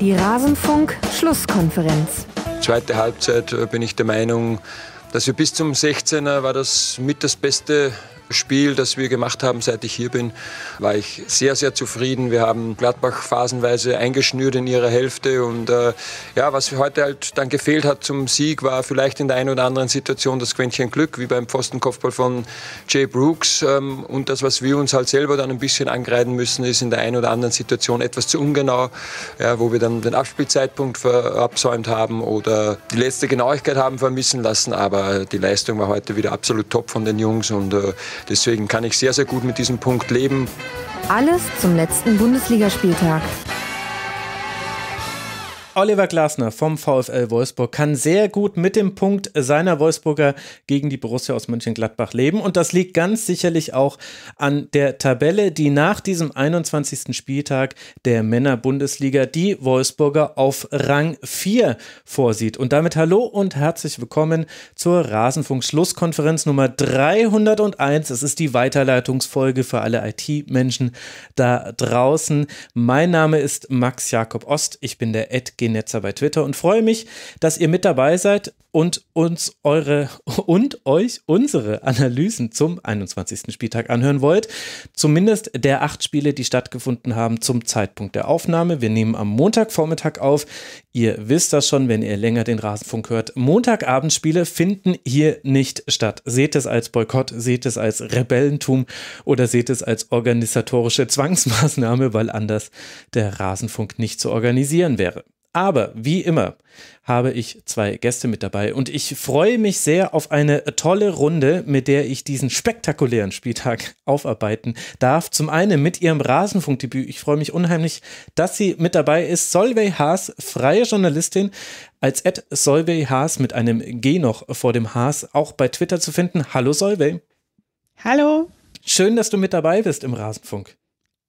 Die Rasenfunk-Schlusskonferenz. Zweite Halbzeit äh, bin ich der Meinung, dass wir bis zum 16er war das mit das beste Spiel, das wir gemacht haben, seit ich hier bin, war ich sehr, sehr zufrieden. Wir haben Gladbach phasenweise eingeschnürt in ihrer Hälfte. Und äh, ja, was heute halt dann gefehlt hat zum Sieg, war vielleicht in der einen oder anderen Situation das Quäntchen Glück, wie beim Pfostenkopfball von Jay Brooks. Ähm, und das, was wir uns halt selber dann ein bisschen angreifen müssen, ist in der einen oder anderen Situation etwas zu ungenau, ja, wo wir dann den Abspielzeitpunkt verabsäumt haben oder die letzte Genauigkeit haben vermissen lassen. Aber die Leistung war heute wieder absolut top von den Jungs und äh, Deswegen kann ich sehr, sehr gut mit diesem Punkt leben. Alles zum letzten Bundesligaspieltag. Oliver Glasner vom VfL Wolfsburg kann sehr gut mit dem Punkt seiner Wolfsburger gegen die Borussia aus Mönchengladbach leben. Und das liegt ganz sicherlich auch an der Tabelle, die nach diesem 21. Spieltag der Männerbundesliga die Wolfsburger auf Rang 4 vorsieht. Und damit hallo und herzlich willkommen zur Rasenfunk-Schlusskonferenz Nummer 301. Es ist die Weiterleitungsfolge für alle IT-Menschen da draußen. Mein Name ist Max Jakob Ost. Ich bin der Edge Netzer bei Twitter und freue mich, dass ihr mit dabei seid und uns eure und euch unsere Analysen zum 21. Spieltag anhören wollt. Zumindest der acht Spiele, die stattgefunden haben zum Zeitpunkt der Aufnahme. Wir nehmen am Montagvormittag auf. Ihr wisst das schon, wenn ihr länger den Rasenfunk hört. Montagabendspiele finden hier nicht statt. Seht es als Boykott, seht es als Rebellentum oder seht es als organisatorische Zwangsmaßnahme, weil anders der Rasenfunk nicht zu organisieren wäre. Aber wie immer habe ich zwei Gäste mit dabei und ich freue mich sehr auf eine tolle Runde, mit der ich diesen spektakulären Spieltag aufarbeiten darf. Zum einen mit ihrem Rasenfunkdebüt. Ich freue mich unheimlich, dass sie mit dabei ist. Solveig Haas, freie Journalistin, als Ed Solveig Haas mit einem G noch vor dem Haas, auch bei Twitter zu finden. Hallo Solveig. Hallo. Schön, dass du mit dabei bist im Rasenfunk.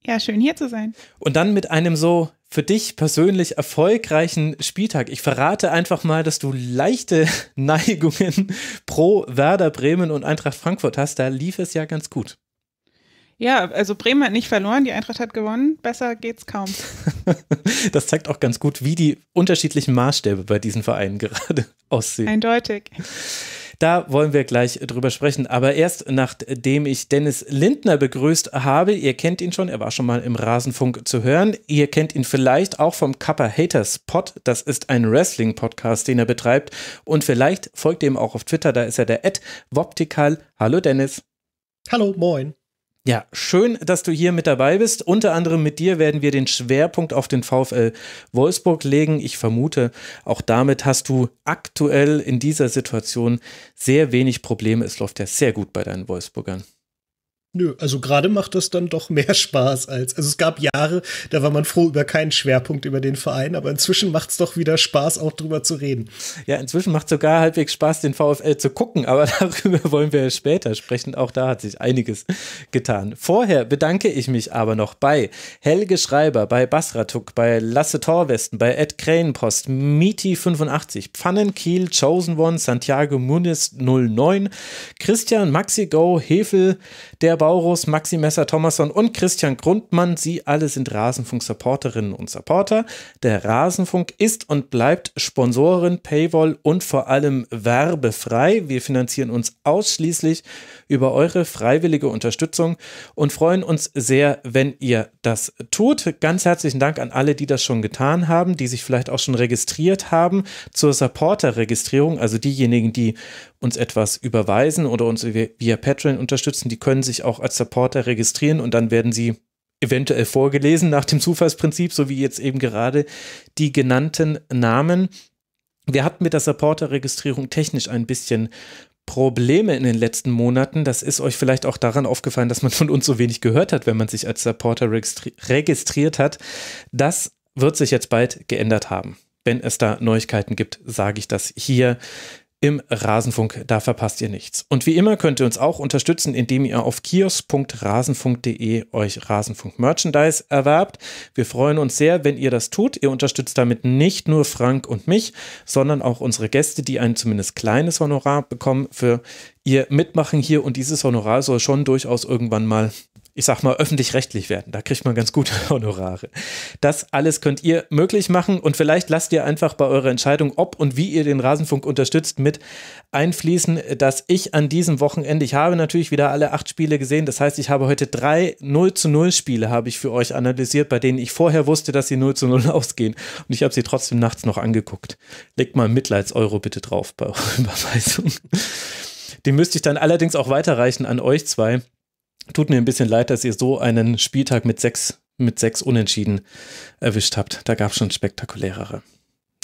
Ja, schön hier zu sein. Und dann mit einem so für dich persönlich erfolgreichen Spieltag. Ich verrate einfach mal, dass du leichte Neigungen pro Werder Bremen und Eintracht Frankfurt hast. Da lief es ja ganz gut. Ja, also Bremen hat nicht verloren, die Eintracht hat gewonnen. Besser geht's kaum. das zeigt auch ganz gut, wie die unterschiedlichen Maßstäbe bei diesen Vereinen gerade aussehen. Eindeutig. Da wollen wir gleich drüber sprechen. Aber erst nachdem ich Dennis Lindner begrüßt habe, ihr kennt ihn schon, er war schon mal im Rasenfunk zu hören. Ihr kennt ihn vielleicht auch vom Kappa Haters Pod. Das ist ein Wrestling-Podcast, den er betreibt. Und vielleicht folgt ihr ihm auch auf Twitter, da ist er der Ad Woptikal. Hallo Dennis. Hallo, moin. Ja, schön, dass du hier mit dabei bist. Unter anderem mit dir werden wir den Schwerpunkt auf den VfL Wolfsburg legen. Ich vermute, auch damit hast du aktuell in dieser Situation sehr wenig Probleme. Es läuft ja sehr gut bei deinen Wolfsburgern. Nö, also gerade macht das dann doch mehr Spaß als. Also es gab Jahre, da war man froh über keinen Schwerpunkt über den Verein, aber inzwischen macht es doch wieder Spaß, auch drüber zu reden. Ja, inzwischen macht es sogar halbwegs Spaß, den VfL zu gucken, aber darüber wollen wir später sprechen. Auch da hat sich einiges getan. Vorher bedanke ich mich aber noch bei Helge Schreiber, bei Basratuk, bei Lasse Torwesten, bei Ed Krähenpost, Miti85, Pfannenkiel, Chosen One, Santiago Muniz 09, Christian Maxigo, Hefel, der Bau Baurus, Maxi Messer, Thomasson und Christian Grundmann. Sie alle sind Rasenfunk-Supporterinnen und Supporter. Der Rasenfunk ist und bleibt Sponsorin, Paywall und vor allem werbefrei. Wir finanzieren uns ausschließlich über eure freiwillige Unterstützung und freuen uns sehr, wenn ihr das tut. Ganz herzlichen Dank an alle, die das schon getan haben, die sich vielleicht auch schon registriert haben zur Supporter-Registrierung, also diejenigen, die uns etwas überweisen oder uns via Patreon unterstützen, die können sich auch als Supporter registrieren und dann werden sie eventuell vorgelesen nach dem Zufallsprinzip, so wie jetzt eben gerade die genannten Namen. Wir hatten mit der Supporter-Registrierung technisch ein bisschen Probleme in den letzten Monaten. Das ist euch vielleicht auch daran aufgefallen, dass man von uns so wenig gehört hat, wenn man sich als Supporter registriert hat. Das wird sich jetzt bald geändert haben. Wenn es da Neuigkeiten gibt, sage ich das hier im Rasenfunk. Da verpasst ihr nichts. Und wie immer könnt ihr uns auch unterstützen, indem ihr auf kiosk.rasenfunk.de euch Rasenfunk-Merchandise erwerbt. Wir freuen uns sehr, wenn ihr das tut. Ihr unterstützt damit nicht nur Frank und mich, sondern auch unsere Gäste, die ein zumindest kleines Honorar bekommen für ihr Mitmachen hier. Und dieses Honorar soll schon durchaus irgendwann mal ich sag mal, öffentlich-rechtlich werden. Da kriegt man ganz gute Honorare. Das alles könnt ihr möglich machen und vielleicht lasst ihr einfach bei eurer Entscheidung, ob und wie ihr den Rasenfunk unterstützt, mit einfließen, dass ich an diesem Wochenende, ich habe natürlich wieder alle acht Spiele gesehen, das heißt, ich habe heute drei 0 zu 0 Spiele habe ich für euch analysiert, bei denen ich vorher wusste, dass sie 0 zu 0 ausgehen und ich habe sie trotzdem nachts noch angeguckt. Legt mal Mitleids-Euro bitte drauf bei eurer Überweisung. Die müsste ich dann allerdings auch weiterreichen an euch zwei. Tut mir ein bisschen leid, dass ihr so einen Spieltag mit sechs, mit sechs Unentschieden erwischt habt. Da gab es schon spektakulärere.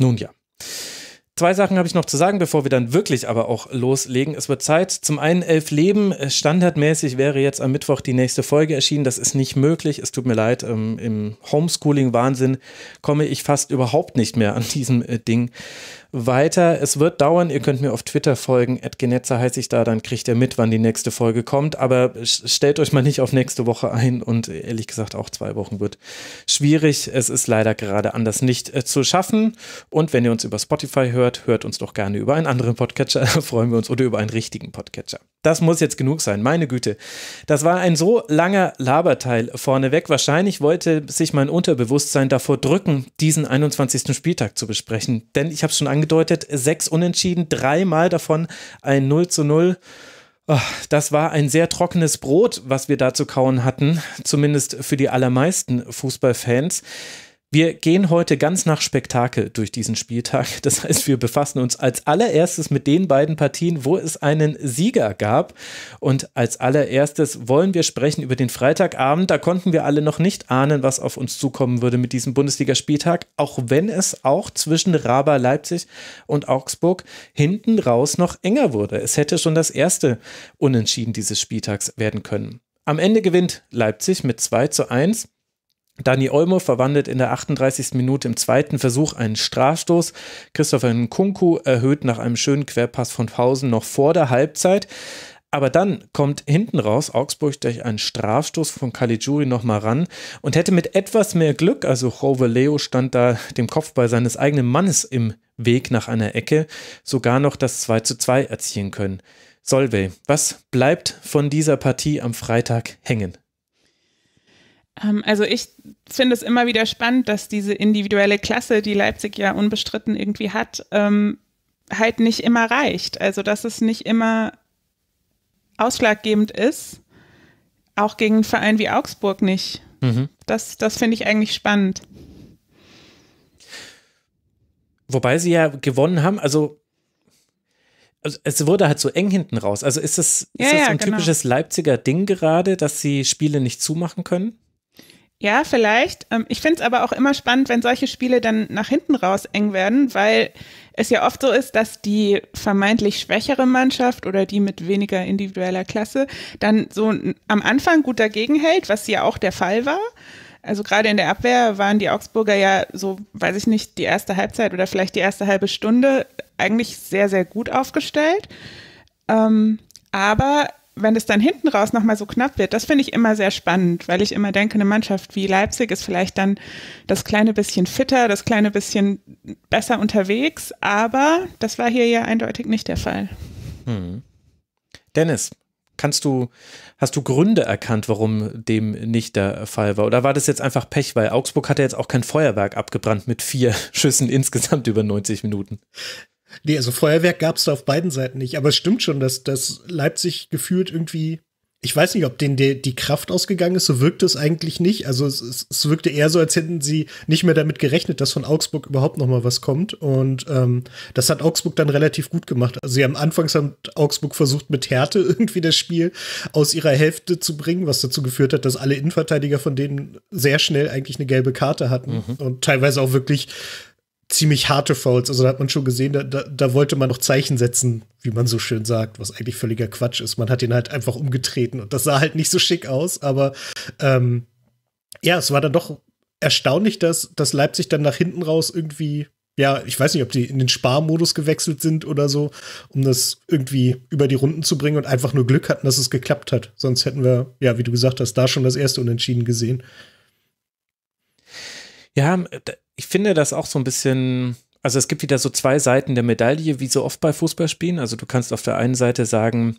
Nun ja. Zwei Sachen habe ich noch zu sagen, bevor wir dann wirklich aber auch loslegen. Es wird Zeit. Zum einen Elf Leben. Standardmäßig wäre jetzt am Mittwoch die nächste Folge erschienen. Das ist nicht möglich. Es tut mir leid. Ähm, Im Homeschooling-Wahnsinn komme ich fast überhaupt nicht mehr an diesem äh, Ding weiter. Es wird dauern. Ihr könnt mir auf Twitter folgen. Genetzer heiße ich da. Dann kriegt ihr mit, wann die nächste Folge kommt. Aber stellt euch mal nicht auf nächste Woche ein. Und ehrlich gesagt, auch zwei Wochen wird schwierig. Es ist leider gerade anders nicht äh, zu schaffen. Und wenn ihr uns über Spotify hört, hört uns doch gerne über einen anderen Podcatcher. Freuen wir uns oder über einen richtigen Podcatcher das muss jetzt genug sein, meine Güte. Das war ein so langer Laberteil vorneweg. Wahrscheinlich wollte sich mein Unterbewusstsein davor drücken, diesen 21. Spieltag zu besprechen. Denn ich habe es schon angedeutet, sechs Unentschieden, dreimal davon ein 0 zu 0. das war ein sehr trockenes Brot, was wir da zu kauen hatten, zumindest für die allermeisten Fußballfans. Wir gehen heute ganz nach Spektakel durch diesen Spieltag. Das heißt, wir befassen uns als allererstes mit den beiden Partien, wo es einen Sieger gab. Und als allererstes wollen wir sprechen über den Freitagabend. Da konnten wir alle noch nicht ahnen, was auf uns zukommen würde mit diesem Bundesligaspieltag, auch wenn es auch zwischen Raba Leipzig und Augsburg hinten raus noch enger wurde. Es hätte schon das erste Unentschieden dieses Spieltags werden können. Am Ende gewinnt Leipzig mit 2 zu 1. Dani Olmo verwandelt in der 38. Minute im zweiten Versuch einen Strafstoß. Christopher Nkunku erhöht nach einem schönen Querpass von Pausen noch vor der Halbzeit. Aber dann kommt hinten raus Augsburg durch einen Strafstoß von Caligiuri nochmal ran und hätte mit etwas mehr Glück, also Jove Leo stand da dem Kopfball seines eigenen Mannes im Weg nach einer Ecke, sogar noch das 2 zu 2 erzielen können. Solvey, was bleibt von dieser Partie am Freitag hängen? Ähm, also ich finde es immer wieder spannend, dass diese individuelle Klasse, die Leipzig ja unbestritten irgendwie hat, ähm, halt nicht immer reicht. Also dass es nicht immer ausschlaggebend ist, auch gegen einen Verein wie Augsburg nicht. Mhm. Das, das finde ich eigentlich spannend. Wobei sie ja gewonnen haben, also, also es wurde halt so eng hinten raus. Also ist das, ist ja, das so ein genau. typisches Leipziger Ding gerade, dass sie Spiele nicht zumachen können? Ja, vielleicht. Ähm, ich finde es aber auch immer spannend, wenn solche Spiele dann nach hinten raus eng werden, weil es ja oft so ist, dass die vermeintlich schwächere Mannschaft oder die mit weniger individueller Klasse dann so am Anfang gut dagegen hält, was ja auch der Fall war. Also gerade in der Abwehr waren die Augsburger ja so, weiß ich nicht, die erste Halbzeit oder vielleicht die erste halbe Stunde eigentlich sehr, sehr gut aufgestellt. Ähm, aber wenn es dann hinten raus nochmal so knapp wird, das finde ich immer sehr spannend, weil ich immer denke, eine Mannschaft wie Leipzig ist vielleicht dann das kleine bisschen fitter, das kleine bisschen besser unterwegs, aber das war hier ja eindeutig nicht der Fall. Hm. Dennis, kannst du, hast du Gründe erkannt, warum dem nicht der Fall war? Oder war das jetzt einfach Pech, weil Augsburg hat ja jetzt auch kein Feuerwerk abgebrannt mit vier Schüssen insgesamt über 90 Minuten? Nee, also Feuerwerk gab es da auf beiden Seiten nicht. Aber es stimmt schon, dass, dass Leipzig gefühlt irgendwie ich weiß nicht, ob denen die, die, Kraft ausgegangen ist, so wirkt es eigentlich nicht. Also es, es, es, wirkte eher so, als hätten sie nicht mehr damit gerechnet, dass von Augsburg überhaupt noch mal was kommt. Und ähm, das hat Augsburg dann relativ gut gemacht. Also sie haben anfangs haben Augsburg versucht, mit Härte irgendwie das Spiel aus ihrer Hälfte zu bringen, was dazu geführt hat, dass alle Innenverteidiger von denen sehr schnell eigentlich eine gelbe Karte hatten mhm. und teilweise auch wirklich ziemlich harte Fouls. Also da hat man schon gesehen, da, da, da, wollte man noch Zeichen setzen, wie man so schön sagt, was eigentlich völliger Quatsch ist. Man hat ihn halt einfach umgetreten und das sah halt nicht so schick aus, aber ähm, ja, es war dann doch erstaunlich, dass, dass Leipzig dann nach hinten raus irgendwie, ja, ich weiß nicht, ob die in den Sparmodus gewechselt sind oder so, um das irgendwie über die Runden zu bringen und einfach nur Glück hatten, dass es geklappt hat. Sonst hätten wir, ja, wie du gesagt hast, da schon das erste Unentschieden gesehen. Ja, ich finde das auch so ein bisschen, also es gibt wieder so zwei Seiten der Medaille, wie so oft bei Fußballspielen. Also du kannst auf der einen Seite sagen,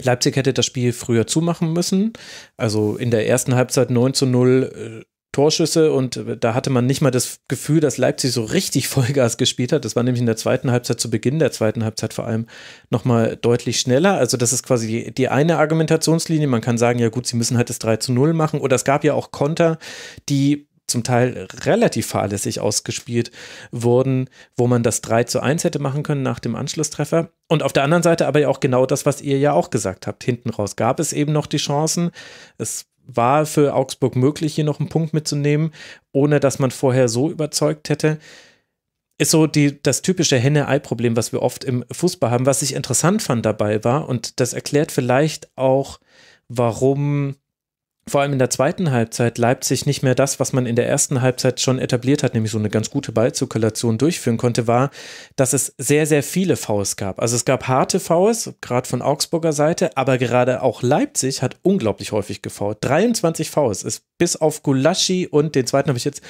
Leipzig hätte das Spiel früher zumachen müssen. Also in der ersten Halbzeit 9 zu 0 äh, Torschüsse und äh, da hatte man nicht mal das Gefühl, dass Leipzig so richtig Vollgas gespielt hat. Das war nämlich in der zweiten Halbzeit zu Beginn der zweiten Halbzeit vor allem nochmal deutlich schneller. Also das ist quasi die, die, eine Argumentationslinie. Man kann sagen, ja gut, sie müssen halt das 3 zu 0 machen. Oder es gab ja auch Konter, die zum Teil relativ fahrlässig ausgespielt wurden, wo man das 3 zu 1 hätte machen können nach dem Anschlusstreffer. Und auf der anderen Seite aber ja auch genau das, was ihr ja auch gesagt habt. Hinten raus gab es eben noch die Chancen. Es war für Augsburg möglich, hier noch einen Punkt mitzunehmen, ohne dass man vorher so überzeugt hätte. Ist so die, das typische Henne-Ei-Problem, was wir oft im Fußball haben. Was ich interessant fand dabei war, und das erklärt vielleicht auch, warum vor allem in der zweiten Halbzeit Leipzig nicht mehr das, was man in der ersten Halbzeit schon etabliert hat, nämlich so eine ganz gute Ballzirkulation durchführen konnte, war, dass es sehr, sehr viele Fouls gab. Also es gab harte Fouls, gerade von Augsburger Seite, aber gerade auch Leipzig hat unglaublich häufig gefault. 23 Fouls ist bis auf Gulaschi und den zweiten habe ich jetzt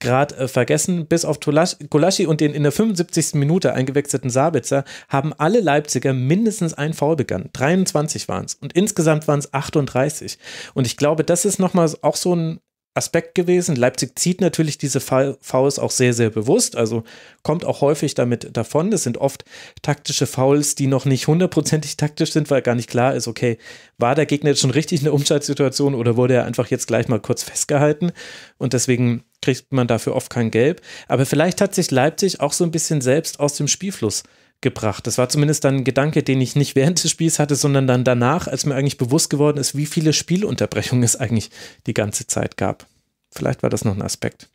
gerade äh, vergessen, bis auf Gulaschi und den in der 75. Minute eingewechselten Sabitzer haben alle Leipziger mindestens ein Foul begangen. 23 waren es und insgesamt waren es 38. Und ich glaube, das ist nochmal auch so ein Aspekt gewesen. Leipzig zieht natürlich diese Fouls auch sehr, sehr bewusst, also kommt auch häufig damit davon. Das sind oft taktische Fouls, die noch nicht hundertprozentig taktisch sind, weil gar nicht klar ist, okay, war der Gegner jetzt schon richtig in der Umschaltsituation oder wurde er einfach jetzt gleich mal kurz festgehalten und deswegen kriegt man dafür oft kein Gelb. Aber vielleicht hat sich Leipzig auch so ein bisschen selbst aus dem Spielfluss äh, gebracht. Das war zumindest dann ein Gedanke, den ich nicht während des Spiels hatte, sondern dann danach, als mir eigentlich bewusst geworden ist, wie viele Spielunterbrechungen es eigentlich die ganze Zeit gab. Vielleicht war das noch ein Aspekt.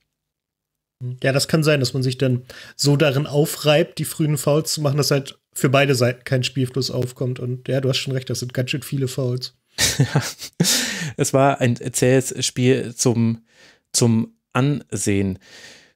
Ja, das kann sein, dass man sich dann so darin aufreibt, die frühen Fouls zu machen, dass halt für beide Seiten kein Spielfluss aufkommt. Und ja, du hast schon recht, das sind ganz schön viele Fouls. es war ein zähes Spiel zum, zum Ansehen.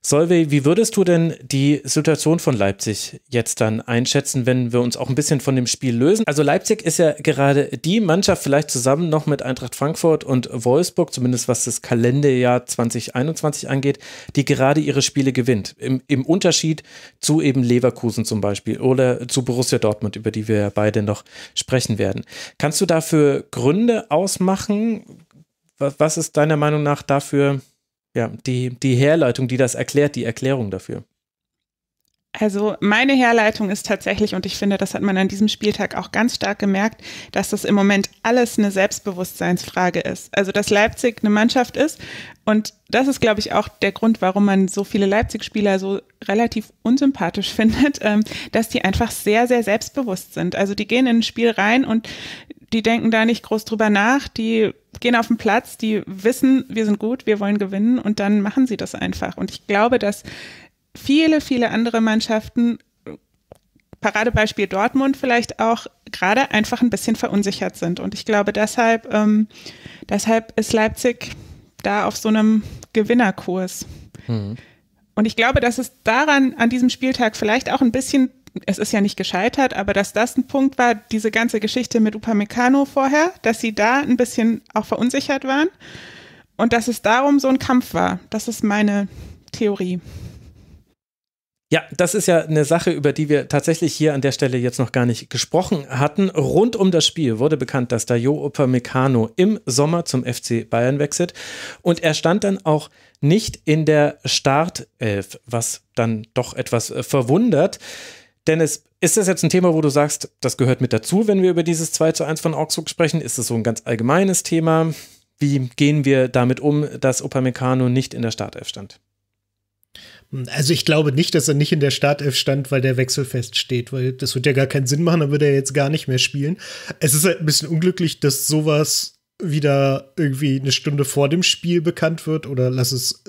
Solveig, wie würdest du denn die Situation von Leipzig jetzt dann einschätzen, wenn wir uns auch ein bisschen von dem Spiel lösen? Also Leipzig ist ja gerade die Mannschaft vielleicht zusammen noch mit Eintracht Frankfurt und Wolfsburg, zumindest was das Kalenderjahr 2021 angeht, die gerade ihre Spiele gewinnt. Im, im Unterschied zu eben Leverkusen zum Beispiel oder zu Borussia Dortmund, über die wir ja beide noch sprechen werden. Kannst du dafür Gründe ausmachen? Was ist deiner Meinung nach dafür ja, die, die Herleitung, die das erklärt, die Erklärung dafür? Also meine Herleitung ist tatsächlich, und ich finde, das hat man an diesem Spieltag auch ganz stark gemerkt, dass das im Moment alles eine Selbstbewusstseinsfrage ist. Also dass Leipzig eine Mannschaft ist. Und das ist, glaube ich, auch der Grund, warum man so viele Leipzig-Spieler so relativ unsympathisch findet, ähm, dass die einfach sehr, sehr selbstbewusst sind. Also die gehen in ein Spiel rein und die denken da nicht groß drüber nach, die gehen auf den Platz, die wissen, wir sind gut, wir wollen gewinnen und dann machen sie das einfach. Und ich glaube, dass viele, viele andere Mannschaften, Paradebeispiel Dortmund vielleicht auch, gerade einfach ein bisschen verunsichert sind. Und ich glaube, deshalb, ähm, deshalb ist Leipzig da auf so einem Gewinnerkurs. Mhm. Und ich glaube, dass es daran, an diesem Spieltag vielleicht auch ein bisschen es ist ja nicht gescheitert, aber dass das ein Punkt war, diese ganze Geschichte mit Upamecano vorher, dass sie da ein bisschen auch verunsichert waren und dass es darum so ein Kampf war. Das ist meine Theorie. Ja, das ist ja eine Sache, über die wir tatsächlich hier an der Stelle jetzt noch gar nicht gesprochen hatten. Rund um das Spiel wurde bekannt, dass Dayo Upamecano im Sommer zum FC Bayern wechselt und er stand dann auch nicht in der Startelf, was dann doch etwas verwundert. Dennis, ist das jetzt ein Thema, wo du sagst, das gehört mit dazu, wenn wir über dieses 2 zu 1 von Augsburg sprechen? Ist es so ein ganz allgemeines Thema? Wie gehen wir damit um, dass Upamecano nicht in der Startelf stand? Also ich glaube nicht, dass er nicht in der Startelf stand, weil der Wechsel feststeht, weil das würde ja gar keinen Sinn machen, dann würde er jetzt gar nicht mehr spielen. Es ist halt ein bisschen unglücklich, dass sowas wieder irgendwie eine Stunde vor dem Spiel bekannt wird oder lass es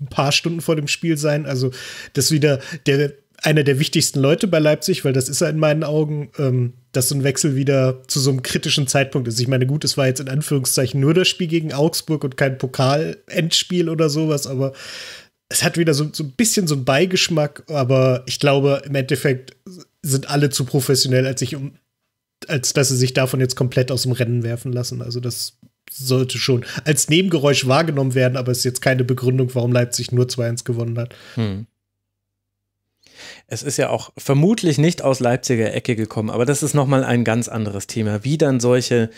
ein paar Stunden vor dem Spiel sein. Also, dass wieder der einer der wichtigsten Leute bei Leipzig, weil das ist er in meinen Augen, ähm, dass so ein Wechsel wieder zu so einem kritischen Zeitpunkt ist. Ich meine, gut, es war jetzt in Anführungszeichen nur das Spiel gegen Augsburg und kein Pokal-Endspiel oder sowas, aber es hat wieder so, so ein bisschen so einen Beigeschmack, aber ich glaube, im Endeffekt sind alle zu professionell, als ich um, als dass sie sich davon jetzt komplett aus dem Rennen werfen lassen. Also das sollte schon als Nebengeräusch wahrgenommen werden, aber es ist jetzt keine Begründung, warum Leipzig nur 2-1 gewonnen hat. Hm. Es ist ja auch vermutlich nicht aus Leipziger Ecke gekommen, aber das ist nochmal ein ganz anderes Thema, wie dann solche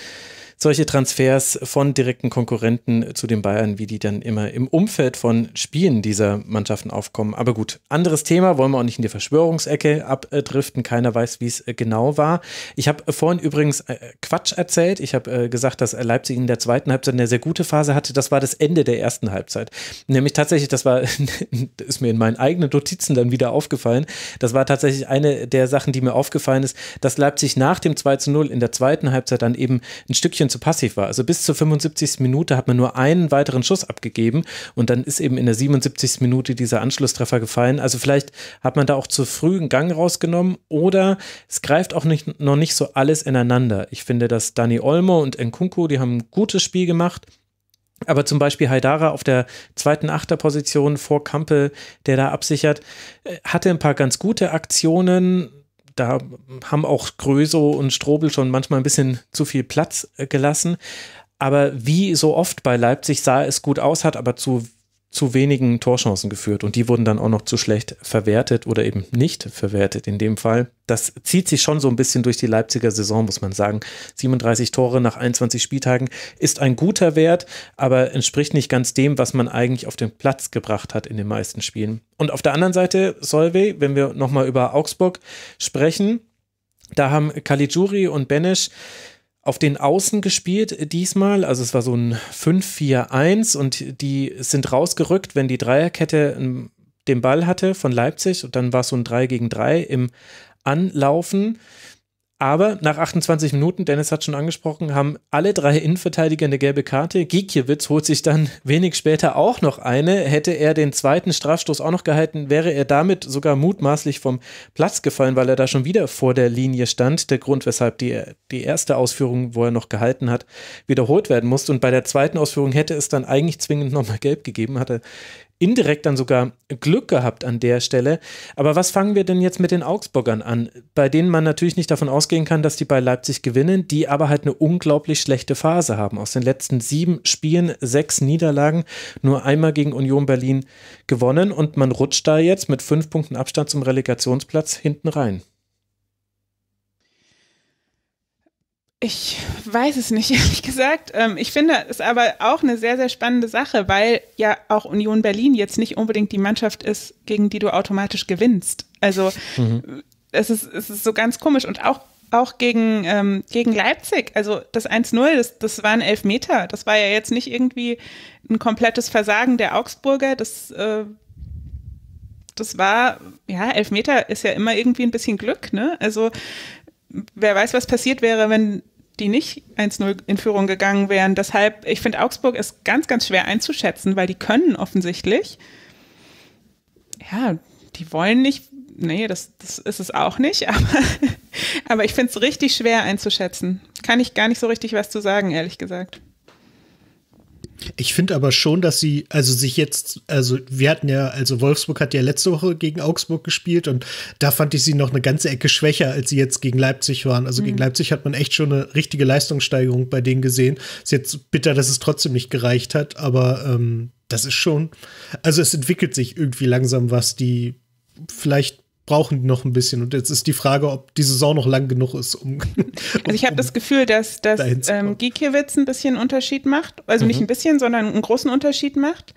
solche Transfers von direkten Konkurrenten zu den Bayern, wie die dann immer im Umfeld von Spielen dieser Mannschaften aufkommen. Aber gut, anderes Thema, wollen wir auch nicht in die Verschwörungsecke abdriften. Keiner weiß, wie es äh, genau war. Ich habe äh, vorhin übrigens äh, Quatsch erzählt. Ich habe gesagt, dass Leipzig in der zweiten Halbzeit eine sehr gute Phase hatte. Das war das Ende der ersten Halbzeit. Nämlich tatsächlich, das war, ist mir in meinen eigenen Notizen dann wieder aufgefallen. Das war tatsächlich eine der Sachen, die mir aufgefallen ist, dass Leipzig nach dem 2 zu 0 in der zweiten Halbzeit dann eben ein Stückchen zu passiv war. Also bis zur 75. Minute hat man nur einen weiteren Schuss abgegeben und dann ist eben in der 77. Minute dieser Anschlusstreffer gefallen. Also vielleicht hat man da auch zu früh einen Gang rausgenommen oder es greift auch nicht, noch nicht so alles ineinander. Ich finde, dass Dani Olmo und Nkunku, die haben ein gutes Spiel gemacht. Aber zum Beispiel Haidara auf der zweiten Achterposition vor Kampel, der da absichert, äh, hatte ein paar ganz gute Aktionen da haben auch Gröso und Strobel schon manchmal ein bisschen zu viel Platz äh, gelassen. Aber wie so oft bei Leipzig sah es gut aus, hat aber zu zu wenigen Torchancen geführt und die wurden dann auch noch zu schlecht verwertet oder eben nicht verwertet in dem Fall. Das zieht sich schon so ein bisschen durch die Leipziger Saison, muss man sagen. 37 Tore nach 21 Spieltagen ist ein guter Wert, aber entspricht nicht ganz dem, was man eigentlich auf den Platz gebracht hat in den meisten Spielen. Und auf der anderen Seite, Solvay, wenn wir nochmal über Augsburg sprechen, da haben Caligiuri und Benesch auf den Außen gespielt diesmal. Also es war so ein 5-4-1 und die sind rausgerückt, wenn die Dreierkette ähm, den Ball hatte von Leipzig und dann war es so ein 3 gegen 3 im Anlaufen. Aber nach 28 Minuten, Dennis hat schon angesprochen, haben alle drei Innenverteidiger eine gelbe Karte. Giekiewicz holt sich dann wenig später auch noch eine. Hätte er den zweiten Strafstoß auch noch gehalten, wäre er damit sogar mutmaßlich vom Platz gefallen, weil er da schon wieder vor der Linie stand. Der Grund, weshalb die, die erste Ausführung, wo er noch gehalten hat, wiederholt werden musste. Und bei der zweiten Ausführung hätte es dann eigentlich zwingend nochmal gelb gegeben, hat er indirekt dann sogar Glück gehabt an der Stelle. Aber was fangen wir denn jetzt mit den Augsburgern an, bei denen man natürlich nicht davon ausgehen kann, dass die bei Leipzig gewinnen, die aber halt eine unglaublich schlechte Phase haben. Aus den letzten sieben Spielen sechs Niederlagen, nur einmal gegen Union Berlin gewonnen und man rutscht da jetzt mit fünf Punkten Abstand zum Relegationsplatz hinten rein. Ich weiß es nicht, ehrlich gesagt. Ähm, ich finde es aber auch eine sehr, sehr spannende Sache, weil ja auch Union Berlin jetzt nicht unbedingt die Mannschaft ist, gegen die du automatisch gewinnst. Also mhm. es, ist, es ist so ganz komisch und auch, auch gegen, ähm, gegen Leipzig. Also das 1-0, das, das waren Elfmeter. Das war ja jetzt nicht irgendwie ein komplettes Versagen der Augsburger. Das, äh, das war, ja, Elfmeter ist ja immer irgendwie ein bisschen Glück, ne? Also wer weiß, was passiert wäre, wenn die nicht 1-0 in Führung gegangen wären. Deshalb, ich finde, Augsburg ist ganz, ganz schwer einzuschätzen, weil die können offensichtlich. Ja, die wollen nicht. Nee, das, das ist es auch nicht, aber, aber ich finde es richtig schwer einzuschätzen. Kann ich gar nicht so richtig was zu sagen, ehrlich gesagt. Ich finde aber schon, dass sie, also sich jetzt, also wir hatten ja, also Wolfsburg hat ja letzte Woche gegen Augsburg gespielt und da fand ich sie noch eine ganze Ecke schwächer, als sie jetzt gegen Leipzig waren. Also mhm. gegen Leipzig hat man echt schon eine richtige Leistungssteigerung bei denen gesehen. Ist jetzt bitter, dass es trotzdem nicht gereicht hat, aber ähm, das ist schon, also es entwickelt sich irgendwie langsam was, die vielleicht brauchen die noch ein bisschen. Und jetzt ist die Frage, ob die Saison noch lang genug ist, um. also ich habe um das Gefühl, dass, dass ähm, Giekiewicz ein bisschen Unterschied macht. Also mhm. nicht ein bisschen, sondern einen großen Unterschied macht.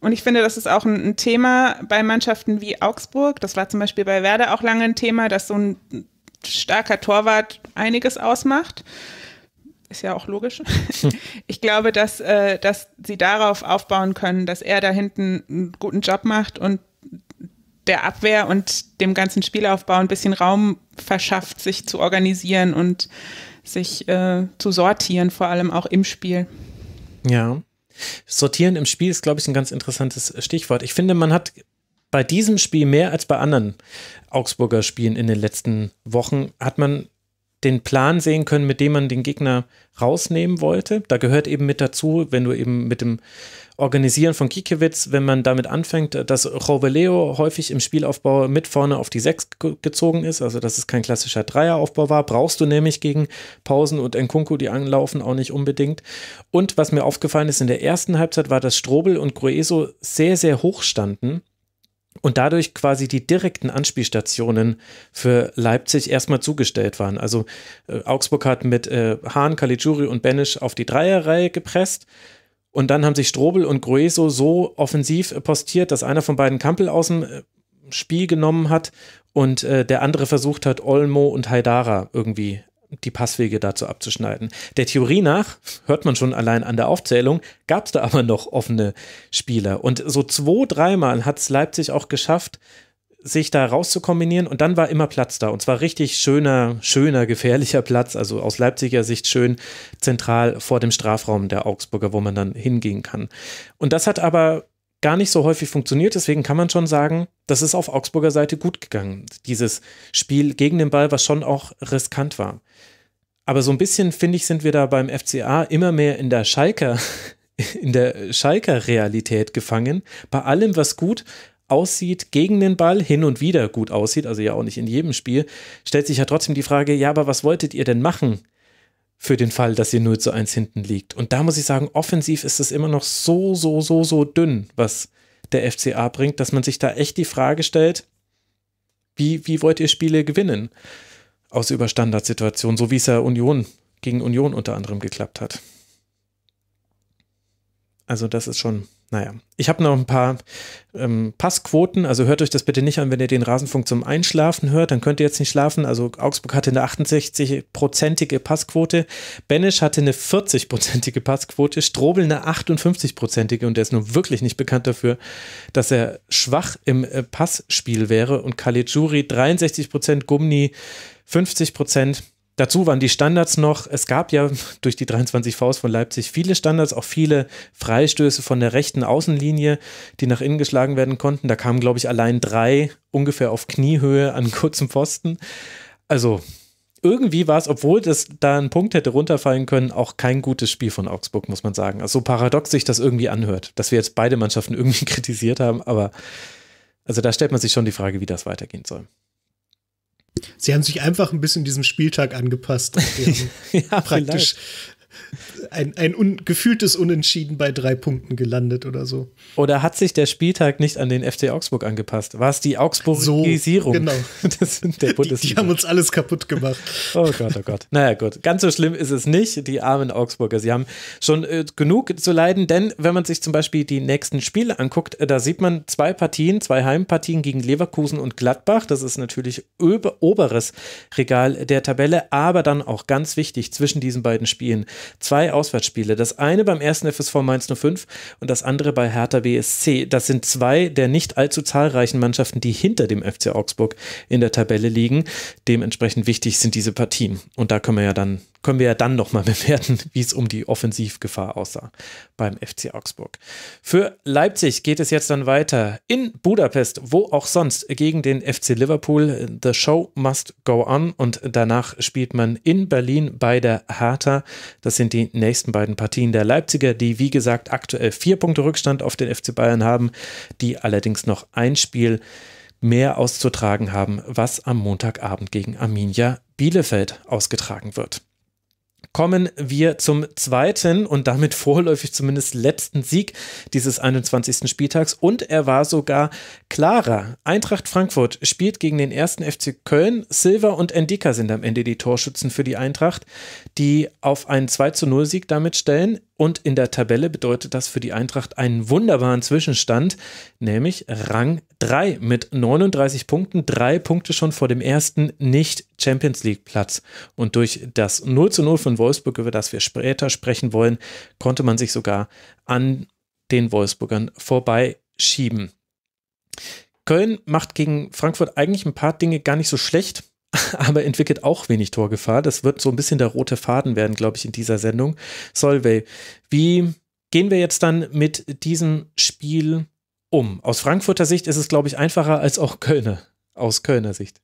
Und ich finde, das ist auch ein, ein, Thema bei Mannschaften wie Augsburg. Das war zum Beispiel bei Werder auch lange ein Thema, dass so ein starker Torwart einiges ausmacht. Ist ja auch logisch. ich glaube, dass, äh, dass sie darauf aufbauen können, dass er da hinten einen guten Job macht und der Abwehr und dem ganzen Spielaufbau ein bisschen Raum verschafft, sich zu organisieren und sich äh, zu sortieren, vor allem auch im Spiel. Ja. Sortieren im Spiel ist, glaube ich, ein ganz interessantes Stichwort. Ich finde, man hat bei diesem Spiel mehr als bei anderen Augsburger Spielen in den letzten Wochen, hat man den Plan sehen können, mit dem man den Gegner rausnehmen wollte. Da gehört eben mit dazu, wenn du eben mit dem Organisieren von Kiekewitz, wenn man damit anfängt, äh, dass Joveleo häufig im Spielaufbau mit vorne auf die 6 gezogen ist, also dass es kein klassischer Dreieraufbau war, brauchst du nämlich gegen Pausen und Nkunku, die anlaufen, auch nicht unbedingt. Und was mir aufgefallen ist in der ersten Halbzeit, war, dass Strobel und Grueso sehr, sehr hoch standen und dadurch quasi die direkten Anspielstationen für Leipzig erstmal zugestellt waren. Also äh, Augsburg hat mit äh, Hahn, Caligiuri und Benisch auf die Dreierreihe gepresst und dann haben sich Strobel und Grueso so offensiv postiert, dass einer von beiden Kampel aus dem äh, Spiel genommen hat und äh, der andere versucht hat, Olmo und Haidara irgendwie die Passwege dazu abzuschneiden. Der Theorie nach, hört man schon allein an der Aufzählung, gab es da aber noch offene Spieler. Und so zwei, dreimal hat es Leipzig auch geschafft, sich da rauszukombinieren und dann war immer Platz da und zwar richtig schöner, schöner, gefährlicher Platz, also aus Leipziger Sicht schön zentral vor dem Strafraum der Augsburger, wo man dann hingehen kann. Und das hat aber gar nicht so häufig funktioniert, deswegen kann man schon sagen, das ist auf Augsburger Seite gut gegangen, dieses Spiel gegen den Ball, was schon auch riskant war. Aber so ein bisschen, finde ich, sind wir da beim FCA immer mehr in der Schalker in der Schalker Realität gefangen. Bei allem was gut, aussieht gegen den Ball, hin und wieder gut aussieht, also ja auch nicht in jedem Spiel, stellt sich ja trotzdem die Frage, ja, aber was wolltet ihr denn machen? für den Fall, dass ihr 0 zu 1 hinten liegt. Und da muss ich sagen, offensiv ist es immer noch so, so, so, so dünn, was der FCA bringt, dass man sich da echt die Frage stellt, wie, wie wollt ihr Spiele gewinnen? Aus Überstandardsituationen, so wie es ja Union gegen Union unter anderem geklappt hat. Also das ist schon naja, ich habe noch ein paar ähm, Passquoten. Also hört euch das bitte nicht an, wenn ihr den Rasenfunk zum Einschlafen hört. Dann könnt ihr jetzt nicht schlafen. Also Augsburg hatte eine 68-prozentige Passquote. Benesch hatte eine 40-prozentige Passquote. Strobel eine 58-prozentige. Und der ist nun wirklich nicht bekannt dafür, dass er schwach im äh, Passspiel wäre. Und Caligiuri 63 Prozent, Gumni 50 Prozent. Dazu waren die Standards noch, es gab ja durch die 23 Vs von Leipzig viele Standards, auch viele Freistöße von der rechten Außenlinie, die nach innen geschlagen werden konnten. Da kamen, glaube ich, allein drei ungefähr auf Kniehöhe an kurzem Pfosten. Also irgendwie war es, obwohl das da ein Punkt hätte runterfallen können, auch kein gutes Spiel von Augsburg, muss man sagen. Also so paradox sich das irgendwie anhört, dass wir jetzt beide Mannschaften irgendwie kritisiert haben, aber also da stellt man sich schon die Frage, wie das weitergehen soll. Sie haben sich einfach ein bisschen diesem Spieltag angepasst. ja, praktisch vielleicht ein, ein un gefühltes Unentschieden bei drei Punkten gelandet oder so. Oder hat sich der Spieltag nicht an den FC Augsburg angepasst? War es die Augsburgisierung? So, genau. das sind der Die, die, haben uns alles kaputt gemacht. oh Gott, oh Gott. Naja, gut. Ganz so schlimm ist es nicht. Die armen Augsburger, sie haben schon äh, genug zu leiden, denn wenn man sich zum Beispiel die nächsten Spiele anguckt, äh, da sieht man zwei Partien, zwei Heimpartien gegen Leverkusen und Gladbach. Das ist natürlich oberes Regal der Tabelle, aber dann auch ganz wichtig zwischen diesen beiden Spielen Zwei Auswärtsspiele. Das eine beim ersten FSV Mainz 05 und das andere bei Hertha BSC. Das sind zwei der nicht allzu zahlreichen Mannschaften, die hinter dem FC Augsburg in der Tabelle liegen. Dementsprechend wichtig sind diese Partien. Und da können wir ja dann, können wir ja dann nochmal bewerten, wie es um die Offensivgefahr aussah beim FC Augsburg. Für Leipzig geht es jetzt dann weiter in Budapest, wo auch sonst, gegen den FC Liverpool. The show must go on. Und danach spielt man in Berlin bei der Hertha. Das das sind die nächsten beiden Partien der Leipziger, die wie gesagt aktuell vier Punkte Rückstand auf den FC Bayern haben, die allerdings noch ein Spiel mehr auszutragen haben, was am Montagabend gegen Arminia Bielefeld ausgetragen wird kommen wir zum zweiten und damit vorläufig zumindest letzten Sieg dieses 21. Spieltags und er war sogar klarer. Eintracht Frankfurt spielt gegen den ersten FC Köln. Silver und Endika sind am Ende die Torschützen für die Eintracht, die auf einen 2 zu 0 Sieg damit stellen. Und in der Tabelle bedeutet das für die Eintracht einen wunderbaren Zwischenstand, nämlich Rang 3 mit 39 Punkten, drei Punkte schon vor dem ersten Nicht-Champions League-Platz. Und durch das 0 zu 0 von Wolfsburg, über das wir später sprechen wollen, konnte man sich sogar an den Wolfsburgern vorbeischieben. Köln macht gegen Frankfurt eigentlich ein paar Dinge gar nicht so schlecht. aber entwickelt auch wenig Torgefahr. Das wird so ein bisschen der rote Faden werden, glaube ich, in dieser Sendung. Solvay, wie gehen wir jetzt dann mit diesem Spiel um? Aus Frankfurter Sicht ist es, glaube ich, einfacher als auch Kölner, aus Kölner Sicht.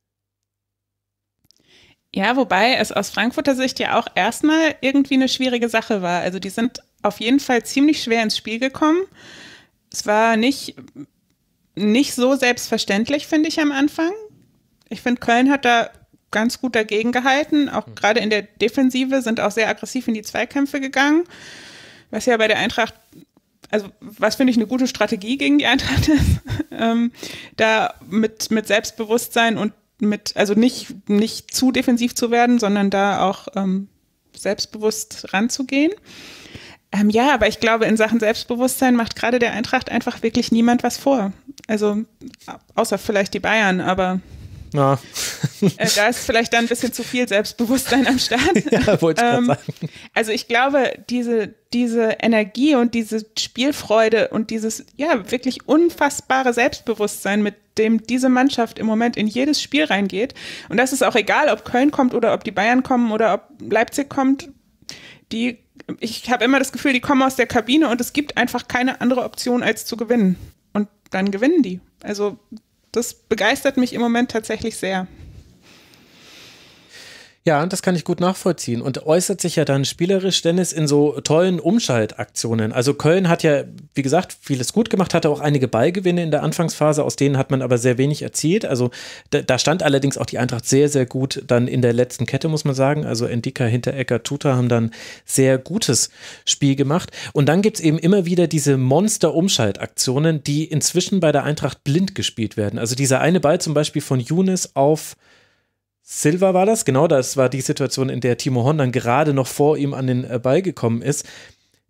Ja, wobei es aus Frankfurter Sicht ja auch erstmal irgendwie eine schwierige Sache war. Also die sind auf jeden Fall ziemlich schwer ins Spiel gekommen. Es war nicht, nicht so selbstverständlich, finde ich, am Anfang. Ich finde, Köln hat da ganz gut dagegen gehalten. Auch mhm. gerade in der Defensive sind auch sehr aggressiv in die Zweikämpfe gegangen. Was ja bei der Eintracht, also was finde ich eine gute Strategie gegen die Eintracht ist, ähm, da mit, mit Selbstbewusstsein und mit, also nicht, nicht zu defensiv zu werden, sondern da auch ähm, selbstbewusst ranzugehen. Ähm, ja, aber ich glaube, in Sachen Selbstbewusstsein macht gerade der Eintracht einfach wirklich niemand was vor. Also außer vielleicht die Bayern, aber ja. Äh, da ist vielleicht dann ein bisschen zu viel Selbstbewusstsein am Start. Ja, wollte ich ähm, sagen. Also ich glaube, diese, diese Energie und diese Spielfreude und dieses ja wirklich unfassbare Selbstbewusstsein, mit dem diese Mannschaft im Moment in jedes Spiel reingeht. Und das ist auch egal, ob Köln kommt oder ob die Bayern kommen oder ob Leipzig kommt. Die ich habe immer das Gefühl, die kommen aus der Kabine und es gibt einfach keine andere Option als zu gewinnen. Und dann gewinnen die. Also das begeistert mich im Moment tatsächlich sehr. Ja, das kann ich gut nachvollziehen und äußert sich ja dann spielerisch, Dennis, in so tollen Umschaltaktionen. Also Köln hat ja, wie gesagt, vieles gut gemacht, hatte auch einige Ballgewinne in der Anfangsphase, aus denen hat man aber sehr wenig erzielt. Also da, da stand allerdings auch die Eintracht sehr, sehr gut dann in der letzten Kette, muss man sagen. Also Endika, Hinterecker, Tuta haben dann sehr gutes Spiel gemacht. Und dann gibt es eben immer wieder diese Monster-Umschaltaktionen, die inzwischen bei der Eintracht blind gespielt werden. Also dieser eine Ball zum Beispiel von Younes auf Silva war das, genau, das war die Situation, in der Timo Horn dann gerade noch vor ihm an den äh, Ball gekommen ist.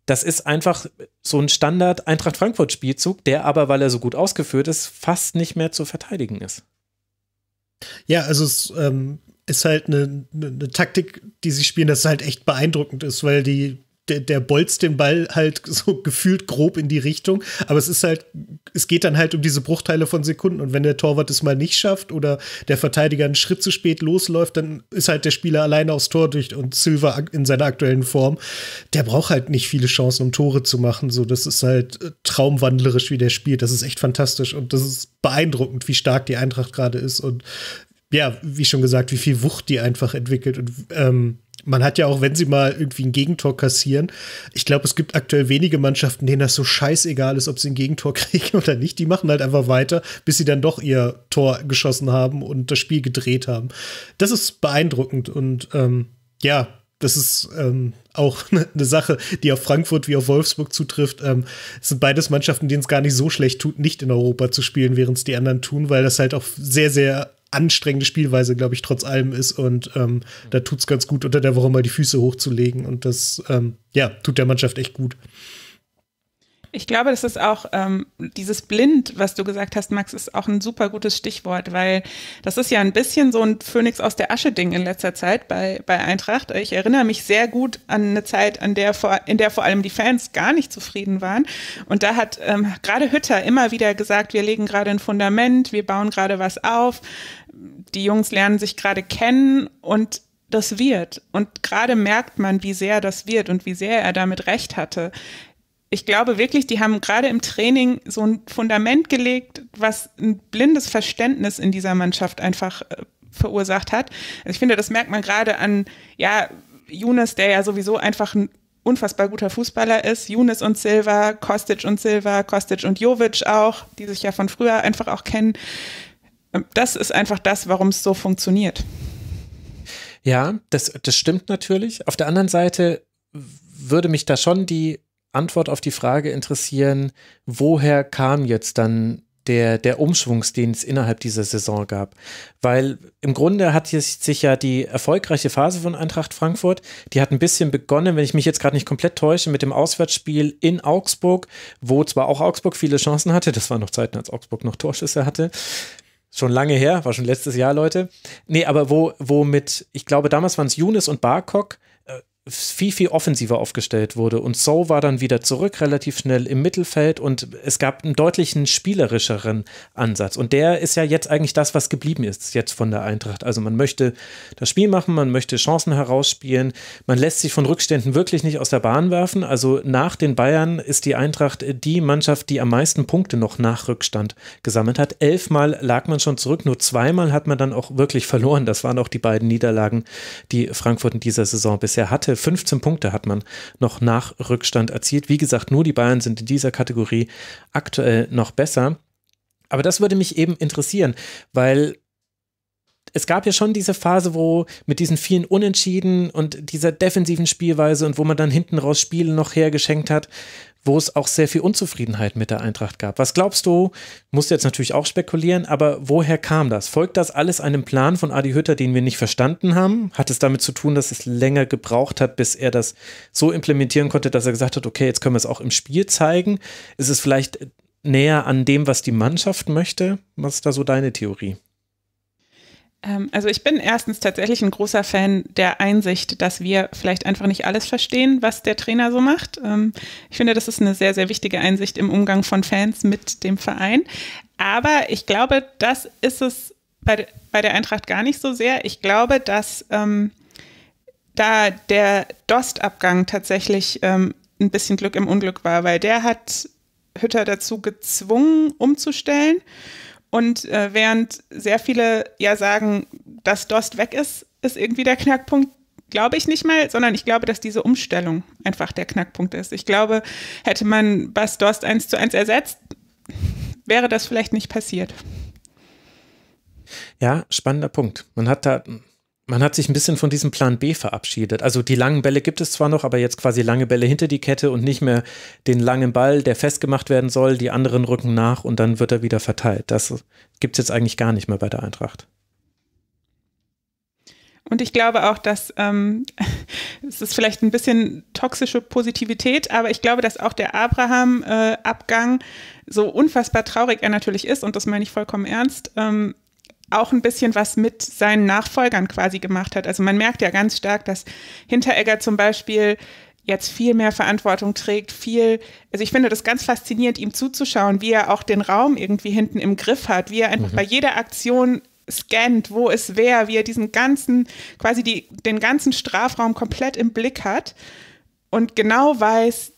Das ist einfach so ein Standard Eintracht Frankfurt Spielzug, der aber, weil er so gut ausgeführt ist, fast nicht mehr zu verteidigen ist. Ja, also es ähm, ist halt eine, eine, Taktik, die sie spielen, das halt echt beeindruckend ist, weil die der, der bolzt den Ball halt so gefühlt grob in die Richtung. Aber es ist halt, es geht dann halt um diese Bruchteile von Sekunden. Und wenn der Torwart es mal nicht schafft oder der Verteidiger einen Schritt zu spät losläuft, dann ist halt der Spieler alleine aufs Tor durch und Silva in seiner aktuellen Form, der braucht halt nicht viele Chancen, um Tore zu machen. So, das ist halt äh, traumwandlerisch, wie der spielt. Das ist echt fantastisch und das ist beeindruckend, wie stark die Eintracht gerade ist und ja, wie schon gesagt, wie viel Wucht die einfach entwickelt und ähm, man hat ja auch, wenn sie mal irgendwie ein Gegentor kassieren, ich glaube, es gibt aktuell wenige Mannschaften, denen das so scheißegal ist, ob sie ein Gegentor kriegen oder nicht. Die machen halt einfach weiter, bis sie dann doch ihr Tor geschossen haben und das Spiel gedreht haben. Das ist beeindruckend und ähm, ja, das ist ähm, auch eine Sache, die auf Frankfurt wie auf Wolfsburg zutrifft. Ähm, es sind beides Mannschaften, denen es gar nicht so schlecht tut, nicht in Europa zu spielen, während es die anderen tun, weil das halt auch sehr, sehr anstrengende Spielweise, glaube ich, trotz allem ist. Und ähm, da tut es ganz gut, unter der Woche mal die Füße hochzulegen. Und das, ähm, ja, tut der Mannschaft echt gut. Ich glaube, das ist auch ähm, dieses blind, was du gesagt hast, Max, ist auch ein super gutes Stichwort, weil das ist ja ein bisschen so ein Phönix aus der Asche Ding in letzter Zeit bei bei Eintracht. Ich erinnere mich sehr gut an eine Zeit, an der vor, in der vor allem die Fans gar nicht zufrieden waren und da hat ähm, gerade Hütter immer wieder gesagt, wir legen gerade ein Fundament, wir bauen gerade was auf, die Jungs lernen sich gerade kennen und das wird. Und gerade merkt man, wie sehr das wird und wie sehr er damit recht hatte ich glaube wirklich, die haben gerade im Training so ein Fundament gelegt, was ein blindes Verständnis in dieser Mannschaft einfach äh, verursacht hat. Also ich finde, das merkt man gerade an, ja, Younes, der ja sowieso einfach ein unfassbar guter Fußballer ist. Younes und Silva, Kostic und Silva, Kostic und Jovic auch, die sich ja von früher einfach auch kennen. Ähm, das ist einfach das, warum es so funktioniert. Ja, das, das stimmt natürlich. Auf der anderen Seite würde mich da schon die Antwort auf die Frage interessieren, woher kam jetzt dann der, der Umschwungs, den es innerhalb dieser Saison gab. Weil im Grunde hat sich ja die erfolgreiche Phase von Eintracht Frankfurt, die hat ein bisschen begonnen, wenn ich mich jetzt gerade nicht komplett täusche, mit dem Auswärtsspiel in Augsburg, wo zwar auch Augsburg viele Chancen hatte, das waren noch Zeiten, als Augsburg noch Torschüsse hatte. Schon lange her, war schon letztes Jahr, Leute. Nee, aber wo, wo mit, ich glaube, damals waren es Younes und Barkok, viel, viel offensiver aufgestellt wurde. Und So war dann wieder zurück, relativ schnell im Mittelfeld und es gab einen deutlichen spielerischeren Ansatz. Und der ist ja jetzt eigentlich das, was geblieben ist jetzt von der Eintracht. Also man möchte das Spiel machen, man möchte Chancen herausspielen, man lässt sich von Rückständen wirklich nicht aus der Bahn werfen. Also nach den Bayern ist die Eintracht die Mannschaft, die am meisten Punkte noch nach Rückstand gesammelt hat. Elfmal lag man schon zurück, nur zweimal hat man dann auch wirklich verloren. Das waren auch die beiden Niederlagen, die Frankfurt in dieser Saison bisher hatte. 15 Punkte hat man noch nach Rückstand erzielt. Wie gesagt, nur die Bayern sind in dieser Kategorie aktuell noch besser. Aber das würde mich eben interessieren, weil es gab ja schon diese Phase, wo mit diesen vielen Unentschieden und dieser defensiven Spielweise und wo man dann hinten raus Spiele noch hergeschenkt hat, wo es auch sehr viel Unzufriedenheit mit der Eintracht gab. Was glaubst du, musst du jetzt natürlich auch spekulieren, aber woher kam das? Folgt das alles einem Plan von Adi Hütter, den wir nicht verstanden haben? Hat es damit zu tun, dass es länger gebraucht hat, bis er das so implementieren konnte, dass er gesagt hat, okay, jetzt können wir es auch im Spiel zeigen? Ist es vielleicht näher an dem, was die Mannschaft möchte? Was ist da so deine Theorie? Ähm, also ich bin erstens tatsächlich ein großer Fan der Einsicht, dass wir vielleicht einfach nicht alles verstehen, was der Trainer so macht. Ähm, ich finde, das ist eine sehr, sehr wichtige Einsicht im Umgang von Fans mit dem Verein. Aber ich glaube, das ist es bei, bei der Eintracht gar nicht so sehr. Ich glaube, dass ähm, da der Dost-Abgang tatsächlich ähm, ein bisschen Glück im Unglück war, weil der hat Hütter dazu gezwungen, umzustellen. Und äh, während sehr viele ja sagen, dass Dost weg ist, ist irgendwie der Knackpunkt, glaube ich nicht mal, sondern ich glaube, dass diese Umstellung einfach der Knackpunkt ist. Ich glaube, hätte man Bas Dost eins zu eins ersetzt, wäre das vielleicht nicht passiert. Ja, spannender Punkt. Man hat da man hat sich ein bisschen von diesem Plan B verabschiedet. Also die langen Bälle gibt es zwar noch, aber jetzt quasi lange Bälle hinter die Kette und nicht mehr den langen Ball, der festgemacht werden soll, die anderen rücken nach und dann wird er wieder verteilt. Das gibt es jetzt eigentlich gar nicht mehr bei der Eintracht. Und ich glaube auch, dass ähm, es ist vielleicht ein bisschen toxische Positivität, aber ich glaube, dass auch der Abraham-Abgang, äh, so unfassbar traurig er natürlich ist, und das meine ich vollkommen ernst, ähm, auch ein bisschen was mit seinen Nachfolgern quasi gemacht hat. Also man merkt ja ganz stark, dass Hinteregger zum Beispiel jetzt viel mehr Verantwortung trägt, viel, also ich finde das ganz faszinierend, ihm zuzuschauen, wie er auch den Raum irgendwie hinten im Griff hat, wie er einfach mhm. bei jeder Aktion scannt, wo ist wer, wie er diesen ganzen, quasi die, den ganzen Strafraum komplett im Blick hat und genau weiß,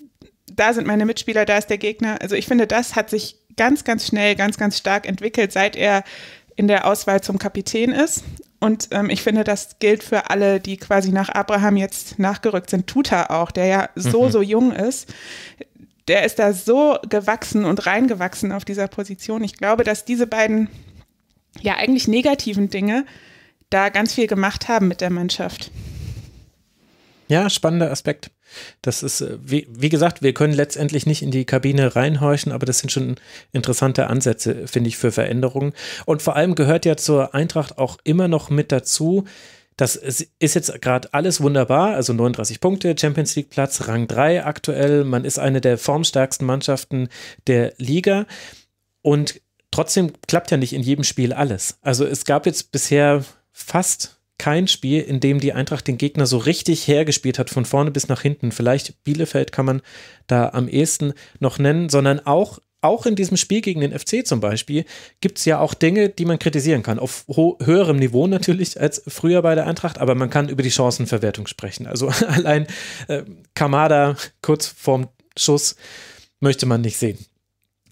da sind meine Mitspieler, da ist der Gegner. Also ich finde, das hat sich ganz, ganz schnell, ganz, ganz stark entwickelt, seit er in der Auswahl zum Kapitän ist. Und ähm, ich finde, das gilt für alle, die quasi nach Abraham jetzt nachgerückt sind. Tuta auch, der ja so, mhm. so jung ist. Der ist da so gewachsen und reingewachsen auf dieser Position. Ich glaube, dass diese beiden ja eigentlich negativen Dinge da ganz viel gemacht haben mit der Mannschaft. Ja, spannender Aspekt. Das ist, äh, wie, wie, gesagt, wir können letztendlich nicht in die Kabine reinhorchen, aber das sind schon interessante Ansätze, finde ich, für Veränderungen. Und vor allem gehört ja zur Eintracht auch immer noch mit dazu, das ist jetzt gerade alles wunderbar, also 39 Punkte, Champions League Platz, Rang 3 aktuell, man ist eine der formstärksten Mannschaften der Liga und trotzdem klappt ja nicht in jedem Spiel alles. Also es gab jetzt bisher fast kein Spiel, in dem die Eintracht den Gegner so richtig hergespielt hat, von vorne bis nach hinten. Vielleicht Bielefeld kann man da am ehesten noch nennen, sondern auch auch in diesem Spiel gegen den FC zum Beispiel gibt es ja auch Dinge, die man kritisieren kann. Auf höherem Niveau natürlich als früher bei der Eintracht, aber man kann über die Chancenverwertung sprechen. Also allein äh, Kamada kurz vorm Schuss möchte man nicht sehen.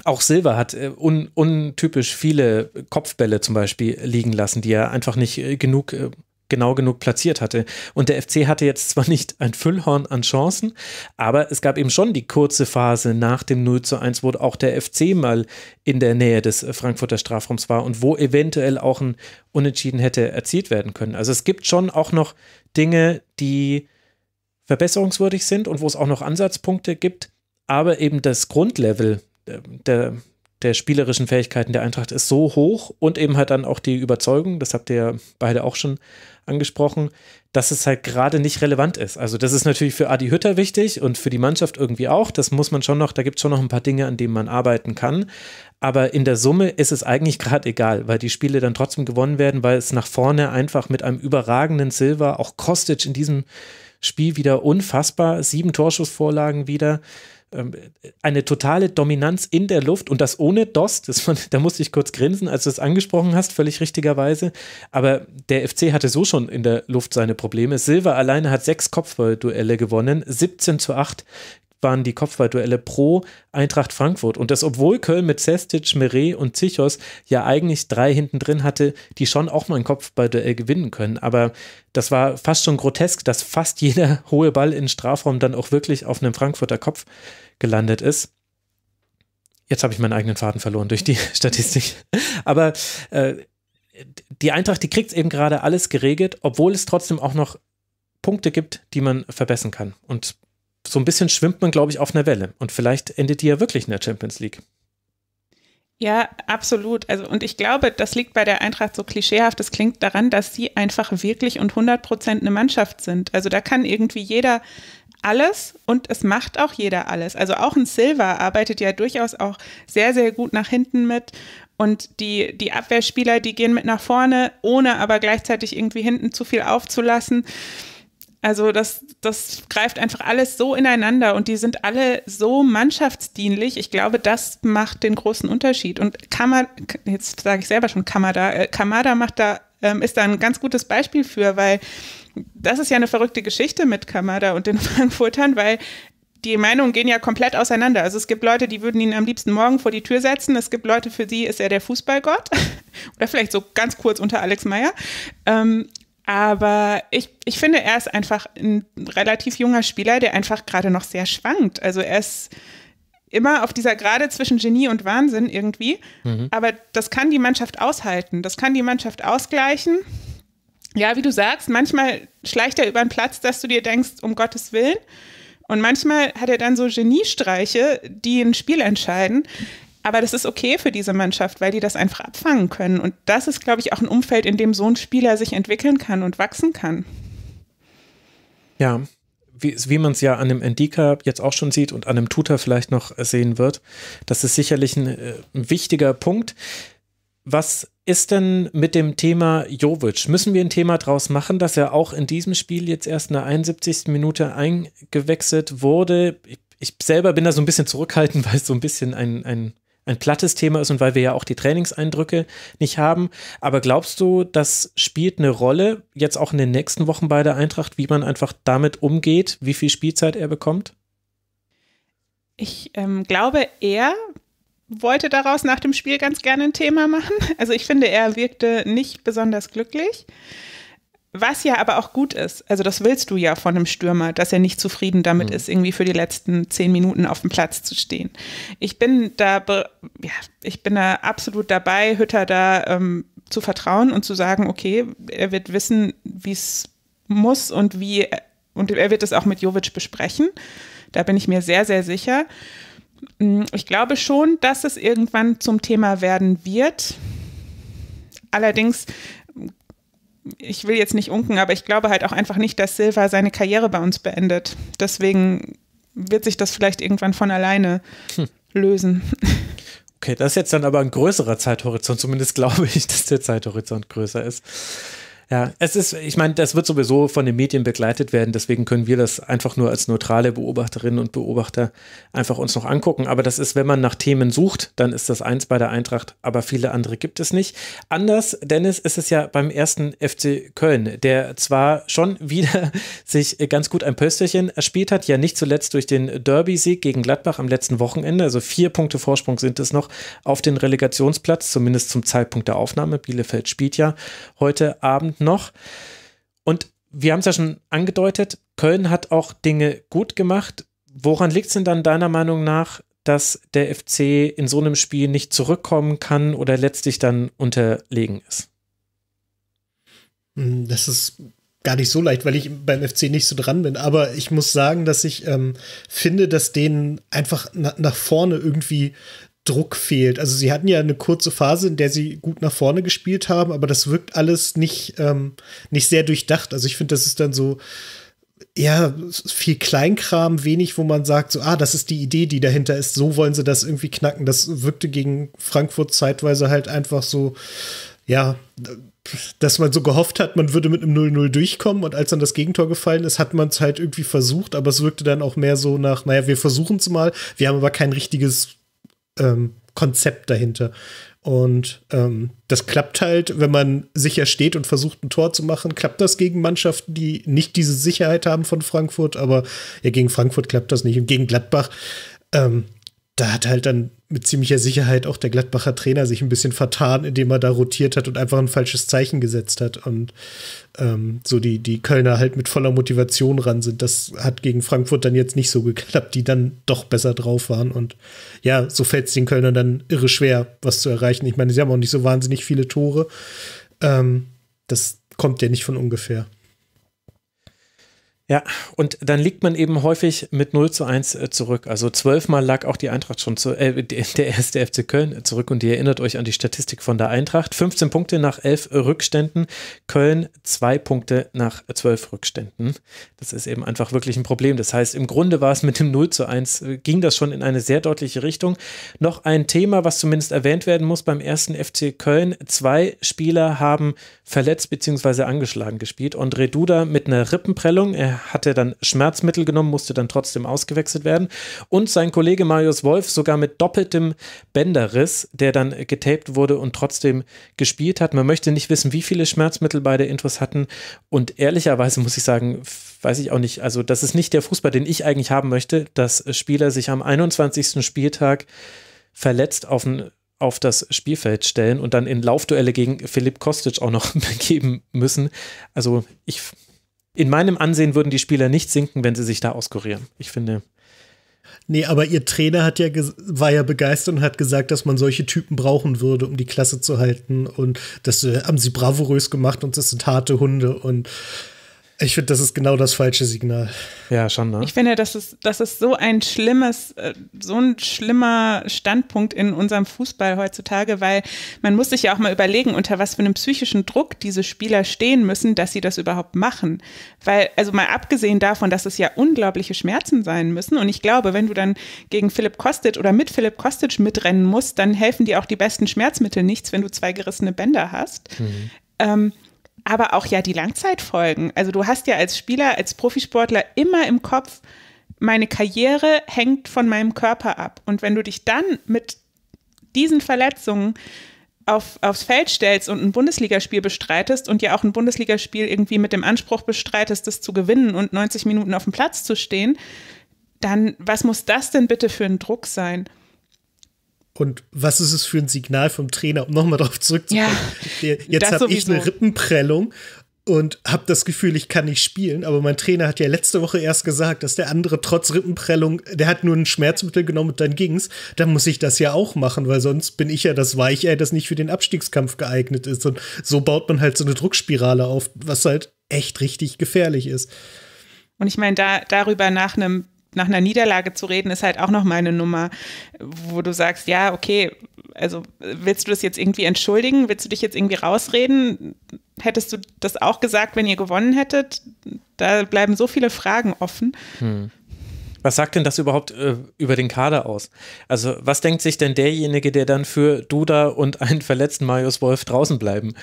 Auch Silva hat äh, un untypisch viele Kopfbälle zum Beispiel liegen lassen, die er einfach nicht äh, genug äh, genau genug platziert hatte. Und der FC hatte jetzt zwar nicht ein Füllhorn an Chancen, aber es gab eben schon die kurze Phase nach dem 0 zu 1, wo auch der FC mal in der Nähe des Frankfurter Strafraums war und wo eventuell auch ein Unentschieden hätte erzielt werden können. Also es gibt schon auch noch Dinge, die verbesserungswürdig sind und wo es auch noch Ansatzpunkte gibt, aber eben das Grundlevel äh, der, der spielerischen Fähigkeiten der Eintracht ist so hoch und eben halt dann auch die Überzeugung, das habt ihr ja beide auch schon angesprochen, dass es halt gerade nicht relevant ist. Also das ist natürlich für Adi Hütter wichtig und für die Mannschaft irgendwie auch. Das muss man schon noch, da gibt es schon noch ein paar Dinge, an denen man arbeiten kann. Aber in der Summe ist es eigentlich gerade egal, weil die Spiele dann trotzdem gewonnen werden, weil es nach vorne einfach mit einem überragenden Silver, auch Kostic in diesem Spiel wieder unfassbar, sieben Torschussvorlagen wieder ähm, eine totale Dominanz in der Luft und das ohne DOS, das von, da musste ich kurz grinsen, als du es angesprochen hast, völlig richtigerweise. Aber der FC hatte so schon in der Luft seine Probleme. Silva alleine hat sechs Kopfballduelle gewonnen, 17 zu 8 waren die Kopfballduelle pro Eintracht Frankfurt. Und das, obwohl Köln mit Sestic, Meret und Zichos ja eigentlich drei hinten drin hatte, die schon auch mal ein Kopfballduell gewinnen können. Aber das war fast schon grotesk, dass fast jeder hohe Ball in Strafraum dann auch wirklich auf einem Frankfurter Kopf gelandet ist. Jetzt habe ich meinen eigenen Faden verloren durch die Statistik. Aber äh, die Eintracht, die kriegt eben gerade alles geregelt, obwohl es trotzdem auch noch Punkte gibt, die man verbessern kann. Und so ein bisschen schwimmt man, glaube ich, auf einer Welle. Und vielleicht endet die ja wirklich in der Champions League. Ja, absolut. Also, und ich glaube, das liegt bei der Eintracht so klischeehaft. Das klingt daran, dass sie einfach wirklich und 100 Prozent eine Mannschaft sind. Also, da kann irgendwie jeder alles und es macht auch jeder alles. Also, auch ein Silva arbeitet ja durchaus auch sehr, sehr gut nach hinten mit. Und die, die Abwehrspieler, die gehen mit nach vorne, ohne aber gleichzeitig irgendwie hinten zu viel aufzulassen. Also das, das greift einfach alles so ineinander und die sind alle so mannschaftsdienlich. Ich glaube, das macht den großen Unterschied. Und Kamada, jetzt sage ich selber schon Kamada, äh, Kamada macht da, ähm, ist da ein ganz gutes Beispiel für, weil das ist ja eine verrückte Geschichte mit Kamada und den Frankfurtern, weil die Meinungen gehen ja komplett auseinander. Also es gibt Leute, die würden ihn am liebsten morgen vor die Tür setzen. Es gibt Leute, für sie ist er der Fußballgott. Oder vielleicht so ganz kurz unter Alex Meyer. Ähm, aber ich, ich finde, er ist einfach ein relativ junger Spieler, der einfach gerade noch sehr schwankt. Also er ist immer auf dieser Gerade zwischen Genie und Wahnsinn irgendwie. Mhm. Aber das kann die Mannschaft aushalten, das kann die Mannschaft ausgleichen. Ja, wie du sagst, manchmal schleicht er über den Platz, dass du dir denkst, um Gottes Willen. Und manchmal hat er dann so Geniestreiche, die ein Spiel entscheiden. Aber das ist okay für diese Mannschaft, weil die das einfach abfangen können. Und das ist, glaube ich, auch ein Umfeld, in dem so ein Spieler sich entwickeln kann und wachsen kann. Ja, wie, wie man es ja an dem Endika jetzt auch schon sieht und an dem Tutor vielleicht noch sehen wird, das ist sicherlich ein, ein äh, wichtiger Punkt. Was ist denn mit dem Thema Jovic? Müssen wir ein Thema draus machen, dass er auch in diesem Spiel jetzt erst in der 71. Minute eingewechselt wurde? Ich, ich selber bin da so ein bisschen zurückhaltend, weil es so ein bisschen ein, ein ein plattes Thema ist und weil wir ja auch die Trainingseindrücke nicht haben. Aber glaubst du, das spielt eine Rolle jetzt auch in den nächsten Wochen bei der Eintracht, wie man einfach damit umgeht, wie viel Spielzeit er bekommt? Ich ähm, glaube, er wollte daraus nach dem Spiel ganz gerne ein Thema machen. Also ich finde, er wirkte nicht besonders glücklich. Was ja aber auch gut ist, also das willst du ja von einem Stürmer, dass er nicht zufrieden damit mhm. ist, irgendwie für die letzten zehn Minuten auf dem Platz zu stehen. Ich bin da, ja, ich bin da absolut dabei, Hütter da ähm, zu vertrauen und zu sagen, okay, er wird wissen, wie es muss und wie, und er wird es auch mit Jovic besprechen. Da bin ich mir sehr, sehr sicher. Mm, ich glaube schon, dass es irgendwann zum Thema werden wird. Allerdings ich will jetzt nicht unken, aber ich glaube halt auch einfach nicht, dass Silva seine Karriere bei uns beendet. Deswegen wird sich das vielleicht irgendwann von alleine hm. lösen. Okay, das ist jetzt dann aber ein größerer Zeithorizont. Zumindest glaube ich, dass der Zeithorizont größer ist. Ja, es ist, ich meine, das wird sowieso von den Medien begleitet werden, deswegen können wir das einfach nur als neutrale Beobachterinnen und Beobachter einfach uns noch angucken. Aber das ist, wenn man nach Themen sucht, dann ist das eins bei der Eintracht, aber viele andere gibt es nicht. Anders, Dennis, ist es ja beim ersten FC Köln, der zwar schon wieder sich ganz gut ein Pösterchen erspielt hat, ja nicht zuletzt durch den Derby-Sieg gegen Gladbach am letzten Wochenende, also vier Punkte Vorsprung sind es noch auf den Relegationsplatz, zumindest zum Zeitpunkt der Aufnahme. Bielefeld spielt ja heute Abend noch. Und wir haben es ja schon angedeutet, Köln hat auch Dinge gut gemacht. Woran liegt es denn dann deiner Meinung nach, dass der FC in so einem Spiel nicht zurückkommen kann oder letztlich dann unterlegen ist? Hm, das ist gar nicht so leicht, weil ich beim FC nicht so dran bin. Aber ich muss sagen, dass ich ähm, finde, dass denen einfach na nach vorne irgendwie Druck fehlt. Also sie hatten ja eine kurze Phase, in der sie gut nach vorne gespielt haben, aber das wirkt alles nicht, ähm, nicht sehr durchdacht. Also ich finde, das ist dann so, ja, viel Kleinkram, wenig, wo man sagt, so, ah, das ist die Idee, die dahinter ist, so wollen sie das irgendwie knacken. Das wirkte gegen Frankfurt zeitweise halt einfach so, ja, dass man so gehofft hat, man würde mit einem 0-0 durchkommen und als dann das Gegentor gefallen ist, hat man es halt irgendwie versucht, aber es wirkte dann auch mehr so nach, naja, wir versuchen es mal, wir haben aber kein richtiges ähm, Konzept dahinter. Und ähm, das klappt halt, wenn man sicher steht und versucht, ein Tor zu machen, klappt das gegen Mannschaften, die nicht diese Sicherheit haben von Frankfurt, aber ja, gegen Frankfurt klappt das nicht. Und gegen Gladbach ähm, da hat halt dann mit ziemlicher Sicherheit auch der Gladbacher Trainer sich ein bisschen vertan, indem er da rotiert hat und einfach ein falsches Zeichen gesetzt hat. Und ähm, so die, die Kölner halt mit voller Motivation ran sind. Das hat gegen Frankfurt dann jetzt nicht so geklappt, die dann doch besser drauf waren. Und ja, so fällt es den Kölnern dann irre schwer, was zu erreichen. Ich meine, sie haben auch nicht so wahnsinnig viele Tore. Ähm, das kommt ja nicht von ungefähr. Ja, und dann liegt man eben häufig mit 0 zu 1 äh, zurück. Also zwölfmal lag auch die Eintracht schon zu, äh, der erste FC Köln zurück und ihr erinnert euch an die Statistik von der Eintracht. 15 Punkte nach elf Rückständen, Köln zwei Punkte nach zwölf Rückständen. Das ist eben einfach wirklich ein Problem. Das heißt, im Grunde war es mit dem 0 zu 1, äh, ging das schon in eine sehr deutliche Richtung. Noch ein Thema, was zumindest erwähnt werden muss beim ersten FC Köln. Zwei Spieler haben verletzt bzw. angeschlagen gespielt. André Duda mit einer Rippenprellung. Er hatte dann Schmerzmittel genommen, musste dann trotzdem ausgewechselt werden. Und sein Kollege Marius Wolf sogar mit doppeltem Bänderriss, der dann getaped wurde und trotzdem gespielt hat. Man möchte nicht wissen, wie viele Schmerzmittel beide Intros hatten. Und ehrlicherweise muss ich sagen, weiß ich auch nicht, also das ist nicht der Fußball, den ich eigentlich haben möchte, dass Spieler sich am 21. Spieltag verletzt auf ein auf das Spielfeld stellen und dann in Laufduelle gegen Philipp Kostic auch noch begeben müssen. Also ich in meinem Ansehen würden die Spieler nicht sinken, wenn sie sich da auskurieren. Ich finde. Nee, aber ihr Trainer hat ja war ja begeistert und hat gesagt, dass man solche Typen brauchen würde, um die Klasse zu halten. Und das äh, haben sie bravourös gemacht und das sind harte Hunde. Und ich finde, das ist genau das falsche Signal. Ja, schon, ne? Ich finde, das ist, das ist so ein schlimmes, äh, so ein schlimmer Standpunkt in unserem Fußball heutzutage, weil man muss sich ja auch mal überlegen, unter was für einem psychischen Druck diese Spieler stehen müssen, dass sie das überhaupt machen. Weil, also mal abgesehen davon, dass es ja unglaubliche Schmerzen sein müssen. Und ich glaube, wenn du dann gegen Philipp Kostic oder mit Philipp Kostic mitrennen musst, dann helfen dir auch die besten Schmerzmittel nichts, wenn du zwei gerissene Bänder hast. Mhm. Ähm, aber auch ja die Langzeitfolgen. Also du hast ja als Spieler, als Profisportler immer im Kopf, meine Karriere hängt von meinem Körper ab. Und wenn du dich dann mit diesen Verletzungen auf, aufs Feld stellst und ein Bundesligaspiel bestreitest und ja auch ein Bundesligaspiel irgendwie mit dem Anspruch bestreitest, das zu gewinnen und 90 Minuten auf dem Platz zu stehen, dann was muss das denn bitte für ein Druck sein? Und was ist es für ein Signal vom Trainer, um nochmal darauf zurückzukommen? Ja, Jetzt habe ich eine Rippenprellung und habe das Gefühl, ich kann nicht spielen. Aber mein Trainer hat ja letzte Woche erst gesagt, dass der andere trotz Rippenprellung, der hat nur ein Schmerzmittel genommen und dann ging's. Dann muss ich das ja auch machen, weil sonst bin ich ja das Weichei, das nicht für den Abstiegskampf geeignet ist. Und so baut man halt so eine Druckspirale auf, was halt echt richtig gefährlich ist. Und ich meine, da darüber nach einem nach einer Niederlage zu reden, ist halt auch noch meine Nummer, wo du sagst, ja, okay, also willst du das jetzt irgendwie entschuldigen? Willst du dich jetzt irgendwie rausreden? Hättest du das auch gesagt, wenn ihr gewonnen hättet? Da bleiben so viele Fragen offen. Hm. Was sagt denn das überhaupt äh, über den Kader aus? Also, was denkt sich denn derjenige, der dann für Duda und einen verletzten Marius Wolf draußen bleiben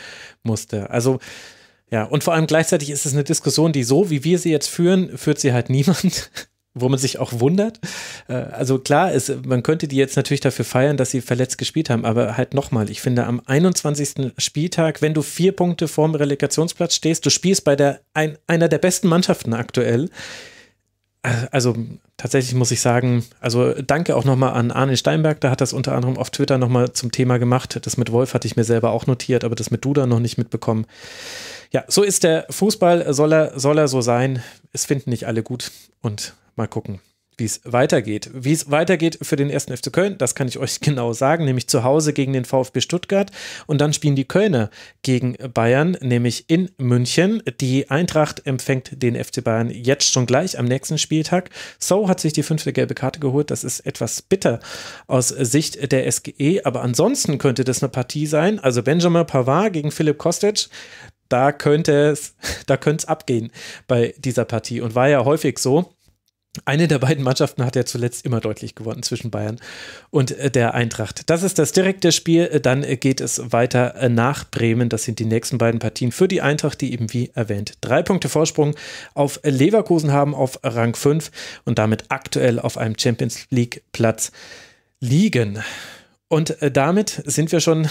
musste? Also, ja, und vor allem gleichzeitig ist es eine Diskussion, die so, wie wir sie jetzt führen, führt sie halt niemand wo man sich auch wundert. Äh, also klar, ist, man könnte die jetzt natürlich dafür feiern, dass sie verletzt gespielt haben, aber halt nochmal, ich finde am 21. Spieltag, wenn du vier Punkte vorm Relegationsplatz stehst, du spielst bei der, ein, einer der besten Mannschaften aktuell. Äh, also tatsächlich muss ich sagen, also danke auch nochmal an Arne Steinberg, der hat das unter anderem auf Twitter nochmal zum Thema gemacht. Das mit Wolf hatte ich mir selber auch notiert, aber das mit Duda noch nicht mitbekommen. Ja, so ist der Fußball, soll er, soll er so sein. Es finden nicht alle gut und mal gucken, wie es weitergeht. Wie es weitergeht für den ersten FC Köln, das kann ich euch genau sagen, nämlich zu Hause gegen den VfB Stuttgart und dann spielen die Kölner gegen Bayern, nämlich in München. Die Eintracht empfängt den FC Bayern jetzt schon gleich am nächsten Spieltag. So hat sich die fünfte gelbe Karte geholt, das ist etwas bitter aus Sicht der SGE, aber ansonsten könnte das eine Partie sein, also Benjamin Pavard gegen Philipp Kostic, da könnte es da könnte es abgehen bei dieser Partie und war ja häufig so eine der beiden Mannschaften hat ja zuletzt immer deutlich gewonnen zwischen Bayern und äh, der Eintracht. Das ist das direkte Spiel. Äh, dann äh, geht es weiter nach Bremen. Das sind die nächsten beiden Partien für die Eintracht, die eben wie erwähnt drei Punkte Vorsprung auf Leverkusen haben, auf Rang 5 und damit aktuell auf einem Champions League Platz liegen. Und damit sind wir schon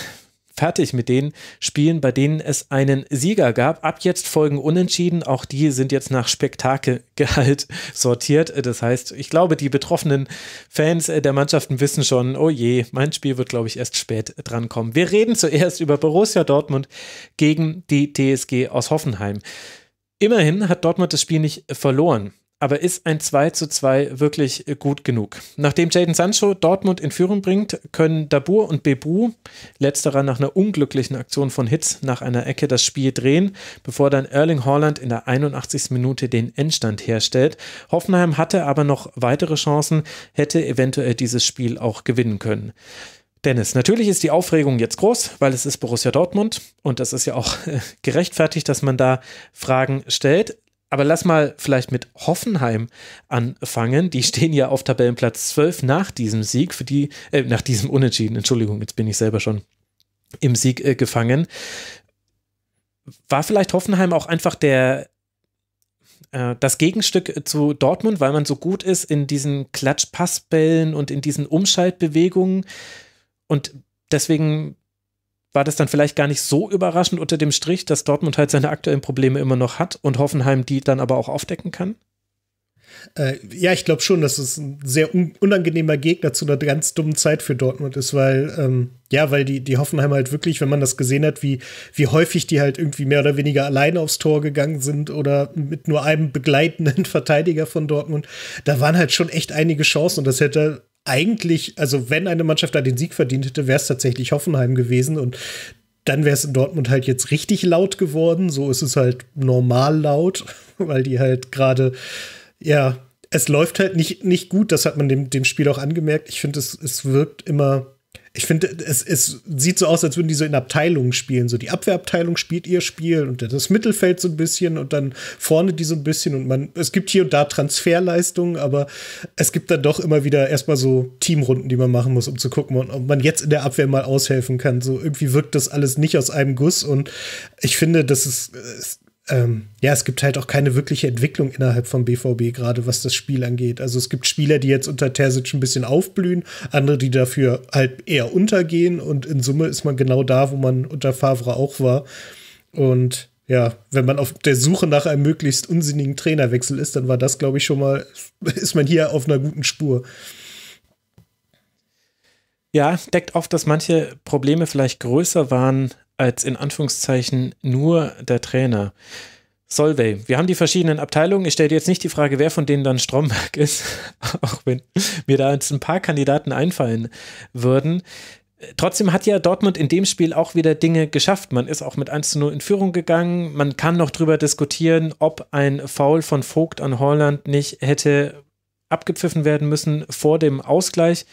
fertig mit den Spielen, bei denen es einen Sieger gab. Ab jetzt folgen Unentschieden. Auch die sind jetzt nach Spektakelgehalt sortiert. Das heißt, ich glaube, die betroffenen Fans der Mannschaften wissen schon, oh je, mein Spiel wird, glaube ich, erst spät drankommen. Wir reden zuerst über Borussia Dortmund gegen die TSG aus Hoffenheim. Immerhin hat Dortmund das Spiel nicht verloren. Aber ist ein 2 zu 2 wirklich äh, gut genug? Nachdem Jaden Sancho Dortmund in Führung bringt, können Dabur und Bebu, letzterer nach einer unglücklichen Aktion von Hitz nach einer Ecke, das Spiel drehen, bevor dann Erling Haaland in der 81. Minute den Endstand herstellt. Hoffenheim hatte aber noch weitere Chancen, hätte eventuell dieses Spiel auch gewinnen können. Dennis, natürlich ist die Aufregung jetzt groß, weil es ist Borussia Dortmund und das ist ja auch äh, gerechtfertigt, dass man da Fragen stellt. Aber lass mal vielleicht mit Hoffenheim anfangen. Die stehen ja auf Tabellenplatz 12 nach diesem Sieg, für die, äh, nach diesem Unentschieden, Entschuldigung, jetzt bin ich selber schon im Sieg äh, gefangen. War vielleicht Hoffenheim auch einfach der äh, das Gegenstück zu Dortmund, weil man so gut ist in diesen Klatschpassbällen und in diesen Umschaltbewegungen. Und deswegen war das dann vielleicht gar nicht so überraschend unter dem Strich, dass Dortmund halt seine aktuellen Probleme immer noch hat und Hoffenheim die dann aber auch aufdecken kann? Äh, ja, ich glaube schon, dass es ein sehr unangenehmer Gegner zu einer ganz dummen Zeit für Dortmund ist, weil, ähm, ja, weil die, die Hoffenheim halt wirklich, wenn man das gesehen hat, wie, wie häufig die halt irgendwie mehr oder weniger alleine aufs Tor gegangen sind oder mit nur einem begleitenden Verteidiger von Dortmund, da waren halt schon echt einige Chancen und das hätte eigentlich, also wenn eine Mannschaft da den Sieg verdient hätte, wäre es tatsächlich Hoffenheim gewesen und dann wäre es in Dortmund halt jetzt richtig laut geworden. So ist es halt normal laut, weil die halt gerade, ja, es läuft halt nicht, nicht gut. Das hat man dem, dem Spiel auch angemerkt. Ich finde, es, es wirkt immer ich finde, es, es sieht so aus, als würden die so in Abteilungen spielen. So die Abwehrabteilung spielt ihr Spiel und das Mittelfeld so ein bisschen und dann vorne die so ein bisschen und man, es gibt hier und da Transferleistungen, aber es gibt dann doch immer wieder erstmal so Teamrunden, die man machen muss, um zu gucken, ob man jetzt in der Abwehr mal aushelfen kann. So irgendwie wirkt das alles nicht aus einem Guss und ich finde, das ist, ähm, ja, es gibt halt auch keine wirkliche Entwicklung innerhalb vom BVB, gerade was das Spiel angeht. Also es gibt Spieler, die jetzt unter Terzic ein bisschen aufblühen, andere, die dafür halt eher untergehen und in Summe ist man genau da, wo man unter Favre auch war. Und ja, wenn man auf der Suche nach einem möglichst unsinnigen Trainerwechsel ist, dann war das, glaube ich, schon mal, ist man hier auf einer guten Spur. Ja, deckt auf, dass manche Probleme vielleicht größer waren, als in Anführungszeichen nur der Trainer. Solvay. Wir haben die verschiedenen Abteilungen. Ich stelle dir jetzt nicht die Frage, wer von denen dann Stromberg ist, auch wenn mir da jetzt ein paar Kandidaten einfallen würden. Trotzdem hat ja Dortmund in dem Spiel auch wieder Dinge geschafft. Man ist auch mit 1 zu 0 in Führung gegangen. Man kann noch darüber diskutieren, ob ein Foul von Vogt an Holland nicht hätte abgepfiffen werden müssen vor dem Ausgleich,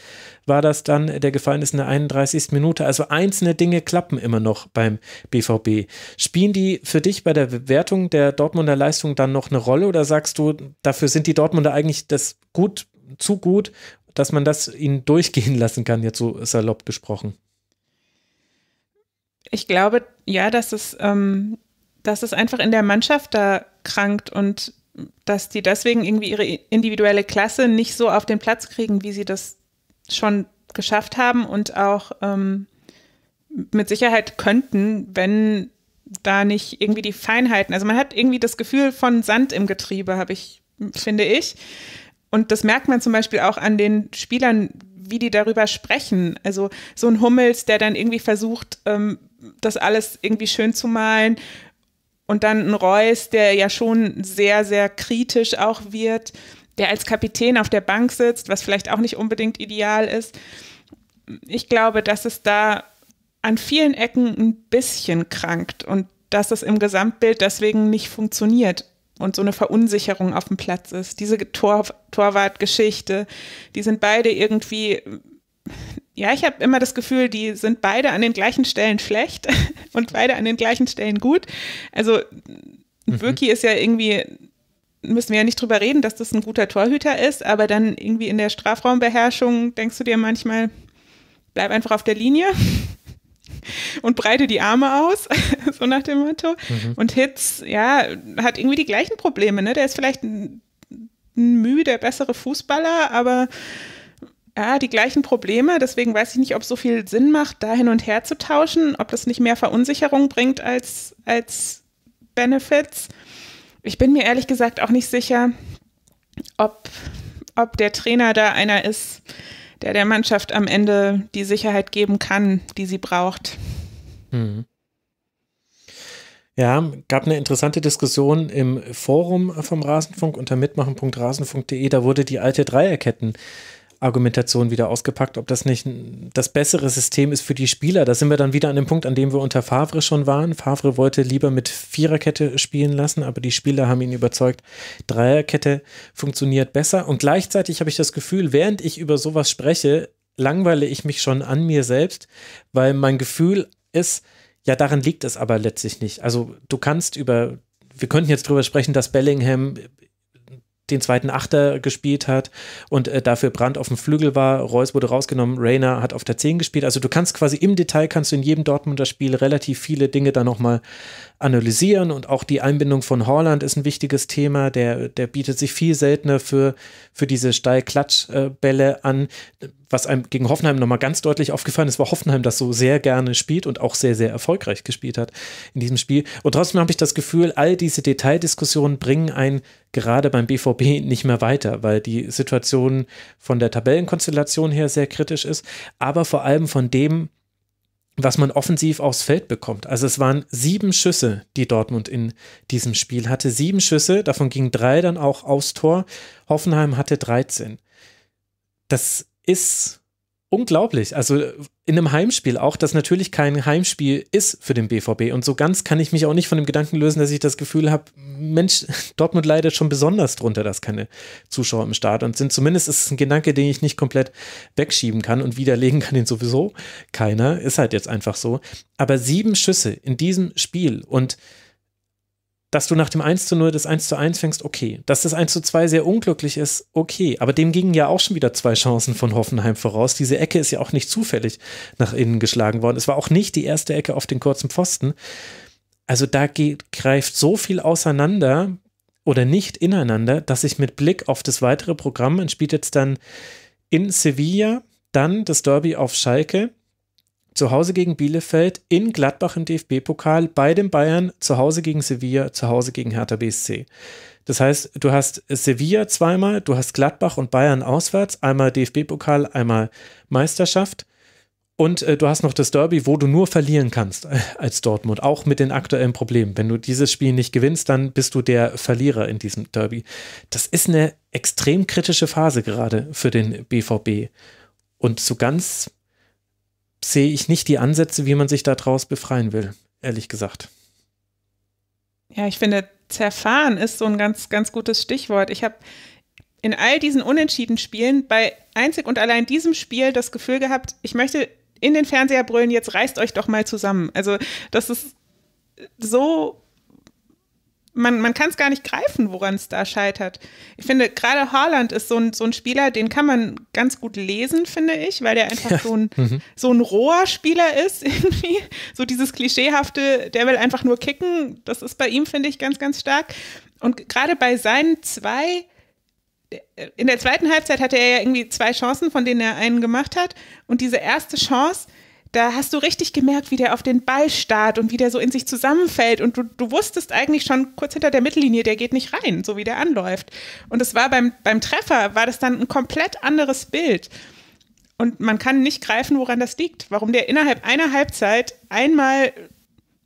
war das dann der Gefallen ist in der 31. Minute. Also einzelne Dinge klappen immer noch beim BVB. Spielen die für dich bei der Bewertung der Dortmunder Leistung dann noch eine Rolle oder sagst du, dafür sind die Dortmunder eigentlich das gut, zu gut, dass man das ihnen durchgehen lassen kann, jetzt so salopp gesprochen? Ich glaube, ja, dass es, ähm, dass es einfach in der Mannschaft da krankt und dass die deswegen irgendwie ihre individuelle Klasse nicht so auf den Platz kriegen, wie sie das schon geschafft haben und auch ähm, mit Sicherheit könnten, wenn da nicht irgendwie die Feinheiten. Also man hat irgendwie das Gefühl von Sand im Getriebe, habe ich, finde ich. Und das merkt man zum Beispiel auch an den Spielern, wie die darüber sprechen. Also so ein Hummels, der dann irgendwie versucht, ähm, das alles irgendwie schön zu malen und dann ein Reus, der ja schon sehr, sehr kritisch auch wird, der als Kapitän auf der Bank sitzt, was vielleicht auch nicht unbedingt ideal ist. Ich glaube, dass es da an vielen Ecken ein bisschen krankt und dass es im Gesamtbild deswegen nicht funktioniert und so eine Verunsicherung auf dem Platz ist. Diese Tor Torwartgeschichte, die sind beide irgendwie ja, ich habe immer das Gefühl, die sind beide an den gleichen Stellen schlecht und beide an den gleichen Stellen gut. Also mhm. ist ja irgendwie, müssen wir ja nicht drüber reden, dass das ein guter Torhüter ist, aber dann irgendwie in der Strafraumbeherrschung denkst du dir manchmal, bleib einfach auf der Linie und breite die Arme aus, so nach dem Motto. Mhm. Und Hitz, ja, hat irgendwie die gleichen Probleme. Ne? Der ist vielleicht ein, ein müde, der bessere Fußballer, aber ja, ah, die gleichen Probleme. Deswegen weiß ich nicht, ob es so viel Sinn macht, da hin und her zu tauschen, ob das nicht mehr Verunsicherung bringt als, als Benefits. Ich bin mir ehrlich gesagt auch nicht sicher, ob, ob der Trainer da einer ist, der der Mannschaft am Ende die Sicherheit geben kann, die sie braucht. Hm. Ja, gab eine interessante Diskussion im Forum vom Rasenfunk unter mitmachen.rasenfunk.de. Da wurde die alte Dreierketten äh, Argumentation wieder ausgepackt, ob das nicht das bessere System ist für die Spieler. Da sind wir dann wieder an dem Punkt, an dem wir unter Favre schon waren. Favre wollte lieber mit Viererkette spielen lassen, aber die Spieler haben ihn überzeugt, Dreierkette funktioniert besser. Und gleichzeitig habe ich das Gefühl, während ich über sowas spreche, langweile ich mich schon an mir selbst, weil mein Gefühl ist, ja, daran liegt es aber letztlich nicht. Also du kannst über, wir könnten jetzt drüber sprechen, dass Bellingham den zweiten Achter gespielt hat und äh, dafür Brandt auf dem Flügel war. Reus wurde rausgenommen, Rainer hat auf der 10 gespielt. Also du kannst quasi im Detail, kannst du in jedem Dortmunder Spiel relativ viele Dinge da nochmal analysieren und auch die Einbindung von Horland ist ein wichtiges Thema. Der, der bietet sich viel seltener für, für diese Steilklatschbälle an. Was einem gegen Hoffenheim nochmal ganz deutlich aufgefallen ist, war Hoffenheim, das so sehr gerne spielt und auch sehr, sehr erfolgreich gespielt hat in diesem Spiel. Und trotzdem habe ich das Gefühl, all diese Detaildiskussionen bringen einen gerade beim BVB nicht mehr weiter, weil die Situation von der Tabellenkonstellation her sehr kritisch ist, aber vor allem von dem, was man offensiv aufs Feld bekommt. Also es waren sieben Schüsse, die Dortmund in diesem Spiel hatte. Sieben Schüsse, davon gingen drei dann auch aufs Tor. Hoffenheim hatte 13. Das ist unglaublich. Also in einem Heimspiel auch, das natürlich kein Heimspiel ist für den BVB. Und so ganz kann ich mich auch nicht von dem Gedanken lösen, dass ich das Gefühl habe, Mensch, Dortmund leidet schon besonders drunter, dass keine Zuschauer im und sind. Zumindest ist es ein Gedanke, den ich nicht komplett wegschieben kann und widerlegen kann ihn sowieso keiner. Ist halt jetzt einfach so. Aber sieben Schüsse in diesem Spiel und dass du nach dem 1 zu 0 das 1 zu 1 fängst, okay. Dass das 1 zu 2 sehr unglücklich ist, okay. Aber dem gingen ja auch schon wieder zwei Chancen von Hoffenheim voraus. Diese Ecke ist ja auch nicht zufällig nach innen geschlagen worden. Es war auch nicht die erste Ecke auf den kurzen Pfosten. Also da geht, greift so viel auseinander oder nicht ineinander, dass ich mit Blick auf das weitere Programm, man spielt jetzt dann in Sevilla, dann das Derby auf Schalke, zu Hause gegen Bielefeld, in Gladbach im DFB-Pokal, bei den Bayern, zu Hause gegen Sevilla, zu Hause gegen Hertha BSC. Das heißt, du hast Sevilla zweimal, du hast Gladbach und Bayern auswärts, einmal DFB-Pokal, einmal Meisterschaft. Und äh, du hast noch das Derby, wo du nur verlieren kannst äh, als Dortmund, auch mit den aktuellen Problemen. Wenn du dieses Spiel nicht gewinnst, dann bist du der Verlierer in diesem Derby. Das ist eine extrem kritische Phase gerade für den BVB. Und so ganz sehe ich nicht die Ansätze, wie man sich daraus befreien will, ehrlich gesagt. Ja, ich finde, zerfahren ist so ein ganz, ganz gutes Stichwort. Ich habe in all diesen unentschieden Spielen bei einzig und allein diesem Spiel das Gefühl gehabt, ich möchte in den Fernseher brüllen, jetzt reißt euch doch mal zusammen. Also, das ist so man, man kann es gar nicht greifen, woran es da scheitert. Ich finde, gerade Haaland ist so ein, so ein Spieler, den kann man ganz gut lesen, finde ich, weil der einfach ja. so, ein, mhm. so ein roher Spieler ist, irgendwie. So dieses klischeehafte, der will einfach nur kicken, das ist bei ihm, finde ich, ganz, ganz stark. Und gerade bei seinen zwei, äh, in der zweiten Halbzeit hatte er ja irgendwie zwei Chancen, von denen er einen gemacht hat. Und diese erste Chance, da hast du richtig gemerkt, wie der auf den Ball starrt und wie der so in sich zusammenfällt. Und du, du wusstest eigentlich schon kurz hinter der Mittellinie, der geht nicht rein, so wie der anläuft. Und es war beim, beim Treffer, war das dann ein komplett anderes Bild. Und man kann nicht greifen, woran das liegt. Warum der innerhalb einer Halbzeit einmal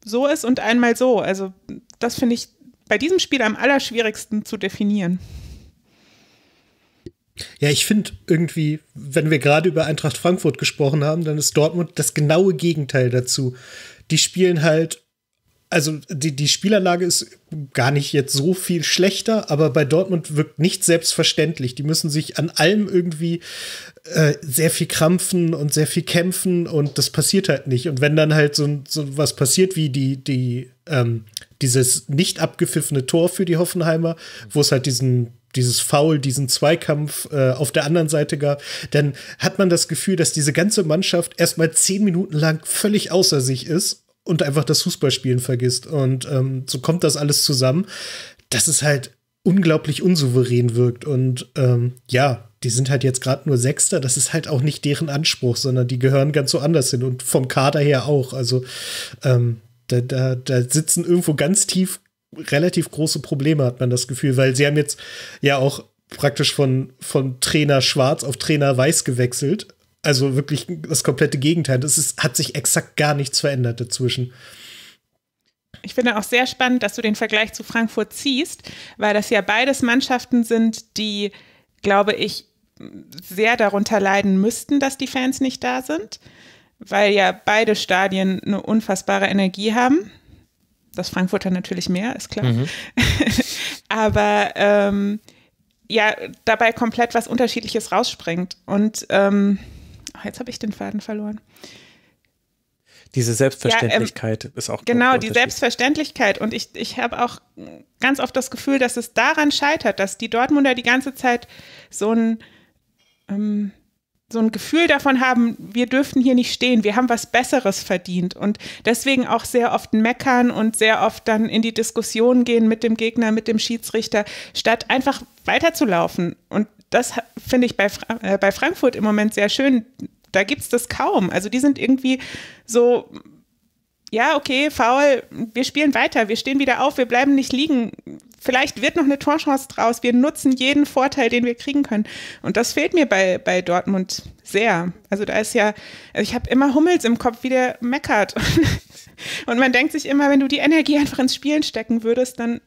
so ist und einmal so. Also das finde ich bei diesem Spiel am allerschwierigsten zu definieren. Ja, ich finde irgendwie, wenn wir gerade über Eintracht Frankfurt gesprochen haben, dann ist Dortmund das genaue Gegenteil dazu. Die spielen halt, also die, die Spielanlage ist gar nicht jetzt so viel schlechter, aber bei Dortmund wirkt nicht selbstverständlich. Die müssen sich an allem irgendwie äh, sehr viel krampfen und sehr viel kämpfen und das passiert halt nicht. Und wenn dann halt so, so was passiert wie die, die, ähm, dieses nicht abgepfiffene Tor für die Hoffenheimer, wo es halt diesen dieses Foul, diesen Zweikampf äh, auf der anderen Seite gab, dann hat man das Gefühl, dass diese ganze Mannschaft erstmal zehn Minuten lang völlig außer sich ist und einfach das Fußballspielen vergisst. Und ähm, so kommt das alles zusammen, dass es halt unglaublich unsouverän wirkt. Und ähm, ja, die sind halt jetzt gerade nur Sechster. Das ist halt auch nicht deren Anspruch, sondern die gehören ganz woanders hin und vom Kader her auch. Also ähm, da, da, da sitzen irgendwo ganz tief relativ große Probleme, hat man das Gefühl, weil sie haben jetzt ja auch praktisch von, von Trainer Schwarz auf Trainer Weiß gewechselt. Also wirklich das komplette Gegenteil. Es hat sich exakt gar nichts verändert dazwischen. Ich finde auch sehr spannend, dass du den Vergleich zu Frankfurt ziehst, weil das ja beides Mannschaften sind, die, glaube ich, sehr darunter leiden müssten, dass die Fans nicht da sind, weil ja beide Stadien eine unfassbare Energie haben das Frankfurter natürlich mehr, ist klar. Mhm. Aber ähm, ja, dabei komplett was Unterschiedliches rausspringt. Und ähm, jetzt habe ich den Faden verloren. Diese Selbstverständlichkeit ja, ähm, ist auch. Genau, die Selbstverständlichkeit. Und ich, ich habe auch ganz oft das Gefühl, dass es daran scheitert, dass die Dortmunder die ganze Zeit so ein, ähm, so ein Gefühl davon haben, wir dürften hier nicht stehen, wir haben was Besseres verdient und deswegen auch sehr oft meckern und sehr oft dann in die Diskussion gehen mit dem Gegner, mit dem Schiedsrichter, statt einfach weiterzulaufen. Und das finde ich bei, äh, bei Frankfurt im Moment sehr schön. Da gibt es das kaum. Also die sind irgendwie so, ja, okay, faul, wir spielen weiter, wir stehen wieder auf, wir bleiben nicht liegen, vielleicht wird noch eine Torchance draus. Wir nutzen jeden Vorteil, den wir kriegen können. Und das fehlt mir bei, bei Dortmund sehr. Also da ist ja, also ich habe immer Hummels im Kopf, wie der meckert. Und man denkt sich immer, wenn du die Energie einfach ins Spielen stecken würdest, dann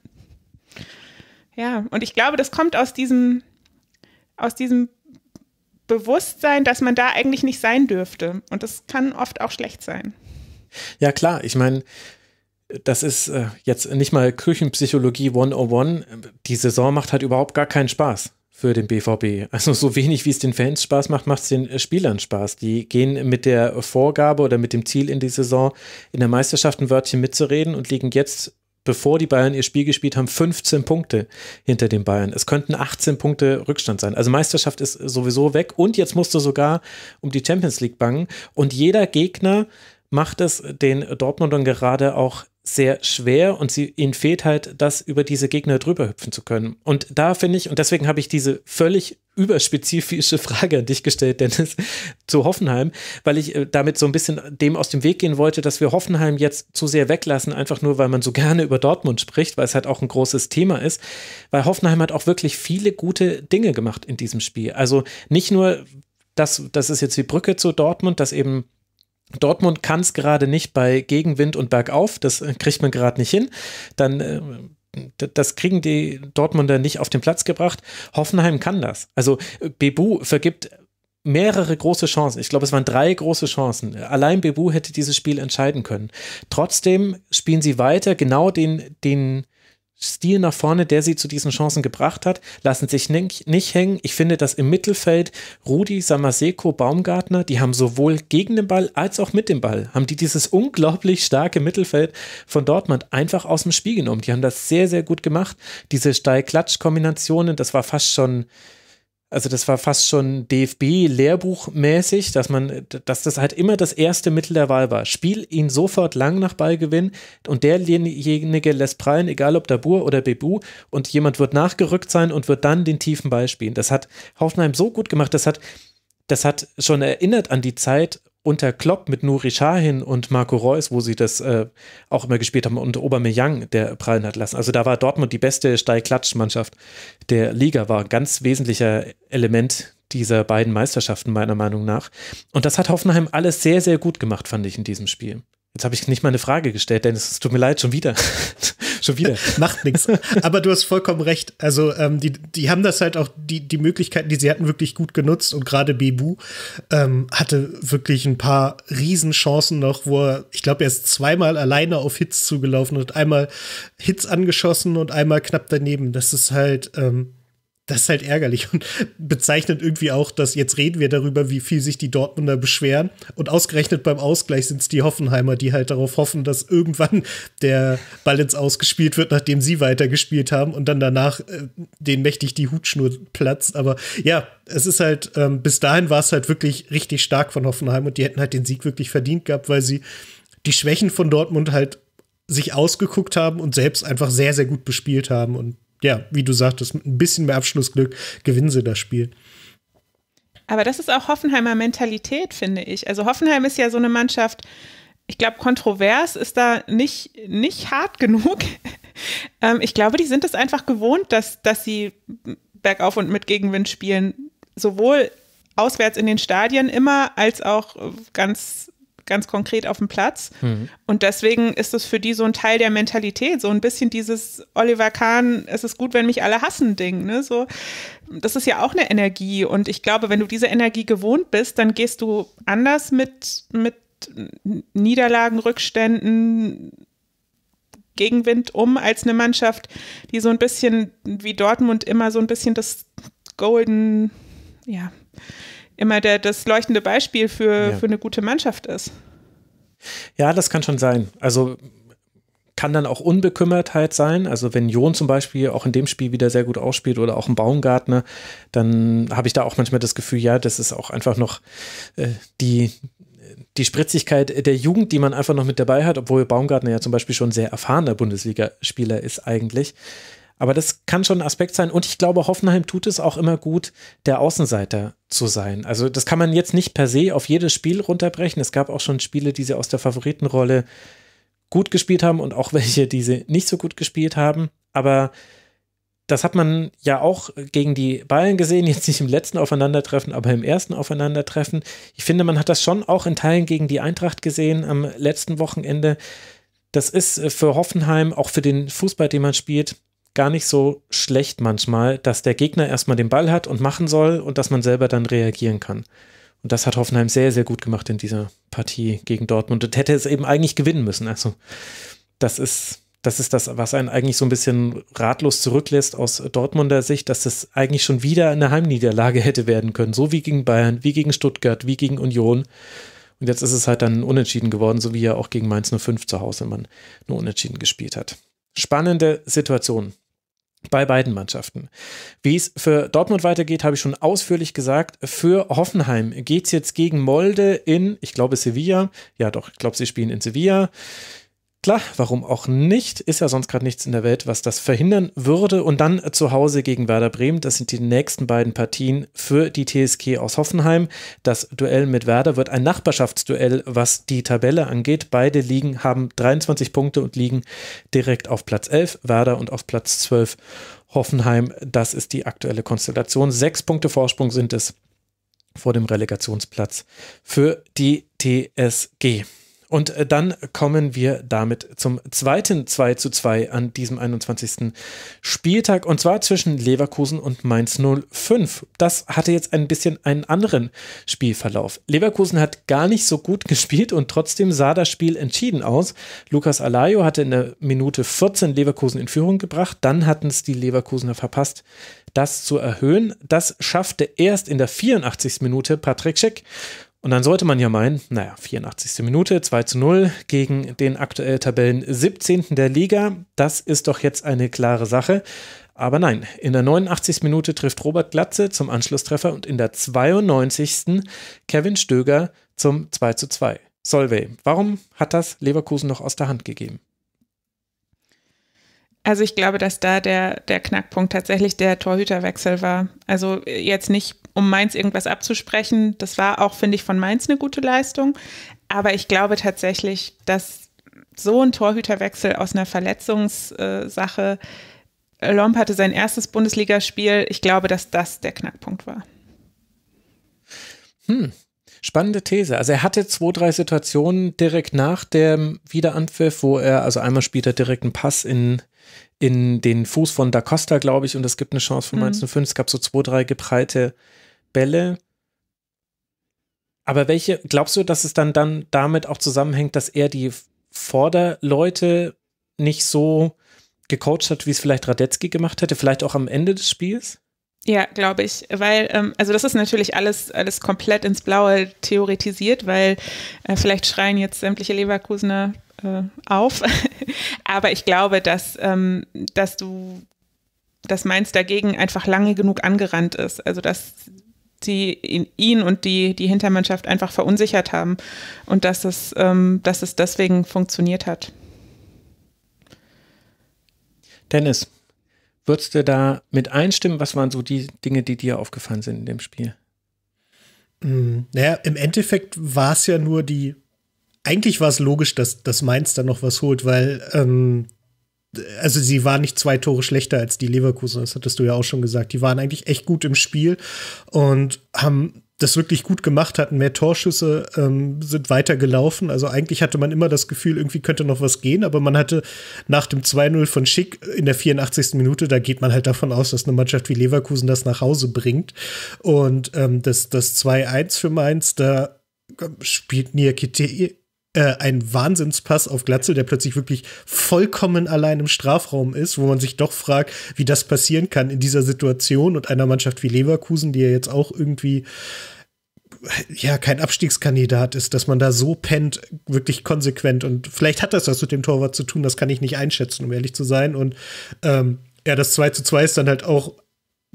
ja. Und ich glaube, das kommt aus diesem, aus diesem Bewusstsein, dass man da eigentlich nicht sein dürfte. Und das kann oft auch schlecht sein. Ja, klar. Ich meine, das ist äh, jetzt nicht mal Küchenpsychologie 101. Die Saison macht halt überhaupt gar keinen Spaß für den BVB. Also so wenig wie es den Fans Spaß macht, macht es den äh, Spielern Spaß. Die gehen mit der Vorgabe oder mit dem Ziel in die Saison, in der Meisterschaft ein Wörtchen mitzureden und liegen jetzt, bevor die Bayern ihr Spiel gespielt haben, 15 Punkte hinter den Bayern. Es könnten 18 Punkte Rückstand sein. Also Meisterschaft ist sowieso weg und jetzt musst du sogar um die Champions League bangen. Und jeder Gegner macht es den Dortmundern gerade auch sehr schwer und sie, ihnen fehlt halt das, über diese Gegner drüber hüpfen zu können. Und da finde ich, und deswegen habe ich diese völlig überspezifische Frage an dich gestellt, Dennis, zu Hoffenheim, weil ich äh, damit so ein bisschen dem aus dem Weg gehen wollte, dass wir Hoffenheim jetzt zu sehr weglassen, einfach nur, weil man so gerne über Dortmund spricht, weil es halt auch ein großes Thema ist, weil Hoffenheim hat auch wirklich viele gute Dinge gemacht in diesem Spiel. Also nicht nur, das, das ist jetzt die Brücke zu Dortmund, dass eben Dortmund kann es gerade nicht bei Gegenwind und Bergauf, das äh, kriegt man gerade nicht hin. Dann äh, das kriegen die Dortmunder nicht auf den Platz gebracht. Hoffenheim kann das. Also äh, Bebu vergibt mehrere große Chancen. Ich glaube, es waren drei große Chancen. Allein Bebu hätte dieses Spiel entscheiden können. Trotzdem spielen sie weiter genau den, den Stil nach vorne, der sie zu diesen Chancen gebracht hat, lassen sich nicht, hängen. Ich finde, dass im Mittelfeld Rudi, Samaseko, Baumgartner, die haben sowohl gegen den Ball als auch mit dem Ball, haben die dieses unglaublich starke Mittelfeld von Dortmund einfach aus dem Spiel genommen. Die haben das sehr, sehr gut gemacht. Diese Steil-Klatsch-Kombinationen, das war fast schon also das war fast schon DFB-Lehrbuchmäßig, dass man, dass das halt immer das erste Mittel der Wahl war. Spiel ihn sofort lang nach Ballgewinn und derjenige lässt prallen, egal ob Dabur oder Bebu, und jemand wird nachgerückt sein und wird dann den tiefen Ball spielen. Das hat Hoffenheim so gut gemacht, das hat, das hat schon erinnert an die Zeit unter Klopp mit Nuri Sahin und Marco Reus, wo sie das äh, auch immer gespielt haben, und Aubameyang, der prallen hat lassen. Also da war Dortmund die beste steil der Liga, war ein ganz wesentlicher Element dieser beiden Meisterschaften meiner Meinung nach. Und das hat Hoffenheim alles sehr, sehr gut gemacht, fand ich in diesem Spiel. Jetzt habe ich nicht mal eine Frage gestellt, denn es tut mir leid, schon wieder. Schon wieder. Macht nichts. Aber du hast vollkommen recht. Also, ähm, die, die haben das halt auch, die, die Möglichkeiten, die sie hatten, wirklich gut genutzt. Und gerade Bebu ähm, hatte wirklich ein paar Riesenchancen noch, wo er, ich glaube, er ist zweimal alleine auf Hits zugelaufen und einmal Hits angeschossen und einmal knapp daneben. Das ist halt. Ähm, das ist halt ärgerlich und bezeichnet irgendwie auch, dass jetzt reden wir darüber, wie viel sich die Dortmunder beschweren. Und ausgerechnet beim Ausgleich sind es die Hoffenheimer, die halt darauf hoffen, dass irgendwann der Ball jetzt Ausgespielt wird, nachdem sie weitergespielt haben und dann danach äh, den mächtig die Hutschnur platzt. Aber ja, es ist halt, ähm, bis dahin war es halt wirklich richtig stark von Hoffenheim und die hätten halt den Sieg wirklich verdient gehabt, weil sie die Schwächen von Dortmund halt sich ausgeguckt haben und selbst einfach sehr, sehr gut bespielt haben. Und ja, wie du sagtest, mit ein bisschen mehr Abschlussglück gewinnen sie das Spiel. Aber das ist auch Hoffenheimer Mentalität, finde ich. Also Hoffenheim ist ja so eine Mannschaft, ich glaube, kontrovers ist da nicht, nicht hart genug. ähm, ich glaube, die sind es einfach gewohnt, dass, dass sie bergauf und mit Gegenwind spielen. Sowohl auswärts in den Stadien immer, als auch ganz ganz konkret auf dem Platz. Mhm. Und deswegen ist es für die so ein Teil der Mentalität, so ein bisschen dieses Oliver Kahn, es ist gut, wenn mich alle hassen Ding. Ne? So, das ist ja auch eine Energie. Und ich glaube, wenn du diese Energie gewohnt bist, dann gehst du anders mit, mit Niederlagen, Rückständen, Gegenwind um als eine Mannschaft, die so ein bisschen wie Dortmund immer so ein bisschen das Golden, ja, immer der, das leuchtende Beispiel für, ja. für eine gute Mannschaft ist. Ja, das kann schon sein. Also kann dann auch Unbekümmertheit sein. Also wenn Jon zum Beispiel auch in dem Spiel wieder sehr gut ausspielt oder auch ein Baumgartner, dann habe ich da auch manchmal das Gefühl, ja, das ist auch einfach noch äh, die, die Spritzigkeit der Jugend, die man einfach noch mit dabei hat, obwohl Baumgartner ja zum Beispiel schon sehr erfahrener Bundesligaspieler ist eigentlich. Aber das kann schon ein Aspekt sein. Und ich glaube, Hoffenheim tut es auch immer gut, der Außenseiter zu sein. Also das kann man jetzt nicht per se auf jedes Spiel runterbrechen. Es gab auch schon Spiele, die sie aus der Favoritenrolle gut gespielt haben und auch welche, die sie nicht so gut gespielt haben. Aber das hat man ja auch gegen die Bayern gesehen, jetzt nicht im letzten Aufeinandertreffen, aber im ersten Aufeinandertreffen. Ich finde, man hat das schon auch in Teilen gegen die Eintracht gesehen am letzten Wochenende. Das ist äh, für Hoffenheim, auch für den Fußball, den man spielt, gar nicht so schlecht manchmal, dass der Gegner erstmal den Ball hat und machen soll und dass man selber dann reagieren kann. Und das hat Hoffenheim sehr, sehr gut gemacht in dieser Partie gegen Dortmund und hätte es eben eigentlich gewinnen müssen. Also das ist, das ist das, was einen eigentlich so ein bisschen ratlos zurücklässt aus Dortmunder Sicht, dass das eigentlich schon wieder eine Heimniederlage hätte werden können. So wie gegen Bayern, wie gegen Stuttgart, wie gegen Union. Und jetzt ist es halt dann unentschieden geworden, so wie ja auch gegen Mainz 05 zu Hause man nur unentschieden gespielt hat. Spannende Situation bei beiden Mannschaften. Wie es für Dortmund weitergeht, habe ich schon ausführlich gesagt. Für Hoffenheim geht es jetzt gegen Molde in, ich glaube, Sevilla. Ja, doch, ich glaube, sie spielen in Sevilla. Klar, warum auch nicht? Ist ja sonst gerade nichts in der Welt, was das verhindern würde. Und dann äh, zu Hause gegen Werder Bremen. Das sind die nächsten beiden Partien für die TSG aus Hoffenheim. Das Duell mit Werder wird ein Nachbarschaftsduell, was die Tabelle angeht. Beide liegen, haben 23 Punkte und liegen direkt auf Platz 11, Werder und auf Platz 12 Hoffenheim. Das ist die aktuelle Konstellation. Sechs Punkte Vorsprung sind es vor dem Relegationsplatz für die TSG. Und äh, dann kommen wir damit zum zweiten 2 zu 2 an diesem 21. Spieltag und zwar zwischen Leverkusen und Mainz 05. Das hatte jetzt ein bisschen einen anderen Spielverlauf. Leverkusen hat gar nicht so gut gespielt und trotzdem sah das Spiel entschieden aus. Lukas Alayo hatte in der Minute 14 Leverkusen in Führung gebracht, dann hatten es die Leverkusener verpasst, das zu erhöhen. Das schaffte erst in der 84. Minute Patrick Schick und dann sollte man ja meinen, naja, 84. Minute, 2 zu 0 gegen den aktuell Tabellen 17. der Liga. Das ist doch jetzt eine klare Sache. Aber nein, in der 89. Minute trifft Robert Glatze zum Anschlusstreffer und in der 92. Kevin Stöger zum 2 zu 2. Solvay, warum hat das Leverkusen noch aus der Hand gegeben? Also ich glaube, dass da der, der Knackpunkt tatsächlich der Torhüterwechsel war. Also jetzt nicht um Mainz irgendwas abzusprechen. Das war auch, finde ich, von Mainz eine gute Leistung. Aber ich glaube tatsächlich, dass so ein Torhüterwechsel aus einer Verletzungssache, äh, Lomp hatte sein erstes Bundesligaspiel. Ich glaube, dass das der Knackpunkt war. Hm. Spannende These. Also er hatte zwei, drei Situationen direkt nach dem Wiederanpfiff, wo er, also einmal spielt er direkt einen Pass in in den Fuß von Da Costa, glaube ich, und es gibt eine Chance von mhm. 1905. Es gab so zwei, drei gepreite Bälle. Aber welche, glaubst du, dass es dann, dann damit auch zusammenhängt, dass er die Vorderleute nicht so gecoacht hat, wie es vielleicht Radetzky gemacht hätte, vielleicht auch am Ende des Spiels? Ja, glaube ich, weil, ähm, also das ist natürlich alles, alles komplett ins Blaue theoretisiert, weil äh, vielleicht schreien jetzt sämtliche Leverkusener äh, auf. Aber ich glaube, dass, ähm, dass du, dass Mainz dagegen einfach lange genug angerannt ist. Also dass sie ihn und die, die Hintermannschaft einfach verunsichert haben und dass es, ähm, dass es deswegen funktioniert hat. Dennis, würdest du da mit einstimmen? Was waren so die Dinge, die dir aufgefallen sind in dem Spiel? Hm, naja, im Endeffekt war es ja nur die eigentlich war es logisch, dass, dass Mainz dann noch was holt, weil ähm, also sie waren nicht zwei Tore schlechter als die Leverkusen, das hattest du ja auch schon gesagt. Die waren eigentlich echt gut im Spiel und haben das wirklich gut gemacht, hatten mehr Torschüsse, ähm, sind weiter gelaufen. Also eigentlich hatte man immer das Gefühl, irgendwie könnte noch was gehen, aber man hatte nach dem 2-0 von Schick in der 84. Minute, da geht man halt davon aus, dass eine Mannschaft wie Leverkusen das nach Hause bringt. Und ähm, das, das 2-1 für Mainz, da spielt Nia Niakite äh, ein Wahnsinnspass auf Glatzel, der plötzlich wirklich vollkommen allein im Strafraum ist, wo man sich doch fragt, wie das passieren kann in dieser Situation und einer Mannschaft wie Leverkusen, die ja jetzt auch irgendwie ja kein Abstiegskandidat ist, dass man da so pennt, wirklich konsequent. Und vielleicht hat das was mit dem Torwart zu tun, das kann ich nicht einschätzen, um ehrlich zu sein. Und ähm, ja, das 2 zu 2 ist dann halt auch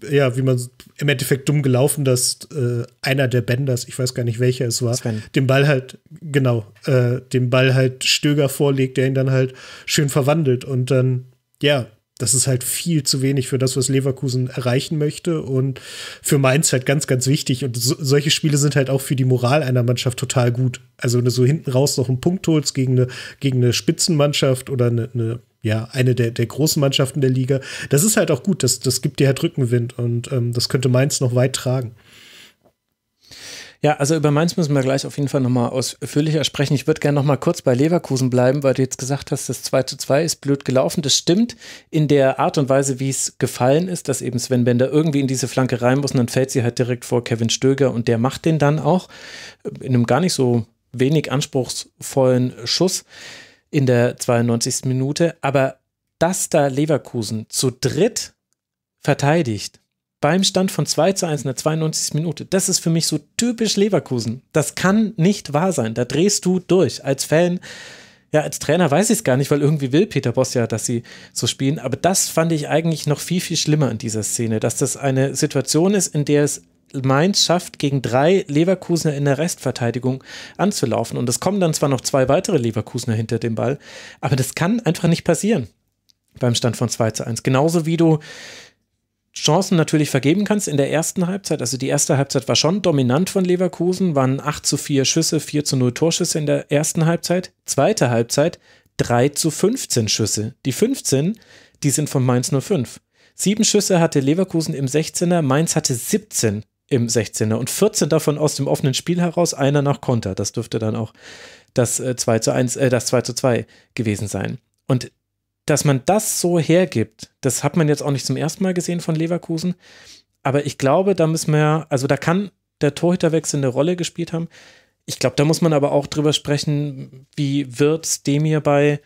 ja, wie man im Endeffekt dumm gelaufen, dass äh, einer der Benders, ich weiß gar nicht welcher es war, Sven. den Ball halt, genau, äh, den Ball halt Stöger vorlegt, der ihn dann halt schön verwandelt. Und dann, ja, das ist halt viel zu wenig für das, was Leverkusen erreichen möchte und für Mainz halt ganz, ganz wichtig. Und so, solche Spiele sind halt auch für die Moral einer Mannschaft total gut. Also, wenn du so hinten raus noch einen Punkt holst gegen eine, gegen eine Spitzenmannschaft oder eine, eine ja, eine der, der großen Mannschaften der Liga. Das ist halt auch gut, das, das gibt dir halt Rückenwind und ähm, das könnte Mainz noch weit tragen. Ja, also über Mainz müssen wir gleich auf jeden Fall nochmal ausführlicher sprechen. Ich würde gerne nochmal kurz bei Leverkusen bleiben, weil du jetzt gesagt hast, das 2 zu 2 ist blöd gelaufen. Das stimmt in der Art und Weise, wie es gefallen ist, dass eben Sven Bender irgendwie in diese Flanke rein muss und dann fällt sie halt direkt vor Kevin Stöger und der macht den dann auch in einem gar nicht so wenig anspruchsvollen Schuss in der 92. Minute. Aber dass da Leverkusen zu dritt verteidigt, beim Stand von 2 zu 1 in der 92. Minute. Das ist für mich so typisch Leverkusen. Das kann nicht wahr sein. Da drehst du durch. Als Fan, ja, als Trainer weiß ich es gar nicht, weil irgendwie will Peter Boss ja, dass sie so spielen. Aber das fand ich eigentlich noch viel, viel schlimmer in dieser Szene, dass das eine Situation ist, in der es Mainz schafft, gegen drei Leverkusener in der Restverteidigung anzulaufen. Und es kommen dann zwar noch zwei weitere Leverkusener hinter dem Ball, aber das kann einfach nicht passieren beim Stand von 2 zu 1. Genauso wie du Chancen natürlich vergeben kannst in der ersten Halbzeit. Also die erste Halbzeit war schon dominant von Leverkusen, waren 8 zu 4 Schüsse, 4 zu 0 Torschüsse in der ersten Halbzeit. Zweite Halbzeit 3 zu 15 Schüsse. Die 15, die sind von Mainz 05. Sieben Schüsse hatte Leverkusen im 16er, Mainz hatte 17 im 16er und 14 davon aus dem offenen Spiel heraus, einer nach Konter. Das dürfte dann auch das 2 äh, zu 1, äh, das 2 zu 2 gewesen sein. Und dass man das so hergibt, das hat man jetzt auch nicht zum ersten Mal gesehen von Leverkusen. Aber ich glaube, da müssen wir, also da kann der Torhüterwechsel eine Rolle gespielt haben. Ich glaube, da muss man aber auch drüber sprechen, wie wird dem hierbei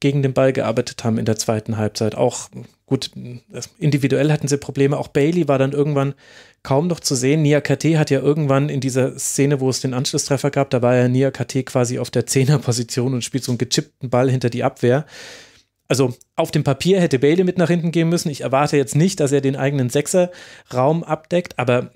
gegen den Ball gearbeitet haben in der zweiten Halbzeit. Auch Gut, individuell hatten sie Probleme. Auch Bailey war dann irgendwann kaum noch zu sehen. Nia KT hat ja irgendwann in dieser Szene, wo es den Anschlusstreffer gab, da war ja Nia KT quasi auf der Zehnerposition und spielt so einen gechippten Ball hinter die Abwehr. Also auf dem Papier hätte Bailey mit nach hinten gehen müssen. Ich erwarte jetzt nicht, dass er den eigenen Sechserraum abdeckt, aber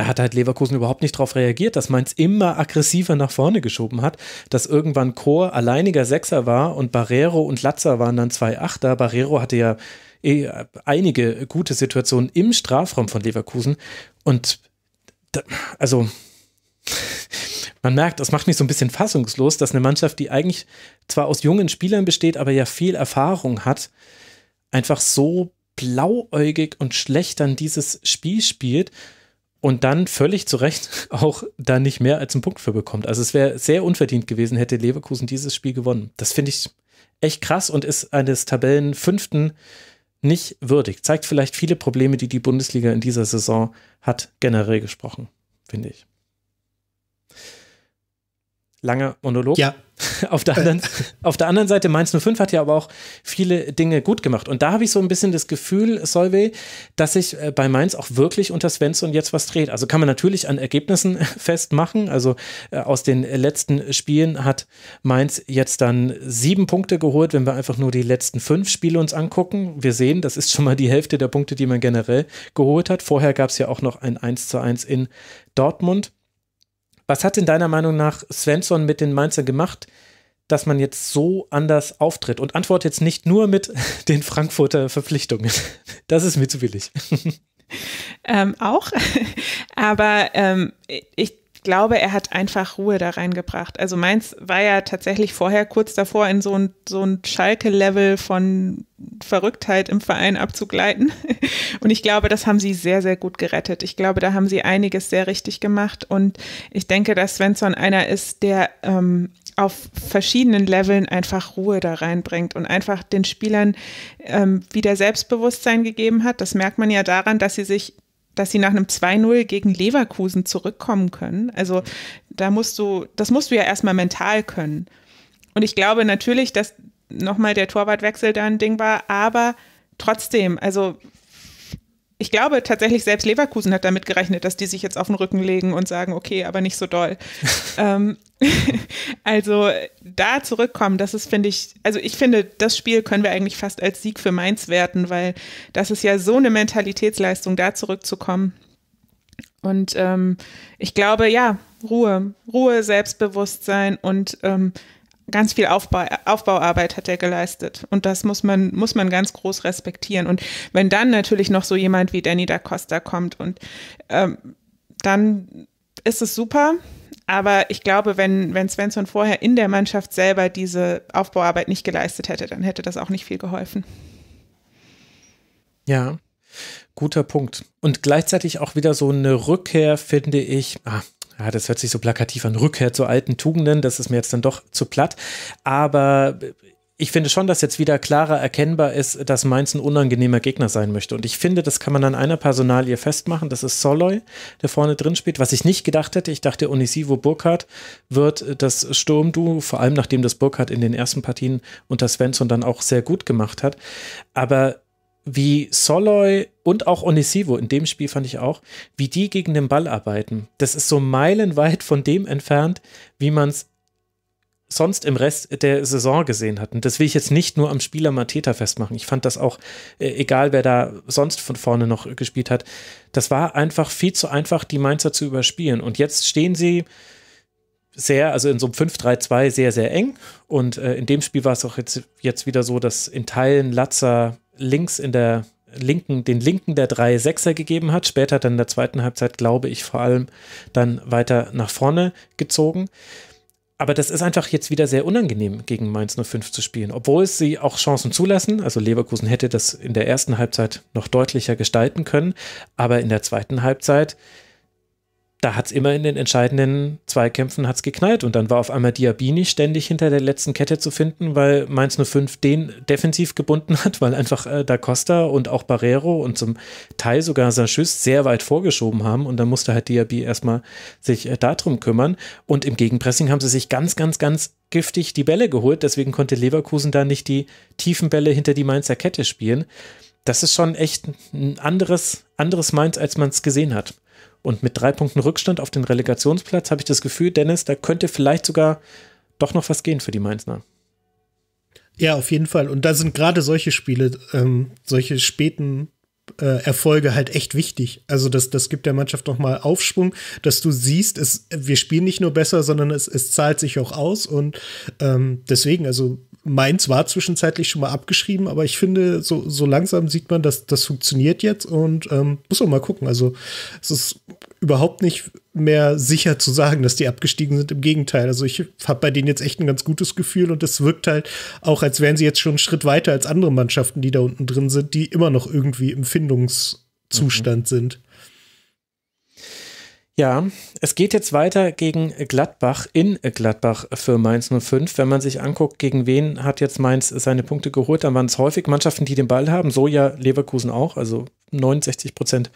da hat halt Leverkusen überhaupt nicht darauf reagiert, dass Mainz immer aggressiver nach vorne geschoben hat, dass irgendwann Chor alleiniger Sechser war und Barrero und Latzer waren dann zwei Achter. Barrero hatte ja eh einige gute Situationen im Strafraum von Leverkusen und da, also man merkt, das macht mich so ein bisschen fassungslos, dass eine Mannschaft, die eigentlich zwar aus jungen Spielern besteht, aber ja viel Erfahrung hat, einfach so blauäugig und schlecht dann dieses Spiel spielt und dann völlig zu Recht auch da nicht mehr als einen Punkt für bekommt. Also es wäre sehr unverdient gewesen, hätte Leverkusen dieses Spiel gewonnen. Das finde ich echt krass und ist eines Tabellenfünften nicht würdig. Zeigt vielleicht viele Probleme, die die Bundesliga in dieser Saison hat, generell gesprochen, finde ich. Langer Monolog. Ja, Auf der, anderen, auf der anderen Seite, Mainz 05 hat ja aber auch viele Dinge gut gemacht. Und da habe ich so ein bisschen das Gefühl, Solvay, dass sich äh, bei Mainz auch wirklich unter Svensson jetzt was dreht. Also kann man natürlich an Ergebnissen festmachen. Also äh, aus den letzten Spielen hat Mainz jetzt dann sieben Punkte geholt, wenn wir einfach nur die letzten fünf Spiele uns angucken. Wir sehen, das ist schon mal die Hälfte der Punkte, die man generell geholt hat. Vorher gab es ja auch noch ein 1 zu 1 in Dortmund. Was hat in deiner Meinung nach Svensson mit den Mainzer gemacht, dass man jetzt so anders auftritt? Und antworte jetzt nicht nur mit den Frankfurter Verpflichtungen. Das ist mir zu billig. Ähm, auch, aber ähm, ich ich glaube, er hat einfach Ruhe da reingebracht. Also meins war ja tatsächlich vorher kurz davor, in so ein, so ein Schalke-Level von Verrücktheit im Verein abzugleiten. Und ich glaube, das haben sie sehr, sehr gut gerettet. Ich glaube, da haben sie einiges sehr richtig gemacht. Und ich denke, dass Svensson einer ist, der ähm, auf verschiedenen Leveln einfach Ruhe da reinbringt und einfach den Spielern ähm, wieder Selbstbewusstsein gegeben hat. Das merkt man ja daran, dass sie sich dass sie nach einem 2-0 gegen Leverkusen zurückkommen können. Also da musst du, das musst du ja erstmal mental können. Und ich glaube natürlich, dass nochmal der Torwartwechsel da ein Ding war, aber trotzdem, also ich glaube tatsächlich, selbst Leverkusen hat damit gerechnet, dass die sich jetzt auf den Rücken legen und sagen, okay, aber nicht so doll. ähm, also da zurückkommen, das ist, finde ich, also ich finde, das Spiel können wir eigentlich fast als Sieg für Mainz werten, weil das ist ja so eine Mentalitätsleistung, da zurückzukommen. Und ähm, ich glaube, ja, Ruhe, Ruhe, Selbstbewusstsein und ähm, ganz viel Aufbau, Aufbauarbeit hat er geleistet. Und das muss man, muss man ganz groß respektieren. Und wenn dann natürlich noch so jemand wie Danny da Costa kommt und ähm, dann ist es super. Aber ich glaube, wenn, wenn Svensson vorher in der Mannschaft selber diese Aufbauarbeit nicht geleistet hätte, dann hätte das auch nicht viel geholfen. Ja, guter Punkt. Und gleichzeitig auch wieder so eine Rückkehr, finde ich. Ah, ja, ah, das hört sich so plakativ an, Rückkehr zu alten Tugenden, das ist mir jetzt dann doch zu platt. Aber äh, ich finde schon, dass jetzt wieder klarer erkennbar ist, dass Mainz ein unangenehmer Gegner sein möchte. Und ich finde, das kann man an einer Personalie festmachen. Das ist Soloy, der vorne drin spielt. Was ich nicht gedacht hätte, ich dachte, Onisivo Burkhardt wird äh, das Sturmduo, vor allem nachdem das Burkhardt in den ersten Partien unter Svensson dann auch sehr gut gemacht hat. Aber wie Soloy und auch Onisivo in dem Spiel fand ich auch, wie die gegen den Ball arbeiten. Das ist so meilenweit von dem entfernt, wie man es sonst im Rest der Saison gesehen hat. Und Das will ich jetzt nicht nur am Spieler Mateta festmachen. Ich fand das auch, äh, egal wer da sonst von vorne noch gespielt hat, das war einfach viel zu einfach, die Mainzer zu überspielen. Und jetzt stehen sie sehr, also in so einem 5-3-2 sehr, sehr eng. Und äh, in dem Spiel war es auch jetzt, jetzt wieder so, dass in Teilen Latzer links in der linken, den linken der drei Sechser gegeben hat. Später dann in der zweiten Halbzeit, glaube ich, vor allem dann weiter nach vorne gezogen. Aber das ist einfach jetzt wieder sehr unangenehm, gegen Mainz 05 zu spielen, obwohl sie auch Chancen zulassen. Also Leverkusen hätte das in der ersten Halbzeit noch deutlicher gestalten können, aber in der zweiten Halbzeit da hat es immer in den entscheidenden Zweikämpfen hat's geknallt und dann war auf einmal Diabini ständig hinter der letzten Kette zu finden, weil Mainz 05 den defensiv gebunden hat, weil einfach äh, Da Costa und auch Barrero und zum Teil sogar Sanchus sehr weit vorgeschoben haben und dann musste halt Diaby erstmal sich äh, darum kümmern und im Gegenpressing haben sie sich ganz, ganz, ganz giftig die Bälle geholt, deswegen konnte Leverkusen da nicht die tiefen Bälle hinter die Mainzer Kette spielen. Das ist schon echt ein anderes, anderes Mainz, als man es gesehen hat. Und mit drei Punkten Rückstand auf den Relegationsplatz habe ich das Gefühl, Dennis, da könnte vielleicht sogar doch noch was gehen für die Mainzner. Ja, auf jeden Fall. Und da sind gerade solche Spiele, ähm, solche späten äh, Erfolge halt echt wichtig. Also das, das gibt der Mannschaft nochmal Aufschwung, dass du siehst, es, wir spielen nicht nur besser, sondern es, es zahlt sich auch aus. Und ähm, deswegen, also meins war zwischenzeitlich schon mal abgeschrieben, aber ich finde, so, so langsam sieht man, dass das funktioniert jetzt und ähm, muss auch mal gucken. Also es ist überhaupt nicht mehr sicher zu sagen, dass die abgestiegen sind. Im Gegenteil. Also ich habe bei denen jetzt echt ein ganz gutes Gefühl und es wirkt halt auch, als wären sie jetzt schon einen Schritt weiter als andere Mannschaften, die da unten drin sind, die immer noch irgendwie im Findungszustand mhm. sind. Ja, es geht jetzt weiter gegen Gladbach in Gladbach für Mainz 05. Wenn man sich anguckt, gegen wen hat jetzt Mainz seine Punkte geholt, dann waren es häufig Mannschaften, die den Ball haben. So ja Leverkusen auch, also 69 Prozent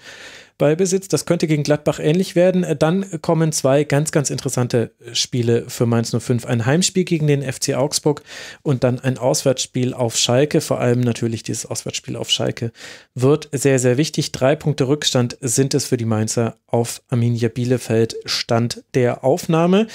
Ballbesitz. Das könnte gegen Gladbach ähnlich werden. Äh, dann kommen zwei ganz, ganz interessante äh, Spiele für Mainz 05. Ein Heimspiel gegen den FC Augsburg und dann ein Auswärtsspiel auf Schalke. Vor allem natürlich dieses Auswärtsspiel auf Schalke wird sehr, sehr wichtig. Drei Punkte Rückstand sind es für die Mainzer auf Arminia Bielefeld Stand der Aufnahme.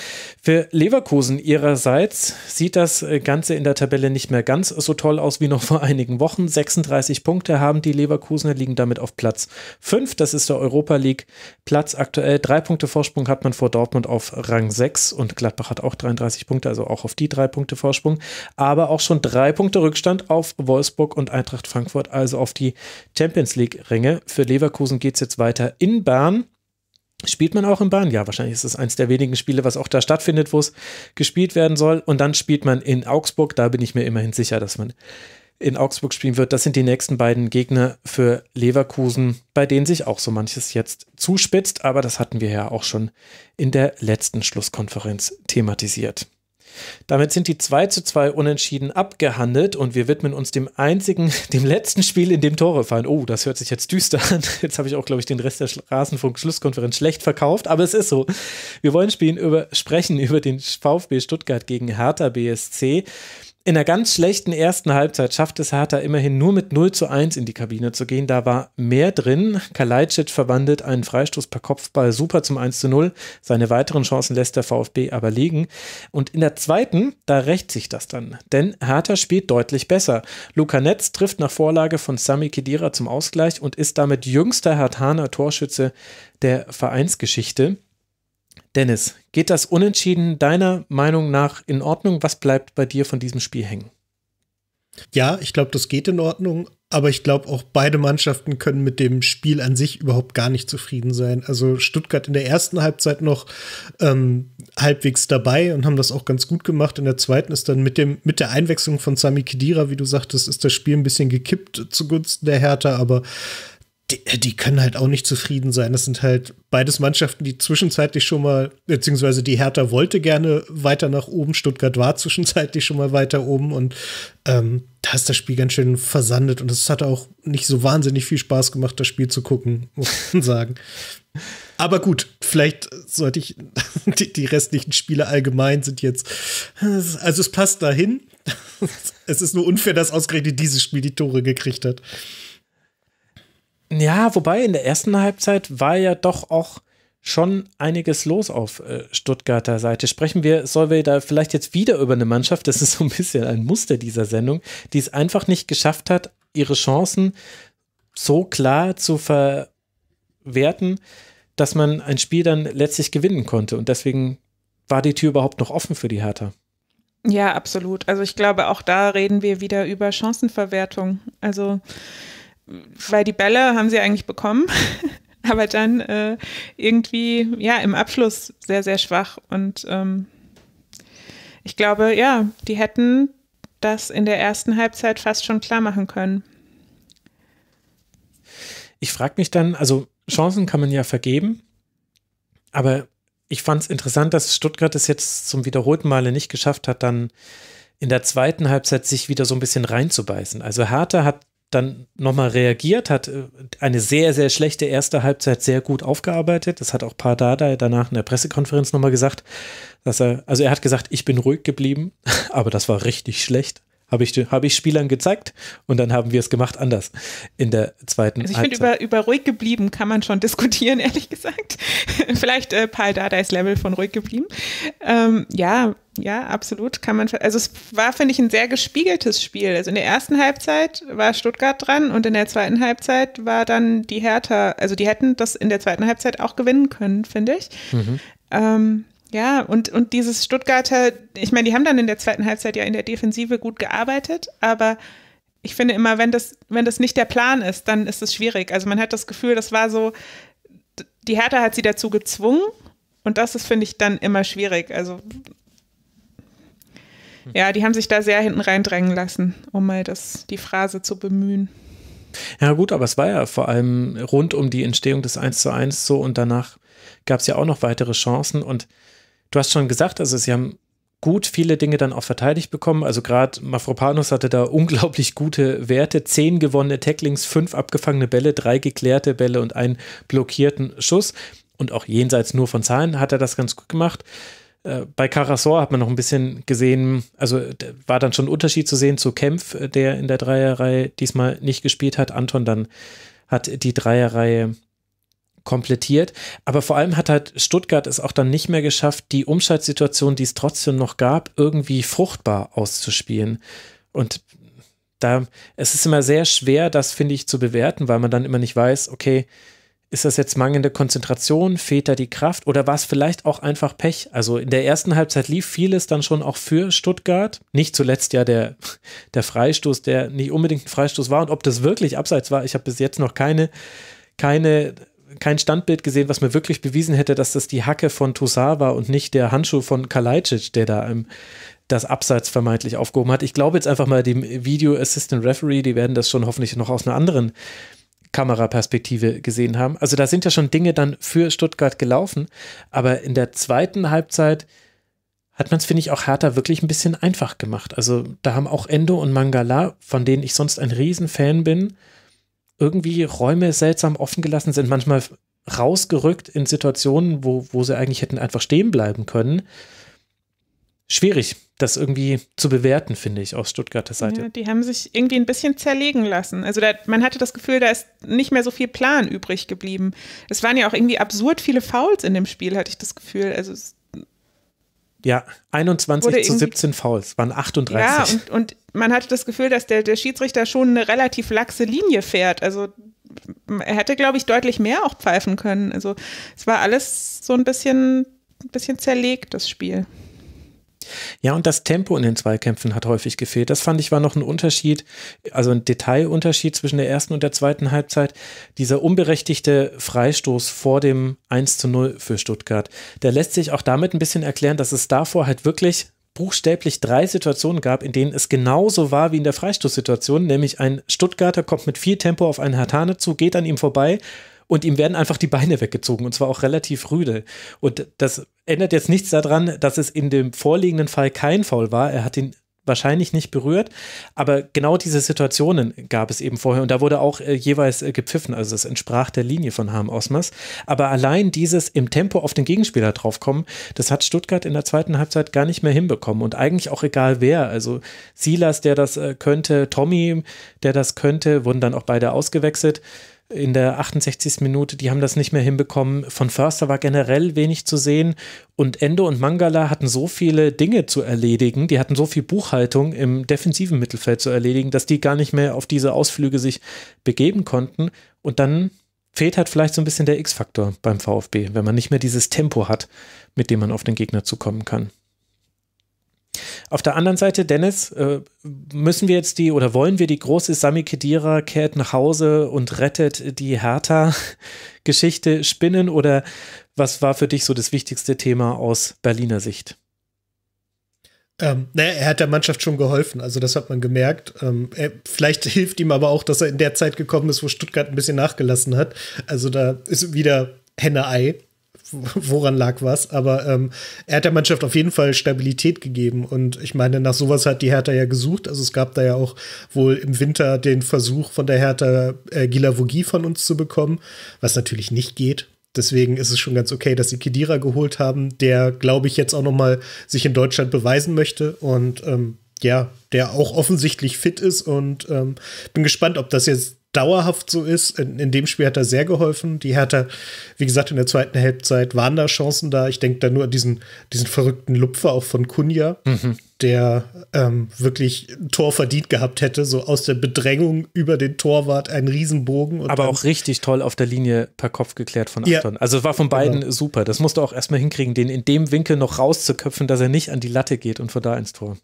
Für Leverkusen ihrerseits sieht das äh, Ganze in der Tabelle nicht mehr ganz so toll aus wie noch vor einigen Wochen. 36 Punkte haben die Leverkusener, liegen damit auf Platz 5. Das ist nächster Europa League Platz aktuell. Drei Punkte Vorsprung hat man vor Dortmund auf Rang 6 und Gladbach hat auch 33 Punkte, also auch auf die drei Punkte Vorsprung. Aber auch schon drei Punkte Rückstand auf Wolfsburg und Eintracht Frankfurt, also auf die Champions League-Ränge. Für Leverkusen geht es jetzt weiter in Bern. Spielt man auch in Bahn? Ja, wahrscheinlich ist es eines der wenigen Spiele, was auch da stattfindet, wo es gespielt werden soll. Und dann spielt man in Augsburg. Da bin ich mir immerhin sicher, dass man in Augsburg spielen wird. Das sind die nächsten beiden Gegner für Leverkusen, bei denen sich auch so manches jetzt zuspitzt. Aber das hatten wir ja auch schon in der letzten Schlusskonferenz thematisiert. Damit sind die 2 zu 2 Unentschieden abgehandelt und wir widmen uns dem einzigen, dem letzten Spiel, in dem Tore fallen. Oh, das hört sich jetzt düster an. Jetzt habe ich auch, glaube ich, den Rest der Rasenfunk-Schlusskonferenz schlecht verkauft, aber es ist so. Wir wollen spielen über, sprechen über den VfB Stuttgart gegen Hertha BSC in der ganz schlechten ersten Halbzeit schafft es Hertha immerhin nur mit 0 zu 1 in die Kabine zu gehen. Da war mehr drin. Kalajdzic verwandelt einen Freistoß per Kopfball super zum 1 zu 0. Seine weiteren Chancen lässt der VfB aber liegen. Und in der zweiten, da rächt sich das dann. Denn Hertha spielt deutlich besser. Luca Netz trifft nach Vorlage von Sami Kedira zum Ausgleich und ist damit jüngster Herthaner Torschütze der Vereinsgeschichte. Dennis, geht das Unentschieden deiner Meinung nach in Ordnung? Was bleibt bei dir von diesem Spiel hängen? Ja, ich glaube, das geht in Ordnung, aber ich glaube auch beide Mannschaften können mit dem Spiel an sich überhaupt gar nicht zufrieden sein. Also Stuttgart in der ersten Halbzeit noch ähm, halbwegs dabei und haben das auch ganz gut gemacht. In der zweiten ist dann mit dem mit der Einwechslung von Sami Kedira, wie du sagtest, ist das Spiel ein bisschen gekippt zugunsten der Hertha, aber die, die können halt auch nicht zufrieden sein. Das sind halt beides Mannschaften, die zwischenzeitlich schon mal, beziehungsweise die Hertha wollte gerne weiter nach oben, Stuttgart war zwischenzeitlich schon mal weiter oben und ähm, da ist das Spiel ganz schön versandet und es hat auch nicht so wahnsinnig viel Spaß gemacht, das Spiel zu gucken, muss man sagen. Aber gut, vielleicht sollte ich, die, die restlichen Spiele allgemein sind jetzt, also es passt dahin. Es ist nur unfair, dass ausgerechnet dieses Spiel die Tore gekriegt hat. Ja, wobei in der ersten Halbzeit war ja doch auch schon einiges los auf äh, Stuttgarter Seite. Sprechen wir, soll wir da vielleicht jetzt wieder über eine Mannschaft, das ist so ein bisschen ein Muster dieser Sendung, die es einfach nicht geschafft hat, ihre Chancen so klar zu verwerten, dass man ein Spiel dann letztlich gewinnen konnte. Und deswegen war die Tür überhaupt noch offen für die Hertha. Ja, absolut. Also ich glaube, auch da reden wir wieder über Chancenverwertung. Also weil die Bälle haben sie eigentlich bekommen, aber dann äh, irgendwie ja im Abschluss sehr, sehr schwach. Und ähm, ich glaube, ja, die hätten das in der ersten Halbzeit fast schon klar machen können. Ich frage mich dann, also Chancen kann man ja vergeben, aber ich fand es interessant, dass Stuttgart es jetzt zum wiederholten Male nicht geschafft hat, dann in der zweiten Halbzeit sich wieder so ein bisschen reinzubeißen. Also Hertha hat dann nochmal reagiert, hat äh, eine sehr, sehr schlechte erste Halbzeit sehr gut aufgearbeitet. Das hat auch Pardada danach in der Pressekonferenz nochmal gesagt, dass er, also er hat gesagt, ich bin ruhig geblieben, aber das war richtig schlecht. Habe ich, hab ich Spielern gezeigt und dann haben wir es gemacht anders in der zweiten also ich Halbzeit. Ich finde, über, über ruhig geblieben kann man schon diskutieren, ehrlich gesagt. Vielleicht äh, Paul Dardais Level von ruhig geblieben. Ähm, ja, ja, absolut. Kann man, also es war, finde ich, ein sehr gespiegeltes Spiel. Also in der ersten Halbzeit war Stuttgart dran und in der zweiten Halbzeit war dann die Hertha. Also die hätten das in der zweiten Halbzeit auch gewinnen können, finde ich. Mhm. Ähm, ja, und, und dieses Stuttgarter, ich meine, die haben dann in der zweiten Halbzeit ja in der Defensive gut gearbeitet, aber ich finde immer, wenn das, wenn das nicht der Plan ist, dann ist es schwierig. Also man hat das Gefühl, das war so, die Hertha hat sie dazu gezwungen und das ist, finde ich, dann immer schwierig. Also ja, die haben sich da sehr hinten reindrängen lassen, um mal das, die Phrase zu bemühen. Ja, gut, aber es war ja vor allem rund um die Entstehung des 1 zu 1 so und danach gab es ja auch noch weitere Chancen und Du hast schon gesagt, also sie haben gut viele Dinge dann auch verteidigt bekommen. Also gerade Mafropanos hatte da unglaublich gute Werte. Zehn gewonnene Tacklings, fünf abgefangene Bälle, drei geklärte Bälle und einen blockierten Schuss. Und auch jenseits nur von Zahlen hat er das ganz gut gemacht. Äh, bei Carasor hat man noch ein bisschen gesehen, also war dann schon ein Unterschied zu sehen zu Kempf, äh, der in der Dreierreihe diesmal nicht gespielt hat. Anton dann hat die Dreierreihe komplettiert. Aber vor allem hat halt Stuttgart es auch dann nicht mehr geschafft, die Umschaltsituation, die es trotzdem noch gab, irgendwie fruchtbar auszuspielen. Und da, es ist immer sehr schwer, das finde ich zu bewerten, weil man dann immer nicht weiß, okay, ist das jetzt mangelnde Konzentration, fehlt da die Kraft oder war es vielleicht auch einfach Pech? Also in der ersten Halbzeit lief vieles dann schon auch für Stuttgart. Nicht zuletzt ja der, der Freistoß, der nicht unbedingt ein Freistoß war und ob das wirklich abseits war. Ich habe bis jetzt noch keine, keine kein Standbild gesehen, was mir wirklich bewiesen hätte, dass das die Hacke von Toussaint war und nicht der Handschuh von Kalajdzic, der da im, ähm, das Abseits vermeintlich aufgehoben hat. Ich glaube jetzt einfach mal dem Video Assistant Referee, die werden das schon hoffentlich noch aus einer anderen Kameraperspektive gesehen haben. Also da sind ja schon Dinge dann für Stuttgart gelaufen, aber in der zweiten Halbzeit hat man es, finde ich, auch härter wirklich ein bisschen einfach gemacht. Also da haben auch Endo und Mangala, von denen ich sonst ein Riesenfan bin, irgendwie Räume seltsam offen gelassen sind, manchmal rausgerückt in Situationen, wo, wo sie eigentlich hätten einfach stehen bleiben können. Schwierig, das irgendwie zu bewerten, finde ich, aus Stuttgarter Seite. Ja, die haben sich irgendwie ein bisschen zerlegen lassen. Also da, man hatte das Gefühl, da ist nicht mehr so viel Plan übrig geblieben. Es waren ja auch irgendwie absurd viele Fouls in dem Spiel, hatte ich das Gefühl. Also es ja, 21 zu 17 Fouls, waren 38. Ja, und, und man hatte das Gefühl, dass der, der Schiedsrichter schon eine relativ laxe Linie fährt. Also er hätte, glaube ich, deutlich mehr auch pfeifen können. Also es war alles so ein bisschen, ein bisschen zerlegt, das Spiel. Ja, und das Tempo in den Zweikämpfen hat häufig gefehlt. Das fand ich war noch ein Unterschied, also ein Detailunterschied zwischen der ersten und der zweiten Halbzeit. Dieser unberechtigte Freistoß vor dem 1 zu 0 für Stuttgart, der lässt sich auch damit ein bisschen erklären, dass es davor halt wirklich buchstäblich drei Situationen gab, in denen es genauso war wie in der Freistoßsituation, nämlich ein Stuttgarter kommt mit viel Tempo auf einen Hartane zu, geht an ihm vorbei und ihm werden einfach die Beine weggezogen und zwar auch relativ rüde. Und das ändert jetzt nichts daran, dass es in dem vorliegenden Fall kein Foul war. Er hat ihn wahrscheinlich nicht berührt, aber genau diese Situationen gab es eben vorher und da wurde auch äh, jeweils äh, gepfiffen, also es entsprach der Linie von Harm Osmas, aber allein dieses im Tempo auf den Gegenspieler draufkommen, das hat Stuttgart in der zweiten Halbzeit gar nicht mehr hinbekommen und eigentlich auch egal wer, also Silas, der das äh, könnte, Tommy, der das könnte, wurden dann auch beide ausgewechselt, in der 68. Minute, die haben das nicht mehr hinbekommen. Von Förster war generell wenig zu sehen und Endo und Mangala hatten so viele Dinge zu erledigen, die hatten so viel Buchhaltung im defensiven Mittelfeld zu erledigen, dass die gar nicht mehr auf diese Ausflüge sich begeben konnten und dann fehlt halt vielleicht so ein bisschen der X-Faktor beim VfB, wenn man nicht mehr dieses Tempo hat, mit dem man auf den Gegner zukommen kann. Auf der anderen Seite, Dennis, äh, müssen wir jetzt die oder wollen wir die große Sami Kedira kehrt nach Hause und rettet die Hertha-Geschichte spinnen oder was war für dich so das wichtigste Thema aus Berliner Sicht? Ähm, naja, er hat der Mannschaft schon geholfen, also das hat man gemerkt. Ähm, er, vielleicht hilft ihm aber auch, dass er in der Zeit gekommen ist, wo Stuttgart ein bisschen nachgelassen hat. Also da ist wieder Henne-Ei woran lag was, aber ähm, er hat der Mannschaft auf jeden Fall Stabilität gegeben und ich meine, nach sowas hat die Hertha ja gesucht. Also es gab da ja auch wohl im Winter den Versuch von der Hertha äh, Gilavogi von uns zu bekommen, was natürlich nicht geht. Deswegen ist es schon ganz okay, dass sie Kedira geholt haben, der, glaube ich, jetzt auch noch mal sich in Deutschland beweisen möchte und ähm, ja, der auch offensichtlich fit ist und ähm, bin gespannt, ob das jetzt dauerhaft so ist. In, in, dem Spiel hat er sehr geholfen. Die Hertha, wie gesagt, in der zweiten Halbzeit waren da Chancen da. Ich denke da nur an diesen, diesen verrückten Lupfer auch von Kunja, mhm. der ähm, wirklich ein Tor verdient gehabt hätte, so aus der Bedrängung über den Torwart einen Riesenbogen. Aber auch richtig toll auf der Linie per Kopf geklärt von Anton. Ja. Also war von genau. beiden genau. super. Das musste auch erstmal hinkriegen, den in dem Winkel noch rauszuköpfen, dass er nicht an die Latte geht und von da ins Tor.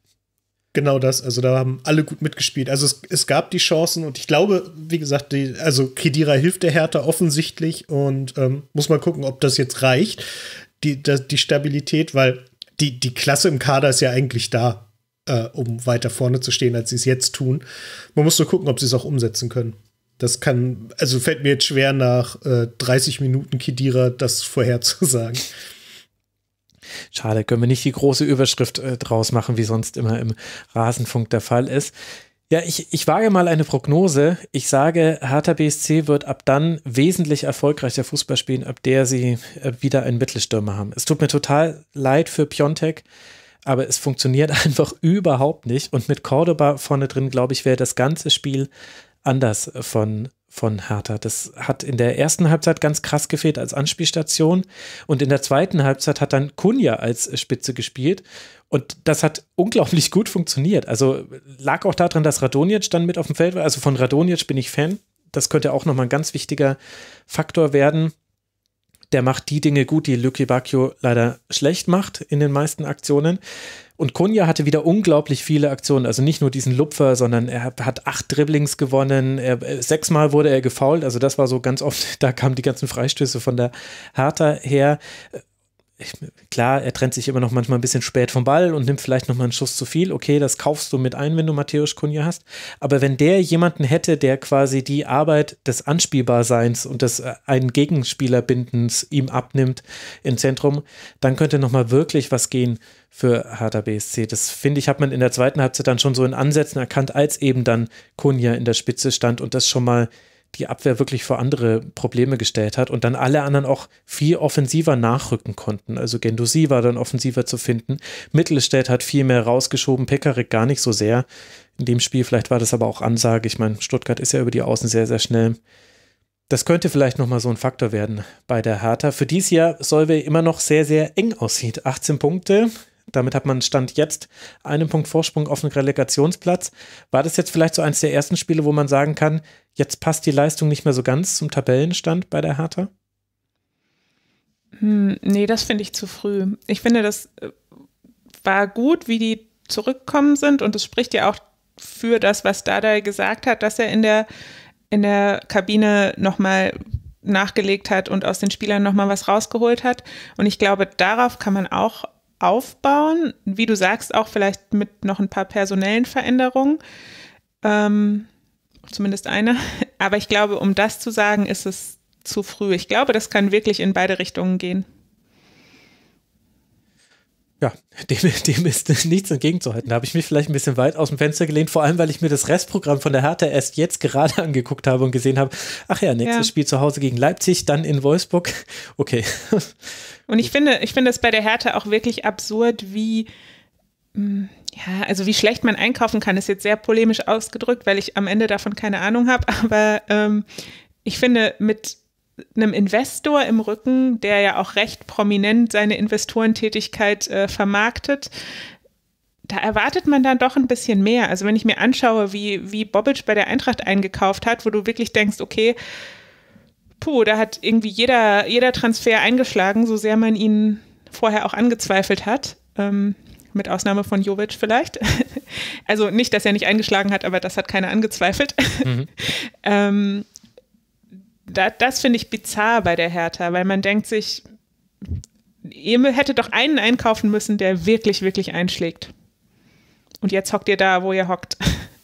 Genau das, also da haben alle gut mitgespielt. Also es, es gab die Chancen und ich glaube, wie gesagt, die, also Kedira hilft der Hertha offensichtlich und ähm, muss mal gucken, ob das jetzt reicht, die, die, die Stabilität, weil die, die Klasse im Kader ist ja eigentlich da, äh, um weiter vorne zu stehen, als sie es jetzt tun. Man muss nur gucken, ob sie es auch umsetzen können. Das kann, also fällt mir jetzt schwer nach äh, 30 Minuten Kedira das vorherzusagen. Schade, können wir nicht die große Überschrift äh, draus machen, wie sonst immer im Rasenfunk der Fall ist. Ja, ich, ich wage mal eine Prognose. Ich sage, Hertha BSC wird ab dann wesentlich erfolgreicher Fußball spielen, ab der sie äh, wieder einen Mittelstürmer haben. Es tut mir total leid für Piontek aber es funktioniert einfach überhaupt nicht. Und mit Cordoba vorne drin, glaube ich, wäre das ganze Spiel anders von von Hertha. Das hat in der ersten Halbzeit ganz krass gefehlt als Anspielstation und in der zweiten Halbzeit hat dann Kunja als Spitze gespielt und das hat unglaublich gut funktioniert. Also lag auch daran, dass Radonjic dann mit auf dem Feld war. Also von Radonjic bin ich Fan. Das könnte auch nochmal ein ganz wichtiger Faktor werden. Der macht die Dinge gut, die Lucky Bacchio leider schlecht macht in den meisten Aktionen. Und Kunja hatte wieder unglaublich viele Aktionen, also nicht nur diesen Lupfer, sondern er hat acht Dribblings gewonnen, er, äh, sechsmal wurde er gefault, also das war so ganz oft, da kamen die ganzen Freistöße von der Hertha her ich, klar, er trennt sich immer noch manchmal ein bisschen spät vom Ball und nimmt vielleicht noch mal einen Schuss zu viel. Okay, das kaufst du mit ein, wenn du Matthäus Kunja hast. Aber wenn der jemanden hätte, der quasi die Arbeit des Anspielbarseins und des äh, einen Gegenspielerbindens ihm abnimmt im Zentrum, dann könnte noch mal wirklich was gehen für Hertha BSC. Das finde ich, hat man in der zweiten Halbzeit dann schon so in Ansätzen erkannt, als eben dann Kunja in der Spitze stand und das schon mal die Abwehr wirklich vor andere Probleme gestellt hat und dann alle anderen auch viel offensiver nachrücken konnten. Also Gendosi war dann offensiver zu finden. Mittelstädt hat viel mehr rausgeschoben, Pekarik gar nicht so sehr. In dem Spiel vielleicht war das aber auch Ansage. Ich meine, Stuttgart ist ja über die Außen sehr, sehr schnell. Das könnte vielleicht nochmal so ein Faktor werden bei der Hertha. Für dieses Jahr soll wir immer noch sehr, sehr eng aussieht. 18 Punkte. Damit hat man Stand jetzt einen Punkt Vorsprung auf den Relegationsplatz. War das jetzt vielleicht so eins der ersten Spiele, wo man sagen kann, Jetzt passt die Leistung nicht mehr so ganz zum Tabellenstand bei der Hertha? Hm, nee, das finde ich zu früh. Ich finde, das äh, war gut, wie die zurückgekommen sind und es spricht ja auch für das, was Dada gesagt hat, dass er in der, in der Kabine nochmal nachgelegt hat und aus den Spielern nochmal was rausgeholt hat. Und ich glaube, darauf kann man auch aufbauen. Wie du sagst, auch vielleicht mit noch ein paar personellen Veränderungen. Ähm, zumindest eine. Aber ich glaube, um das zu sagen, ist es zu früh. Ich glaube, das kann wirklich in beide Richtungen gehen. Ja, dem, dem ist nichts entgegenzuhalten. Da habe ich mich vielleicht ein bisschen weit aus dem Fenster gelehnt, vor allem, weil ich mir das Restprogramm von der Hertha erst jetzt gerade angeguckt habe und gesehen habe, ach ja, nächstes ja. Spiel zu Hause gegen Leipzig, dann in Wolfsburg. Okay. Und ich finde, ich finde es bei der Hertha auch wirklich absurd, wie hm, ja, also wie schlecht man einkaufen kann, ist jetzt sehr polemisch ausgedrückt, weil ich am Ende davon keine Ahnung habe. Aber ähm, ich finde, mit einem Investor im Rücken, der ja auch recht prominent seine Investorentätigkeit äh, vermarktet, da erwartet man dann doch ein bisschen mehr. Also wenn ich mir anschaue, wie, wie Bobic bei der Eintracht eingekauft hat, wo du wirklich denkst, okay, puh, da hat irgendwie jeder, jeder Transfer eingeschlagen, so sehr man ihn vorher auch angezweifelt hat. Ähm, mit Ausnahme von Jovic vielleicht. Also nicht, dass er nicht eingeschlagen hat, aber das hat keiner angezweifelt. Mhm. ähm, da, das finde ich bizarr bei der Hertha, weil man denkt sich, ihr hättet doch einen einkaufen müssen, der wirklich, wirklich einschlägt. Und jetzt hockt ihr da, wo ihr hockt.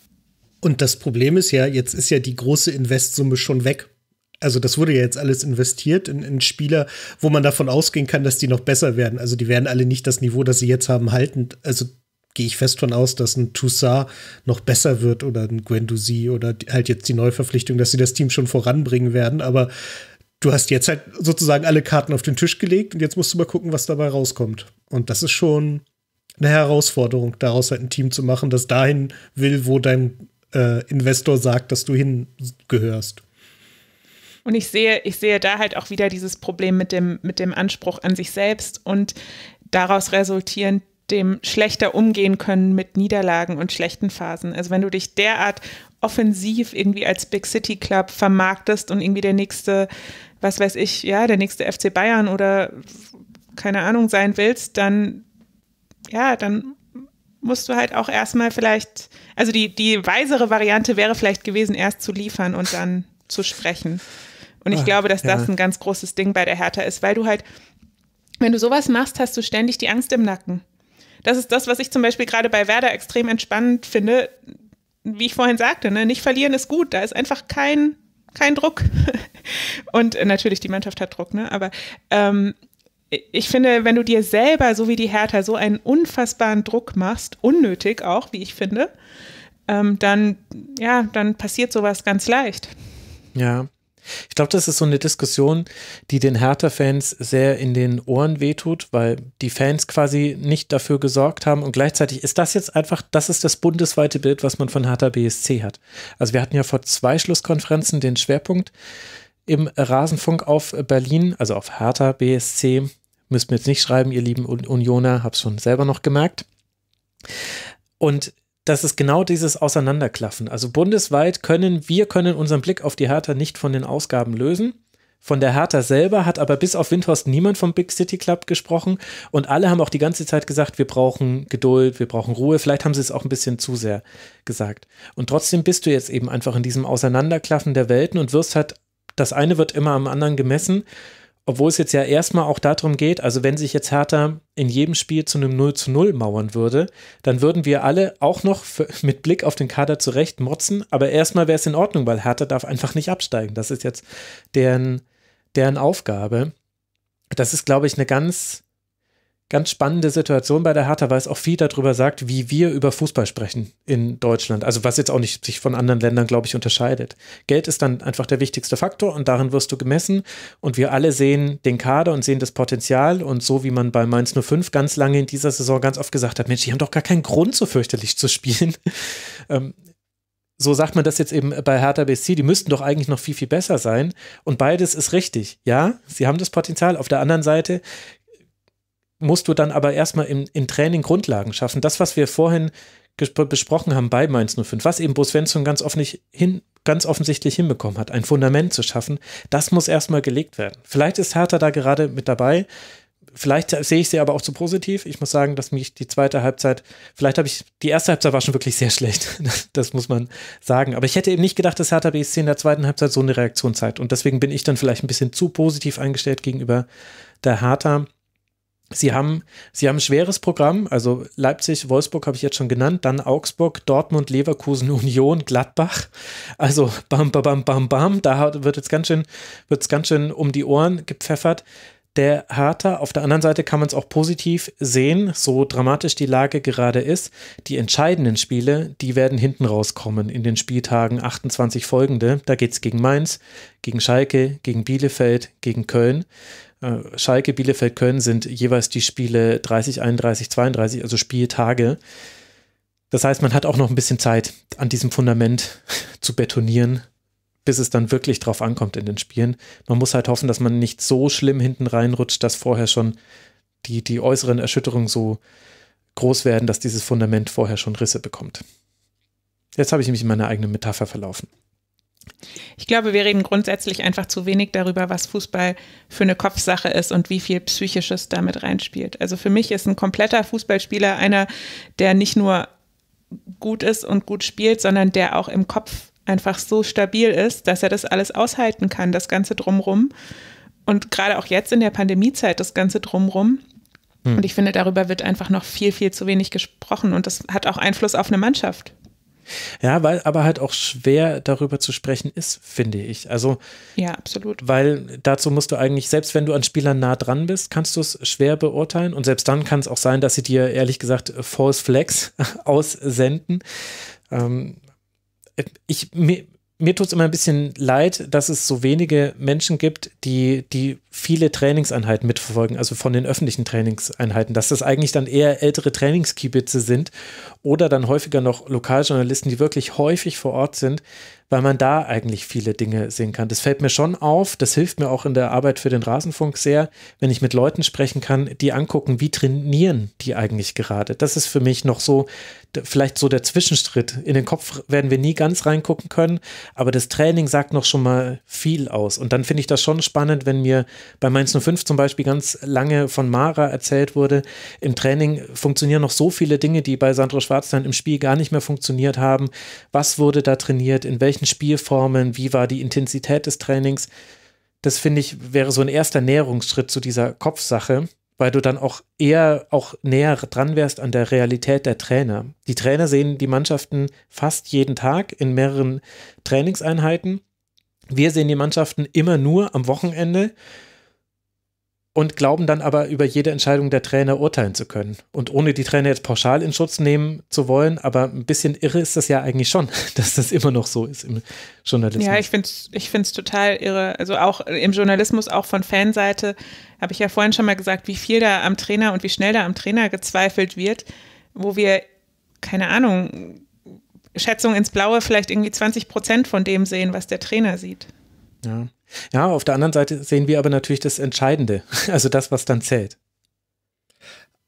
Und das Problem ist ja, jetzt ist ja die große Investsumme schon weg also das wurde ja jetzt alles investiert in, in, Spieler, wo man davon ausgehen kann, dass die noch besser werden. Also die werden alle nicht das Niveau, das sie jetzt haben, halten. Also gehe ich fest von aus, dass ein Toussaint noch besser wird oder ein Guendouzi oder halt jetzt die Neuverpflichtung, dass sie das Team schon voranbringen werden. Aber du hast jetzt halt sozusagen alle Karten auf den Tisch gelegt und jetzt musst du mal gucken, was dabei rauskommt. Und das ist schon eine Herausforderung, daraus halt ein Team zu machen, das dahin will, wo dein äh, Investor sagt, dass du hingehörst. Und ich sehe, ich sehe da halt auch wieder dieses Problem mit dem, mit dem Anspruch an sich selbst und daraus resultierend dem schlechter umgehen können mit Niederlagen und schlechten Phasen. Also wenn du dich derart offensiv irgendwie als Big City Club vermarktest und irgendwie der nächste, was weiß ich, ja, der nächste FC Bayern oder keine Ahnung sein willst, dann ja, dann musst du halt auch erstmal vielleicht, also die, die weisere Variante wäre vielleicht gewesen, erst zu liefern und dann zu sprechen. Und ich ah, glaube, dass das ein ganz großes Ding bei der Hertha ist, weil du halt, wenn du sowas machst, hast du ständig die Angst im Nacken. Das ist das, was ich zum Beispiel gerade bei Werder extrem entspannend finde. Wie ich vorhin sagte, ne? nicht verlieren ist gut. Da ist einfach kein, kein Druck. Und äh, natürlich, die Mannschaft hat Druck, ne? aber ähm, ich finde, wenn du dir selber, so wie die Hertha, so einen unfassbaren Druck machst, unnötig auch, wie ich finde, ähm, dann, ja, dann passiert sowas ganz leicht. Ja, ich glaube, das ist so eine Diskussion, die den Hertha-Fans sehr in den Ohren wehtut, weil die Fans quasi nicht dafür gesorgt haben. Und gleichzeitig ist das jetzt einfach, das ist das bundesweite Bild, was man von Hertha BSC hat. Also wir hatten ja vor zwei Schlusskonferenzen den Schwerpunkt im Rasenfunk auf Berlin, also auf Hertha BSC. Müsst mir jetzt nicht schreiben, ihr lieben Unioner, hab's schon selber noch gemerkt. Und das ist genau dieses Auseinanderklaffen. Also bundesweit können wir können unseren Blick auf die Hertha nicht von den Ausgaben lösen. Von der Hertha selber hat aber bis auf Windhorst niemand vom Big City Club gesprochen und alle haben auch die ganze Zeit gesagt, wir brauchen Geduld, wir brauchen Ruhe. Vielleicht haben sie es auch ein bisschen zu sehr gesagt. Und trotzdem bist du jetzt eben einfach in diesem Auseinanderklaffen der Welten und wirst halt, das eine wird immer am anderen gemessen obwohl es jetzt ja erstmal auch darum geht, also wenn sich jetzt Hertha in jedem Spiel zu einem 0 zu 0 mauern würde, dann würden wir alle auch noch für, mit Blick auf den Kader zurecht motzen, aber erstmal wäre es in Ordnung, weil Hertha darf einfach nicht absteigen. Das ist jetzt deren, deren Aufgabe. Das ist, glaube ich, eine ganz, ganz spannende Situation bei der Hertha, weil es auch viel darüber sagt, wie wir über Fußball sprechen in Deutschland. Also was jetzt auch nicht sich von anderen Ländern, glaube ich, unterscheidet. Geld ist dann einfach der wichtigste Faktor und darin wirst du gemessen. Und wir alle sehen den Kader und sehen das Potenzial. Und so wie man bei Mainz 05 ganz lange in dieser Saison ganz oft gesagt hat, Mensch, die haben doch gar keinen Grund, so fürchterlich zu spielen. Ähm, so sagt man das jetzt eben bei Hertha BSC, die müssten doch eigentlich noch viel, viel besser sein. Und beides ist richtig. Ja, sie haben das Potenzial. Auf der anderen Seite musst du dann aber erstmal im, im Training Grundlagen schaffen. Das, was wir vorhin besprochen haben bei Mainz 05, was eben Bo Svensson ganz, hin, ganz offensichtlich hinbekommen hat, ein Fundament zu schaffen, das muss erstmal gelegt werden. Vielleicht ist Hertha da gerade mit dabei. Vielleicht sehe ich sie aber auch zu positiv. Ich muss sagen, dass mich die zweite Halbzeit, vielleicht habe ich, die erste Halbzeit war schon wirklich sehr schlecht. Das muss man sagen. Aber ich hätte eben nicht gedacht, dass Hertha BSC in der zweiten Halbzeit so eine Reaktion zeigt. Und deswegen bin ich dann vielleicht ein bisschen zu positiv eingestellt gegenüber der Hertha. Sie haben, sie haben ein schweres Programm, also Leipzig, Wolfsburg habe ich jetzt schon genannt, dann Augsburg, Dortmund, Leverkusen, Union, Gladbach. Also bam, bam, bam, bam, bam. Da wird es ganz schön, wird's ganz schön um die Ohren gepfeffert. Der Hertha, auf der anderen Seite kann man es auch positiv sehen, so dramatisch die Lage gerade ist. Die entscheidenden Spiele, die werden hinten rauskommen in den Spieltagen 28 folgende. Da geht es gegen Mainz, gegen Schalke, gegen Bielefeld, gegen Köln. Äh, Schalke, Bielefeld, Köln sind jeweils die Spiele 30, 31, 32, also Spieltage. Das heißt, man hat auch noch ein bisschen Zeit, an diesem Fundament zu betonieren, bis es dann wirklich drauf ankommt in den Spielen. Man muss halt hoffen, dass man nicht so schlimm hinten reinrutscht, dass vorher schon die, die äußeren Erschütterungen so groß werden, dass dieses Fundament vorher schon Risse bekommt. Jetzt habe ich mich in meiner eigenen Metapher verlaufen. Ich glaube, wir reden grundsätzlich einfach zu wenig darüber, was Fußball für eine Kopfsache ist und wie viel Psychisches damit reinspielt. Also für mich ist ein kompletter Fußballspieler einer, der nicht nur gut ist und gut spielt, sondern der auch im Kopf einfach so stabil ist, dass er das alles aushalten kann, das Ganze drumrum. Und gerade auch jetzt in der Pandemiezeit, das Ganze drumrum. Hm. Und ich finde, darüber wird einfach noch viel, viel zu wenig gesprochen. Und das hat auch Einfluss auf eine Mannschaft. Ja, weil aber halt auch schwer darüber zu sprechen ist, finde ich. Also ja, absolut. Weil dazu musst du eigentlich, selbst wenn du an Spielern nah dran bist, kannst du es schwer beurteilen. Und selbst dann kann es auch sein, dass sie dir ehrlich gesagt äh, False Flags aussenden. Ähm, ich mir, mir tut es immer ein bisschen leid, dass es so wenige Menschen gibt, die, die viele Trainingseinheiten mitverfolgen, also von den öffentlichen Trainingseinheiten, dass das eigentlich dann eher ältere Trainingskibitze sind oder dann häufiger noch Lokaljournalisten, die wirklich häufig vor Ort sind, weil man da eigentlich viele Dinge sehen kann. Das fällt mir schon auf, das hilft mir auch in der Arbeit für den Rasenfunk sehr, wenn ich mit Leuten sprechen kann, die angucken, wie trainieren die eigentlich gerade. Das ist für mich noch so, vielleicht so der Zwischenstritt. In den Kopf werden wir nie ganz reingucken können, aber das Training sagt noch schon mal viel aus. Und dann finde ich das schon spannend, wenn mir bei Mainz 05 zum Beispiel ganz lange von Mara erzählt wurde, im Training funktionieren noch so viele Dinge, die bei Sandro Schwarz dann im Spiel gar nicht mehr funktioniert haben. Was wurde da trainiert? In welchen welchen Spielformen, wie war die Intensität des Trainings. Das finde ich, wäre so ein erster Näherungsschritt zu dieser Kopfsache, weil du dann auch eher auch näher dran wärst an der Realität der Trainer. Die Trainer sehen die Mannschaften fast jeden Tag in mehreren Trainingseinheiten. Wir sehen die Mannschaften immer nur am Wochenende und glauben dann aber über jede Entscheidung der Trainer urteilen zu können. Und ohne die Trainer jetzt pauschal in Schutz nehmen zu wollen, aber ein bisschen irre ist das ja eigentlich schon, dass das immer noch so ist im Journalismus. Ja, ich finde es ich find's total irre. Also auch äh, im Journalismus, auch von Fanseite, habe ich ja vorhin schon mal gesagt, wie viel da am Trainer und wie schnell da am Trainer gezweifelt wird, wo wir, keine Ahnung, Schätzung ins Blaue vielleicht irgendwie 20 Prozent von dem sehen, was der Trainer sieht. Ja. Ja, auf der anderen Seite sehen wir aber natürlich das Entscheidende, also das, was dann zählt.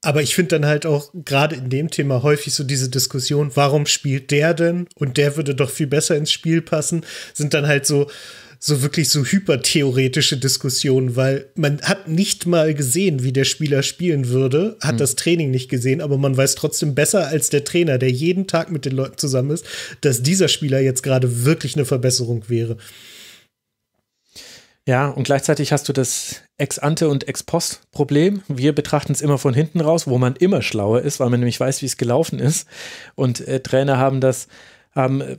Aber ich finde dann halt auch gerade in dem Thema häufig so diese Diskussion, warum spielt der denn und der würde doch viel besser ins Spiel passen, sind dann halt so so wirklich so hypertheoretische Diskussionen, weil man hat nicht mal gesehen, wie der Spieler spielen würde, hat mhm. das Training nicht gesehen, aber man weiß trotzdem besser als der Trainer, der jeden Tag mit den Leuten zusammen ist, dass dieser Spieler jetzt gerade wirklich eine Verbesserung wäre. Ja, und gleichzeitig hast du das Ex-ante und Ex-post-Problem. Wir betrachten es immer von hinten raus, wo man immer schlauer ist, weil man nämlich weiß, wie es gelaufen ist. Und äh, Trainer haben das, haben, äh,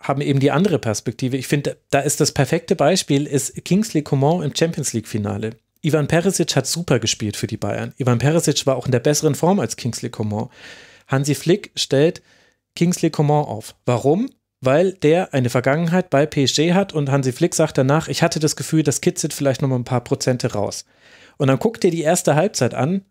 haben eben die andere Perspektive. Ich finde, da ist das perfekte Beispiel, ist Kingsley Coman im Champions League-Finale. Ivan Perisic hat super gespielt für die Bayern. Ivan Perisic war auch in der besseren Form als Kingsley Coman. Hansi Flick stellt Kingsley Coman auf. Warum? weil der eine Vergangenheit bei PSG hat und Hansi Flick sagt danach, ich hatte das Gefühl, das kitzelt vielleicht noch mal ein paar Prozente raus. Und dann guckt ihr die erste Halbzeit an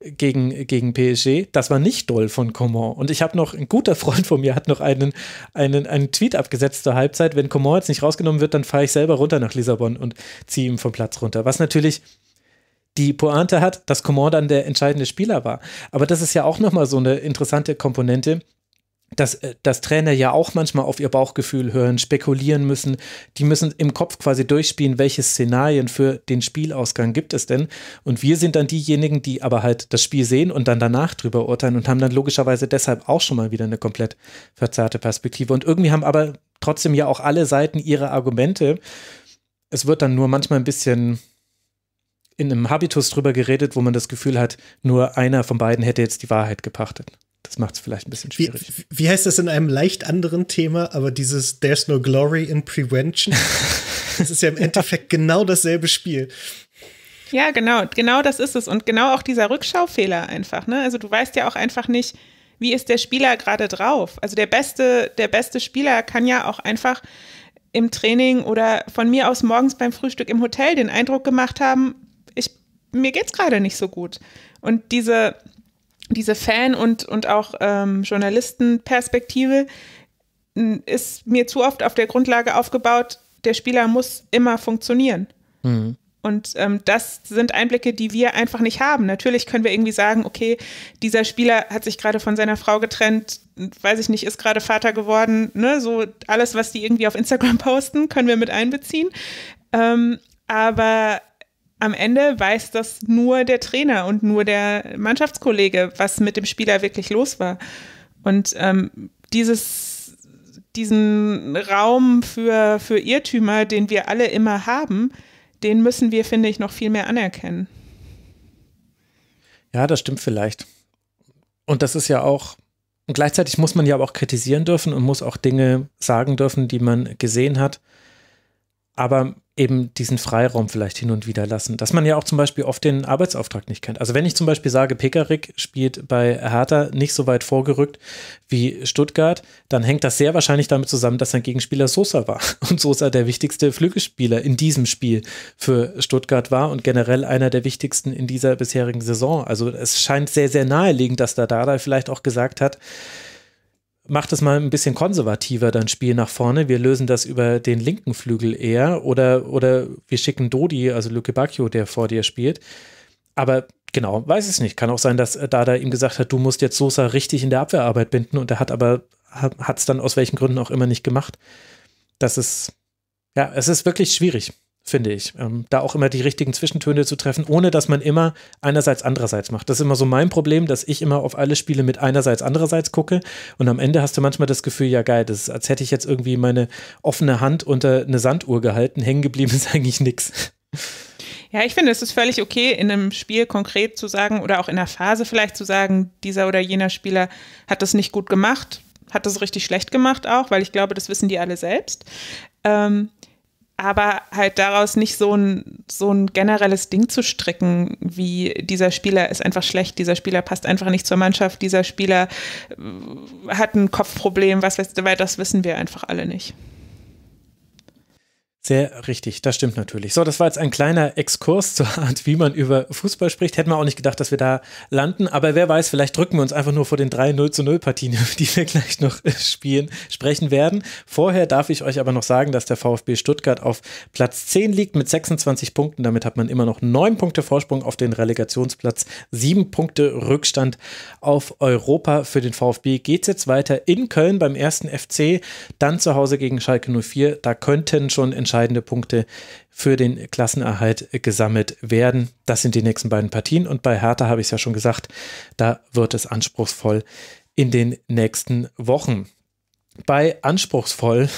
gegen, gegen PSG, das war nicht doll von Coman. Und ich habe noch, ein guter Freund von mir hat noch einen, einen, einen Tweet abgesetzt zur Halbzeit, wenn Coman jetzt nicht rausgenommen wird, dann fahre ich selber runter nach Lissabon und ziehe ihm vom Platz runter. Was natürlich die Pointe hat, dass Coman dann der entscheidende Spieler war. Aber das ist ja auch nochmal so eine interessante Komponente, dass, äh, dass Trainer ja auch manchmal auf ihr Bauchgefühl hören, spekulieren müssen. Die müssen im Kopf quasi durchspielen, welche Szenarien für den Spielausgang gibt es denn. Und wir sind dann diejenigen, die aber halt das Spiel sehen und dann danach drüber urteilen und haben dann logischerweise deshalb auch schon mal wieder eine komplett verzerrte Perspektive. Und irgendwie haben aber trotzdem ja auch alle Seiten ihre Argumente. Es wird dann nur manchmal ein bisschen in einem Habitus drüber geredet, wo man das Gefühl hat, nur einer von beiden hätte jetzt die Wahrheit gepachtet. Das macht es vielleicht ein bisschen schwierig. Wie, wie, heißt das in einem leicht anderen Thema, aber dieses There's no glory in prevention? das ist ja im Endeffekt genau dasselbe Spiel. Ja, genau, genau das ist es. Und genau auch dieser Rückschaufehler einfach. Ne? Also du weißt ja auch einfach nicht, wie ist der Spieler gerade drauf. Also der beste, der beste Spieler kann ja auch einfach im Training oder von mir aus morgens beim Frühstück im Hotel den Eindruck gemacht haben, ich, mir es gerade nicht so gut. Und diese, diese Fan- und, und auch ähm, Journalistenperspektive ist mir zu oft auf der Grundlage aufgebaut, der Spieler muss immer funktionieren. Mhm. Und ähm, das sind Einblicke, die wir einfach nicht haben. Natürlich können wir irgendwie sagen, okay, dieser Spieler hat sich gerade von seiner Frau getrennt, weiß ich nicht, ist gerade Vater geworden. Ne? So alles, was die irgendwie auf Instagram posten, können wir mit einbeziehen. Ähm, aber am Ende weiß das nur der Trainer und nur der Mannschaftskollege, was mit dem Spieler wirklich los war. Und ähm, dieses, diesen Raum für, für Irrtümer, den wir alle immer haben, den müssen wir, finde ich, noch viel mehr anerkennen. Ja, das stimmt vielleicht. Und das ist ja auch, und gleichzeitig muss man ja auch kritisieren dürfen und muss auch Dinge sagen dürfen, die man gesehen hat. Aber eben diesen Freiraum vielleicht hin und wieder lassen. Dass man ja auch zum Beispiel oft den Arbeitsauftrag nicht kennt. Also wenn ich zum Beispiel sage, Pekarik spielt bei Hertha nicht so weit vorgerückt wie Stuttgart, dann hängt das sehr wahrscheinlich damit zusammen, dass sein Gegenspieler Sosa war. Und Sosa der wichtigste Flügelspieler in diesem Spiel für Stuttgart war und generell einer der wichtigsten in dieser bisherigen Saison. Also es scheint sehr, sehr naheliegend, dass der Dada vielleicht auch gesagt hat, macht es mal ein bisschen konservativer, dein Spiel nach vorne. Wir lösen das über den linken Flügel eher oder, oder wir schicken Dodi, also Luke Bacchio, der vor dir spielt. Aber genau, weiß es nicht. Kann auch sein, dass äh, Dada ihm gesagt hat, du musst jetzt Sosa richtig in der Abwehrarbeit binden und er hat aber, hat es dann aus welchen Gründen auch immer nicht gemacht. Das ist, ja, es ist wirklich schwierig finde ich. Ähm, da auch immer die richtigen Zwischentöne zu treffen, ohne dass man immer einerseits andererseits macht. Das ist immer so mein Problem, dass ich immer auf alle Spiele mit einerseits andererseits gucke und am Ende hast du manchmal das Gefühl, ja geil, das ist, als hätte ich jetzt irgendwie meine offene Hand unter eine Sanduhr gehalten, hängen geblieben ist eigentlich nichts. Ja, ich finde, es ist völlig okay, in einem Spiel konkret zu sagen oder auch in einer Phase vielleicht zu sagen, dieser oder jener Spieler hat das nicht gut gemacht, hat das richtig schlecht gemacht auch, weil ich glaube, das wissen die alle selbst. Ähm, aber halt daraus nicht so ein, so ein generelles Ding zu stricken, wie dieser Spieler ist einfach schlecht, dieser Spieler passt einfach nicht zur Mannschaft, dieser Spieler äh, hat ein Kopfproblem, was weiß, weil das wissen wir einfach alle nicht. Sehr richtig, das stimmt natürlich. So, das war jetzt ein kleiner Exkurs zur Art, wie man über Fußball spricht. Hätten wir auch nicht gedacht, dass wir da landen, aber wer weiß, vielleicht drücken wir uns einfach nur vor den drei 0 zu 0 Partien, die wir gleich noch spielen, sprechen werden. Vorher darf ich euch aber noch sagen, dass der VfB Stuttgart auf Platz 10 liegt mit 26 Punkten. Damit hat man immer noch neun Punkte Vorsprung auf den Relegationsplatz, sieben Punkte Rückstand auf Europa. Für den VfB geht es jetzt weiter in Köln beim ersten FC, dann zu Hause gegen Schalke 04. Da könnten schon Entscheidungen entscheidende Punkte für den Klassenerhalt gesammelt werden. Das sind die nächsten beiden Partien und bei Hertha habe ich es ja schon gesagt, da wird es anspruchsvoll in den nächsten Wochen. Bei anspruchsvoll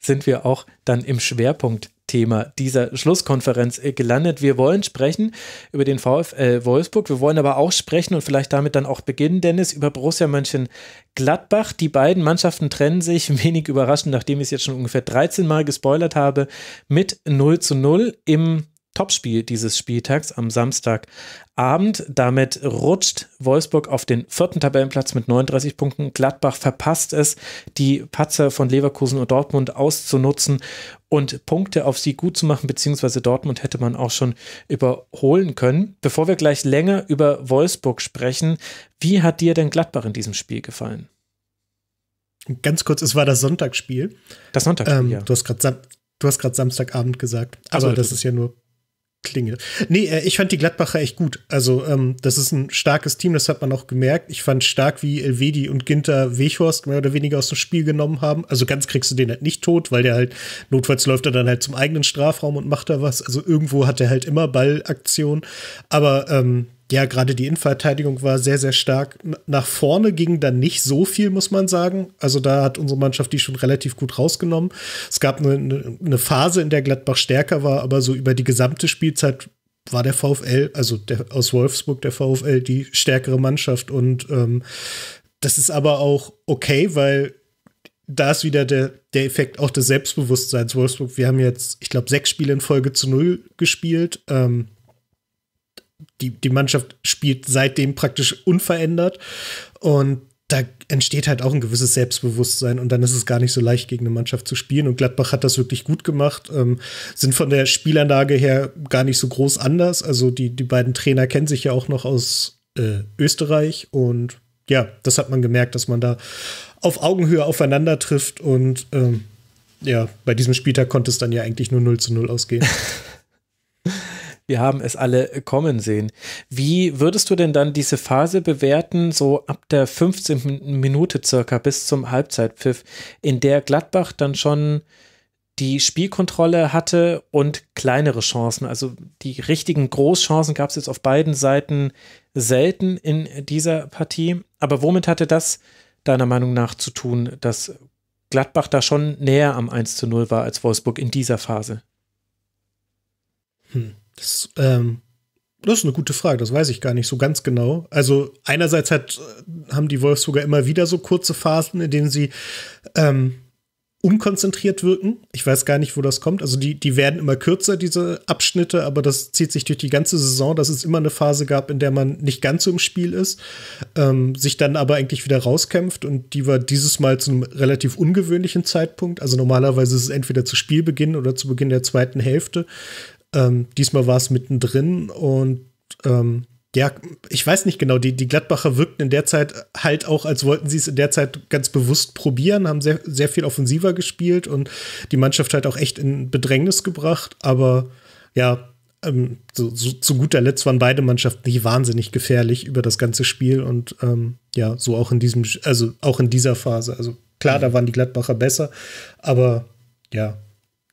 sind wir auch dann im Schwerpunkt Thema dieser Schlusskonferenz äh, gelandet. Wir wollen sprechen über den VfL Wolfsburg. Wir wollen aber auch sprechen und vielleicht damit dann auch beginnen, Dennis, über Borussia Mönchengladbach. Die beiden Mannschaften trennen sich, wenig überraschend, nachdem ich es jetzt schon ungefähr 13 Mal gespoilert habe, mit 0 zu 0 im Topspiel dieses Spieltags am Samstagabend. Damit rutscht Wolfsburg auf den vierten Tabellenplatz mit 39 Punkten. Gladbach verpasst es, die Patzer von Leverkusen und Dortmund auszunutzen und Punkte auf sie gut zu machen, beziehungsweise Dortmund hätte man auch schon überholen können. Bevor wir gleich länger über Wolfsburg sprechen, wie hat dir denn Gladbach in diesem Spiel gefallen? Ganz kurz, es war das Sonntagsspiel. Das Sonntagsspiel, ähm, ja. Du hast gerade Samstagabend gesagt, aber also, das ist ja nur Klinge. Nee, äh, ich fand die Gladbacher echt gut. Also, ähm, das ist ein starkes Team, das hat man auch gemerkt. Ich fand stark, wie Elvedi und Ginter Wechhorst mehr oder weniger aus dem Spiel genommen haben. Also ganz kriegst du den halt nicht tot, weil der halt, notfalls läuft er dann halt zum eigenen Strafraum und macht da was. Also irgendwo hat er halt immer Ballaktion. Aber ähm, ja, gerade die Innenverteidigung war sehr, sehr stark. Nach vorne ging dann nicht so viel, muss man sagen. Also da hat unsere Mannschaft die schon relativ gut rausgenommen. Es gab eine, eine Phase, in der Gladbach stärker war, aber so über die gesamte Spielzeit war der VfL, also der, aus Wolfsburg der VfL, die stärkere Mannschaft. Und ähm, das ist aber auch okay, weil da ist wieder der, der Effekt auch des Selbstbewusstseins Wolfsburg. Wir haben jetzt, ich glaube, sechs Spiele in Folge zu null gespielt. Ähm, die, die Mannschaft spielt seitdem praktisch unverändert. Und da entsteht halt auch ein gewisses Selbstbewusstsein und dann ist es gar nicht so leicht, gegen eine Mannschaft zu spielen. Und Gladbach hat das wirklich gut gemacht, ähm, sind von der Spielanlage her gar nicht so groß anders. Also die, die beiden Trainer kennen sich ja auch noch aus äh, Österreich und ja, das hat man gemerkt, dass man da auf Augenhöhe aufeinander trifft und ähm, ja, bei diesem Spieltag konnte es dann ja eigentlich nur 0 zu 0 ausgehen. Wir haben es alle äh, kommen sehen. Wie würdest du denn dann diese Phase bewerten, so ab der 15. Minute circa bis zum Halbzeitpfiff, in der Gladbach dann schon die Spielkontrolle hatte und kleinere Chancen. Also die richtigen Großchancen gab es jetzt auf beiden Seiten selten in dieser Partie. Aber womit hatte das deiner Meinung nach zu tun, dass Gladbach da schon näher am 1 zu 0 war als Wolfsburg in dieser Phase? Hm. Das, ähm, das ist eine gute Frage, das weiß ich gar nicht so ganz genau. Also einerseits hat, äh, haben die Wolves sogar immer wieder so kurze Phasen, in denen sie ähm, unkonzentriert wirken. Ich weiß gar nicht, wo das kommt. Also die, die werden immer kürzer, diese Abschnitte, aber das zieht sich durch die ganze Saison, dass es immer eine Phase gab, in der man nicht ganz so im Spiel ist, ähm, sich dann aber eigentlich wieder rauskämpft und die war dieses Mal zu einem relativ ungewöhnlichen Zeitpunkt. Also normalerweise ist es entweder zu Spielbeginn oder zu Beginn der zweiten Hälfte. Ähm, diesmal war es mittendrin und ähm, ja, ich weiß nicht genau, die, die Gladbacher wirkten in der Zeit halt auch, als wollten sie es in der Zeit ganz bewusst probieren, haben sehr, sehr viel offensiver gespielt und die Mannschaft halt auch echt in Bedrängnis gebracht. Aber ja, ähm, so, so, zu guter Letzt waren beide Mannschaften nicht wahnsinnig gefährlich über das ganze Spiel und ähm, ja, so auch in diesem, also auch in dieser Phase. Also klar, da waren die Gladbacher besser, aber ja,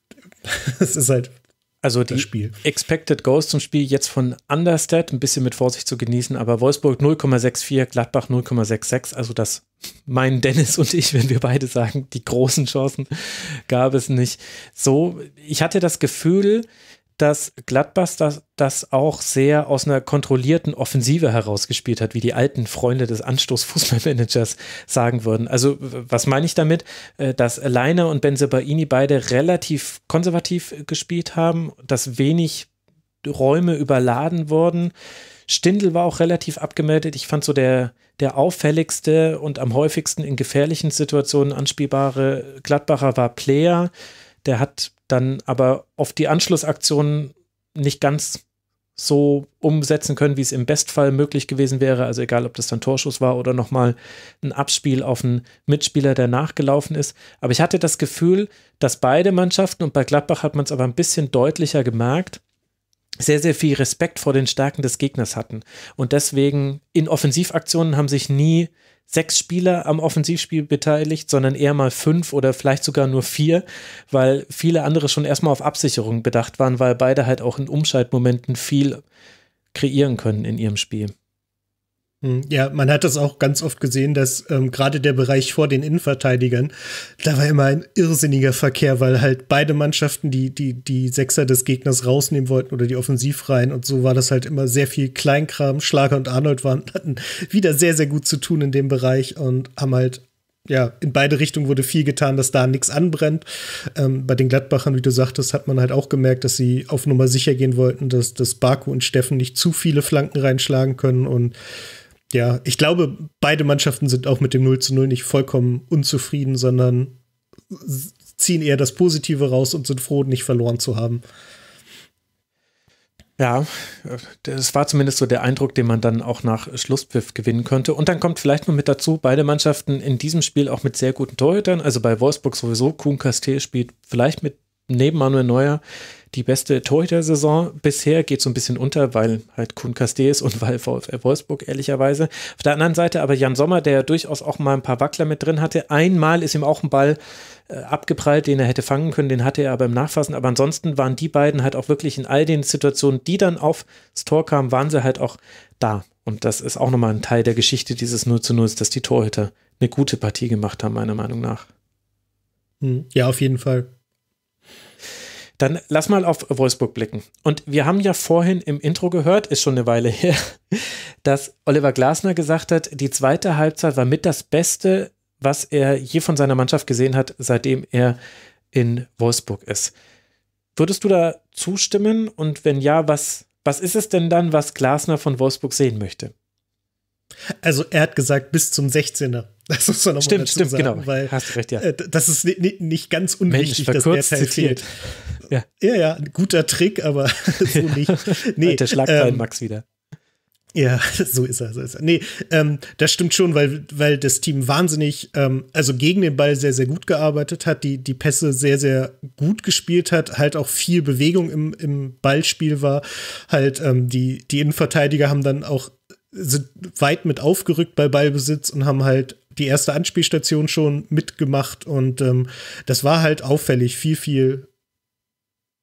es ist halt also die Spiel. Expected Goals zum Spiel jetzt von Understat, ein bisschen mit Vorsicht zu genießen, aber Wolfsburg 0,64, Gladbach 0,66, also das meinen Dennis und ich, wenn wir beide sagen, die großen Chancen gab es nicht. So, ich hatte das Gefühl, dass Gladbach das, das auch sehr aus einer kontrollierten Offensive herausgespielt hat, wie die alten Freunde des Anstoßfußballmanagers sagen würden. Also, was meine ich damit? Äh, dass Leiner und Benzebaini beide relativ konservativ gespielt haben, dass wenig Räume überladen wurden. Stindl war auch relativ abgemeldet. Ich fand so der, der auffälligste und am häufigsten in gefährlichen Situationen anspielbare Gladbacher war Player. Der hat dann aber oft die Anschlussaktionen nicht ganz so umsetzen können, wie es im Bestfall möglich gewesen wäre. Also egal, ob das dann Torschuss war oder nochmal ein Abspiel auf einen Mitspieler, der nachgelaufen ist. Aber ich hatte das Gefühl, dass beide Mannschaften und bei Gladbach hat man es aber ein bisschen deutlicher gemerkt, sehr, sehr viel Respekt vor den Stärken des Gegners hatten. Und deswegen in Offensivaktionen haben sich nie sechs Spieler am Offensivspiel beteiligt, sondern eher mal fünf oder vielleicht sogar nur vier, weil viele andere schon erstmal auf Absicherung bedacht waren, weil beide halt auch in Umschaltmomenten viel kreieren können in ihrem Spiel. Hm, ja, man hat das auch ganz oft gesehen, dass ähm, gerade der Bereich vor den Innenverteidigern, da war immer ein irrsinniger Verkehr, weil halt beide Mannschaften die, die, die Sechser des Gegners rausnehmen wollten oder die Offensivreihen und so war das halt immer sehr viel Kleinkram. Schlager und Arnold waren, hatten wieder sehr, sehr gut zu tun in dem Bereich und haben halt, ja, in beide Richtungen wurde viel getan, dass da nichts anbrennt. Ähm, bei den Gladbachern, wie du sagtest, hat man halt auch gemerkt, dass sie auf Nummer sicher gehen wollten, dass, dass Baku und Steffen nicht zu viele Flanken reinschlagen können und ja, ich glaube, beide Mannschaften sind auch mit dem 0 zu 0 nicht vollkommen unzufrieden, sondern ziehen eher das Positive raus und sind froh, nicht verloren zu haben. Ja, äh, das war zumindest so der Eindruck, den man dann auch nach Schlusspfiff gewinnen könnte. Und dann kommt vielleicht noch mit dazu, beide Mannschaften in diesem Spiel auch mit sehr guten Torhütern. Also bei Wolfsburg sowieso, Kuhn Castel spielt vielleicht mit neben Manuel Neuer die beste Torhüter-Saison bisher. Geht so ein bisschen unter, weil halt Kuhn Castells und weil VfL äh, Wolfsburg, ehrlicherweise. Auf der anderen Seite aber Jan Sommer, der ja durchaus auch mal ein paar Wackler mit drin hatte. Einmal ist ihm auch ein Ball äh, abgeprallt, den er hätte fangen können, den hatte er aber im Nachfassen. Aber ansonsten waren die beiden halt auch wirklich in all den Situationen, die dann aufs Tor kamen, waren sie halt auch da. Und das ist auch nochmal ein Teil der Geschichte dieses 0 zu 0, dass die Torhüter eine gute Partie gemacht haben, meiner Meinung nach. Hm, ja, auf jeden Fall. Dann lass mal auf Wolfsburg blicken. Und wir haben ja vorhin im Intro gehört, ist schon eine Weile her, dass Oliver Glasner gesagt hat, die zweite Halbzeit war mit das Beste, was er je von seiner Mannschaft gesehen hat, seitdem er in Wolfsburg ist. Würdest du da zustimmen? Und wenn ja, was, was ist es denn dann, was Glasner von Wolfsburg sehen möchte? Also er hat gesagt, bis zum 16er. Das ist so stimmt, stimmt, sagen, genau. Weil, Hast recht, ja. das ist nicht ganz unwichtig, Mensch, dass der Teil zitiert. fehlt. Ja. ja, ja, ein guter Trick, aber so nicht. Nee, der Schlagzeilen ähm, Max wieder. Ja, so ist er. So ist er. Nee, ähm, das stimmt schon, weil, weil das Team wahnsinnig, ähm, also gegen den Ball sehr, sehr gut gearbeitet hat, die, die Pässe sehr, sehr gut gespielt hat, halt auch viel Bewegung im, im Ballspiel war. Halt, ähm, die, die Innenverteidiger haben dann auch sind weit mit aufgerückt bei Ballbesitz und haben halt die erste Anspielstation schon mitgemacht und ähm, das war halt auffällig, viel, viel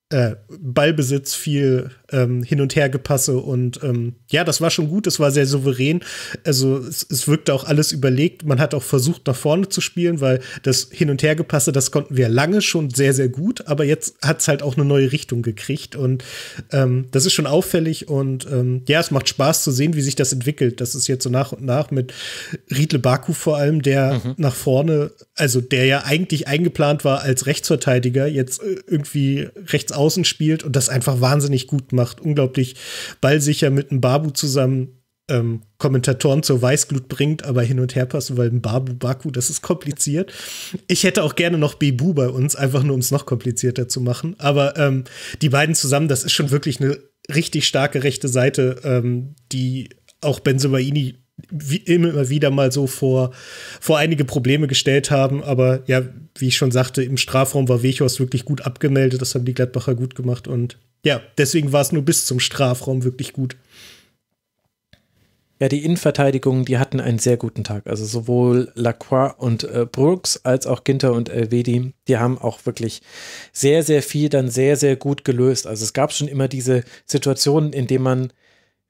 äh, Ballbesitz, viel ähm, hin und her gepasse und ähm, ja, das war schon gut, es war sehr souverän. Also es, es, wirkte auch alles überlegt. Man hat auch versucht, nach vorne zu spielen, weil das Hin- und Hergepasse, das konnten wir lange schon sehr, sehr gut, aber jetzt hat es halt auch eine neue Richtung gekriegt und ähm, das ist schon auffällig und ähm, ja, es macht Spaß zu sehen, wie sich das entwickelt. Das ist jetzt so nach und nach mit Riedle Baku vor allem, der mhm. nach vorne, also der ja eigentlich eingeplant war als Rechtsverteidiger, jetzt äh, irgendwie rechts Außen spielt und das einfach wahnsinnig gut macht. Unglaublich ballsicher mit einem Babu zusammen ähm, Kommentatoren zur Weißglut bringt, aber hin und her passen, weil ein Babu Baku, das ist kompliziert. Ich hätte auch gerne noch Bebu bei uns, einfach nur um es noch komplizierter zu machen. Aber ähm, die beiden zusammen, das ist schon wirklich eine richtig starke rechte Seite, ähm, die auch Benzemaini wie immer wieder mal so vor, vor einige Probleme gestellt haben. Aber ja, wie ich schon sagte, im Strafraum war Wechos wirklich gut abgemeldet. Das haben die Gladbacher gut gemacht. Und ja, deswegen war es nur bis zum Strafraum wirklich gut. Ja, die Innenverteidigung, die hatten einen sehr guten Tag. Also sowohl Lacroix und äh, Brooks als auch Ginter und Elvedi, die haben auch wirklich sehr, sehr viel dann sehr, sehr gut gelöst. Also es gab schon immer diese Situationen, in denen man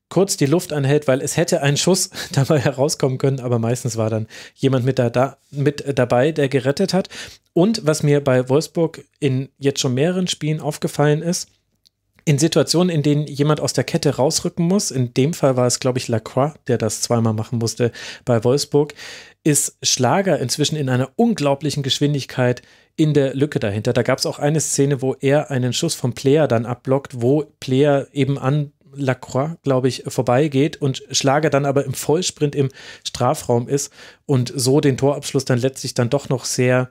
kurz die Luft anhält, weil es hätte ein Schuss dabei herauskommen können, aber meistens war dann jemand mit, da, da, mit dabei, der gerettet hat. Und was mir bei Wolfsburg in jetzt schon mehreren Spielen aufgefallen ist, in Situationen, in denen jemand aus der Kette rausrücken muss, in dem Fall war es, glaube ich, Lacroix, der das zweimal machen musste bei Wolfsburg, ist Schlager inzwischen in einer unglaublichen Geschwindigkeit in der Lücke dahinter. Da gab es auch eine Szene, wo er einen Schuss vom Player dann abblockt, wo Player eben an Lacroix, glaube ich, vorbeigeht und Schlager dann aber im Vollsprint im Strafraum ist und so den Torabschluss dann letztlich dann doch noch sehr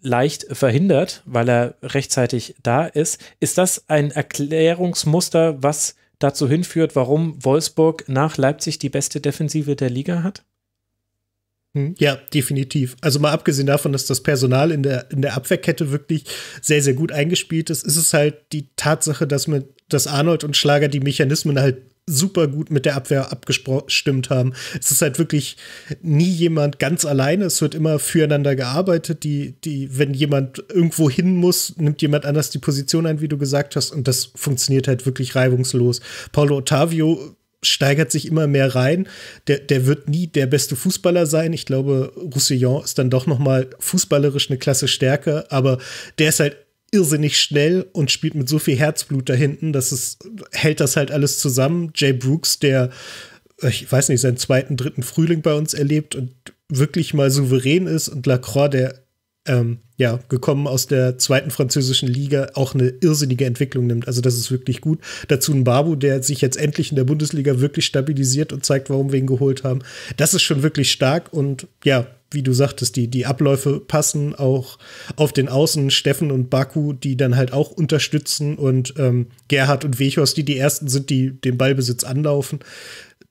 leicht verhindert, weil er rechtzeitig da ist. Ist das ein Erklärungsmuster, was dazu hinführt, warum Wolfsburg nach Leipzig die beste Defensive der Liga hat? Hm? Ja, definitiv. Also mal abgesehen davon, dass das Personal in der, in der Abwehrkette wirklich sehr, sehr gut eingespielt ist, ist es halt die Tatsache, dass man dass Arnold und Schlager die Mechanismen halt super gut mit der Abwehr abgestimmt haben. Es ist halt wirklich nie jemand ganz alleine. Es wird immer füreinander gearbeitet. Die, die, wenn jemand irgendwo hin muss, nimmt jemand anders die Position ein, wie du gesagt hast. Und das funktioniert halt wirklich reibungslos. Paulo Ottavio steigert sich immer mehr rein. Der, der wird nie der beste Fußballer sein. Ich glaube, Roussillon ist dann doch noch mal fußballerisch eine Klasse stärker, aber der ist halt irrsinnig schnell und spielt mit so viel Herzblut da hinten, dass es hält das halt alles zusammen. Jay Brooks, der äh, ich weiß nicht, seinen zweiten, dritten Frühling bei uns erlebt und wirklich mal souverän ist und Lacroix, der ähm, ja, gekommen aus der zweiten französischen Liga, auch eine irrsinnige Entwicklung nimmt. Also das ist wirklich gut. Dazu ein Babu, der sich jetzt endlich in der Bundesliga wirklich stabilisiert und zeigt, warum wir ihn geholt haben. Das ist schon wirklich stark und ja, wie du sagtest, die, die Abläufe passen auch auf den Außen. Steffen und Baku, die dann halt auch unterstützen und ähm, Gerhard und Wechhorst, die die ersten sind, die den Ballbesitz anlaufen.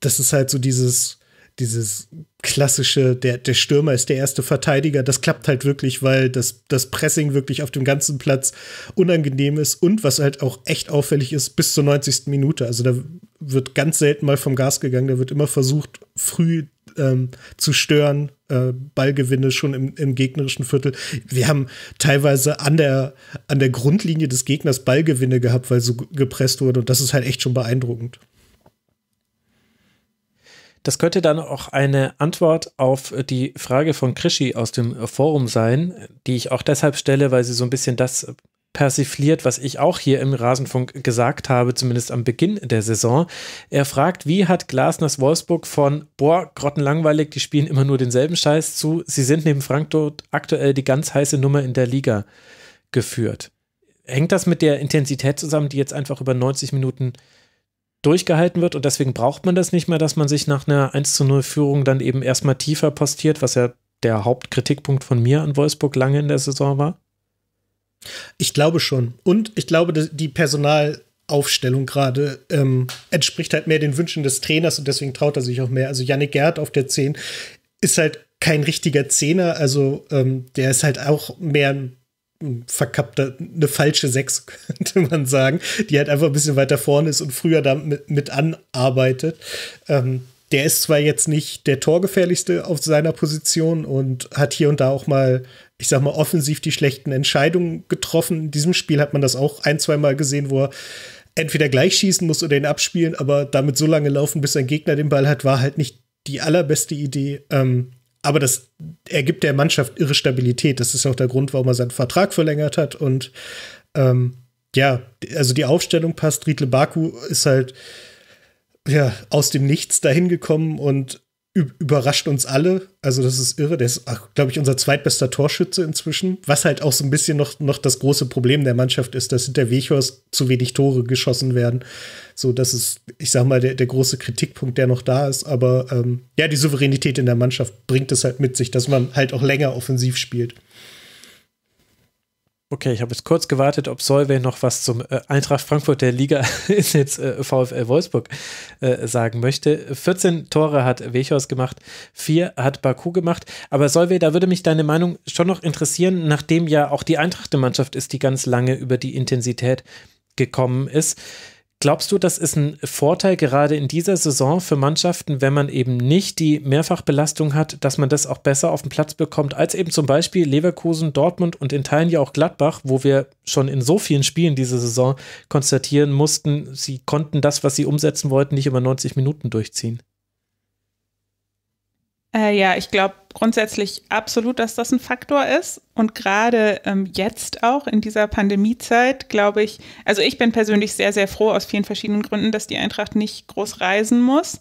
Das ist halt so dieses dieses klassische, der, der Stürmer ist der erste Verteidiger, das klappt halt wirklich, weil das, das Pressing wirklich auf dem ganzen Platz unangenehm ist und was halt auch echt auffällig ist, bis zur 90. Minute. Also da wird ganz selten mal vom Gas gegangen, da wird immer versucht, früh ähm, zu stören, äh, Ballgewinne schon im, im, gegnerischen Viertel. Wir haben teilweise an der, an der Grundlinie des Gegners Ballgewinne gehabt, weil so gepresst wurde und das ist halt echt schon beeindruckend. Das könnte dann auch eine Antwort auf die Frage von Krischi aus dem Forum sein, die ich auch deshalb stelle, weil sie so ein bisschen das persifliert, was ich auch hier im Rasenfunk gesagt habe, zumindest am Beginn der Saison. Er fragt, wie hat Glasners Wolfsburg von, boah, grottenlangweilig, die spielen immer nur denselben Scheiß zu, sie sind neben Frankfurt aktuell die ganz heiße Nummer in der Liga geführt. Hängt das mit der Intensität zusammen, die jetzt einfach über 90 Minuten äh, durchgehalten wird und deswegen braucht man das nicht mehr, dass man sich nach einer 1 zu 0 Führung dann eben erstmal tiefer postiert, was ja der Hauptkritikpunkt von mir an Wolfsburg lange in der Saison war? Ich glaube schon. Und ich glaube, die Personalaufstellung gerade ähm, entspricht halt mehr den Wünschen des Trainers und deswegen traut er sich auch mehr. Also Janik Gerd auf der 10 ist halt kein richtiger Zehner, also ähm, der ist halt auch mehr ein verkappter, eine falsche Sechs, könnte man sagen, die halt einfach ein bisschen weiter vorne ist und früher damit mit anarbeitet. Ähm, der ist zwar jetzt nicht der torgefährlichste auf seiner Position und hat hier und da auch mal, ich sag mal, offensiv die schlechten Entscheidungen getroffen. In diesem Spiel hat man das auch ein, zwei Mal gesehen, wo er entweder gleich schießen muss oder ihn abspielen, aber damit so lange laufen, bis sein Gegner den Ball hat, war halt nicht die allerbeste Idee. Ähm, aber das ergibt der Mannschaft irre Stabilität. Das ist auch der Grund, warum er seinen Vertrag verlängert hat. Und ähm, ja, also die Aufstellung passt. Riedle Baku ist halt ja aus dem Nichts dahin gekommen und überrascht uns alle. Also, das ist irre. Der ist, glaube ich, unser zweitbester Torschütze inzwischen. Was halt auch so ein bisschen noch, noch das große Problem der Mannschaft ist, dass hinter Wechhorst zu wenig Tore geschossen werden. So, das ist, ich sag mal, der, der große Kritikpunkt, der noch da ist. Aber ähm, ja, die Souveränität in der Mannschaft bringt es halt mit sich, dass man halt auch länger offensiv spielt. Okay, ich habe jetzt kurz gewartet, ob Solveig noch was zum äh, Eintracht Frankfurt der Liga ist jetzt äh, VfL Wolfsburg äh, sagen möchte. 14 Tore hat Wechhaus gemacht, 4 hat Baku gemacht. Aber Solveig, da würde mich deine Meinung schon noch interessieren, nachdem ja auch die Eintracht eine Mannschaft ist, die ganz lange über die Intensität gekommen ist. Glaubst du, das ist ein Vorteil gerade in dieser Saison für Mannschaften, wenn man eben nicht die Mehrfachbelastung hat, dass man das auch besser auf den Platz bekommt, als eben zum Beispiel Leverkusen, Dortmund und in Teilen ja auch Gladbach, wo wir schon in so vielen Spielen diese Saison konstatieren mussten, sie konnten das, was sie umsetzen wollten, nicht über 90 Minuten durchziehen? Äh, ja, ich glaube, grundsätzlich absolut, dass das ein Faktor ist. Und gerade ähm, jetzt auch in dieser Pandemiezeit, glaube ich, also ich bin persönlich sehr, sehr froh aus vielen verschiedenen Gründen, dass die Eintracht nicht groß reisen muss.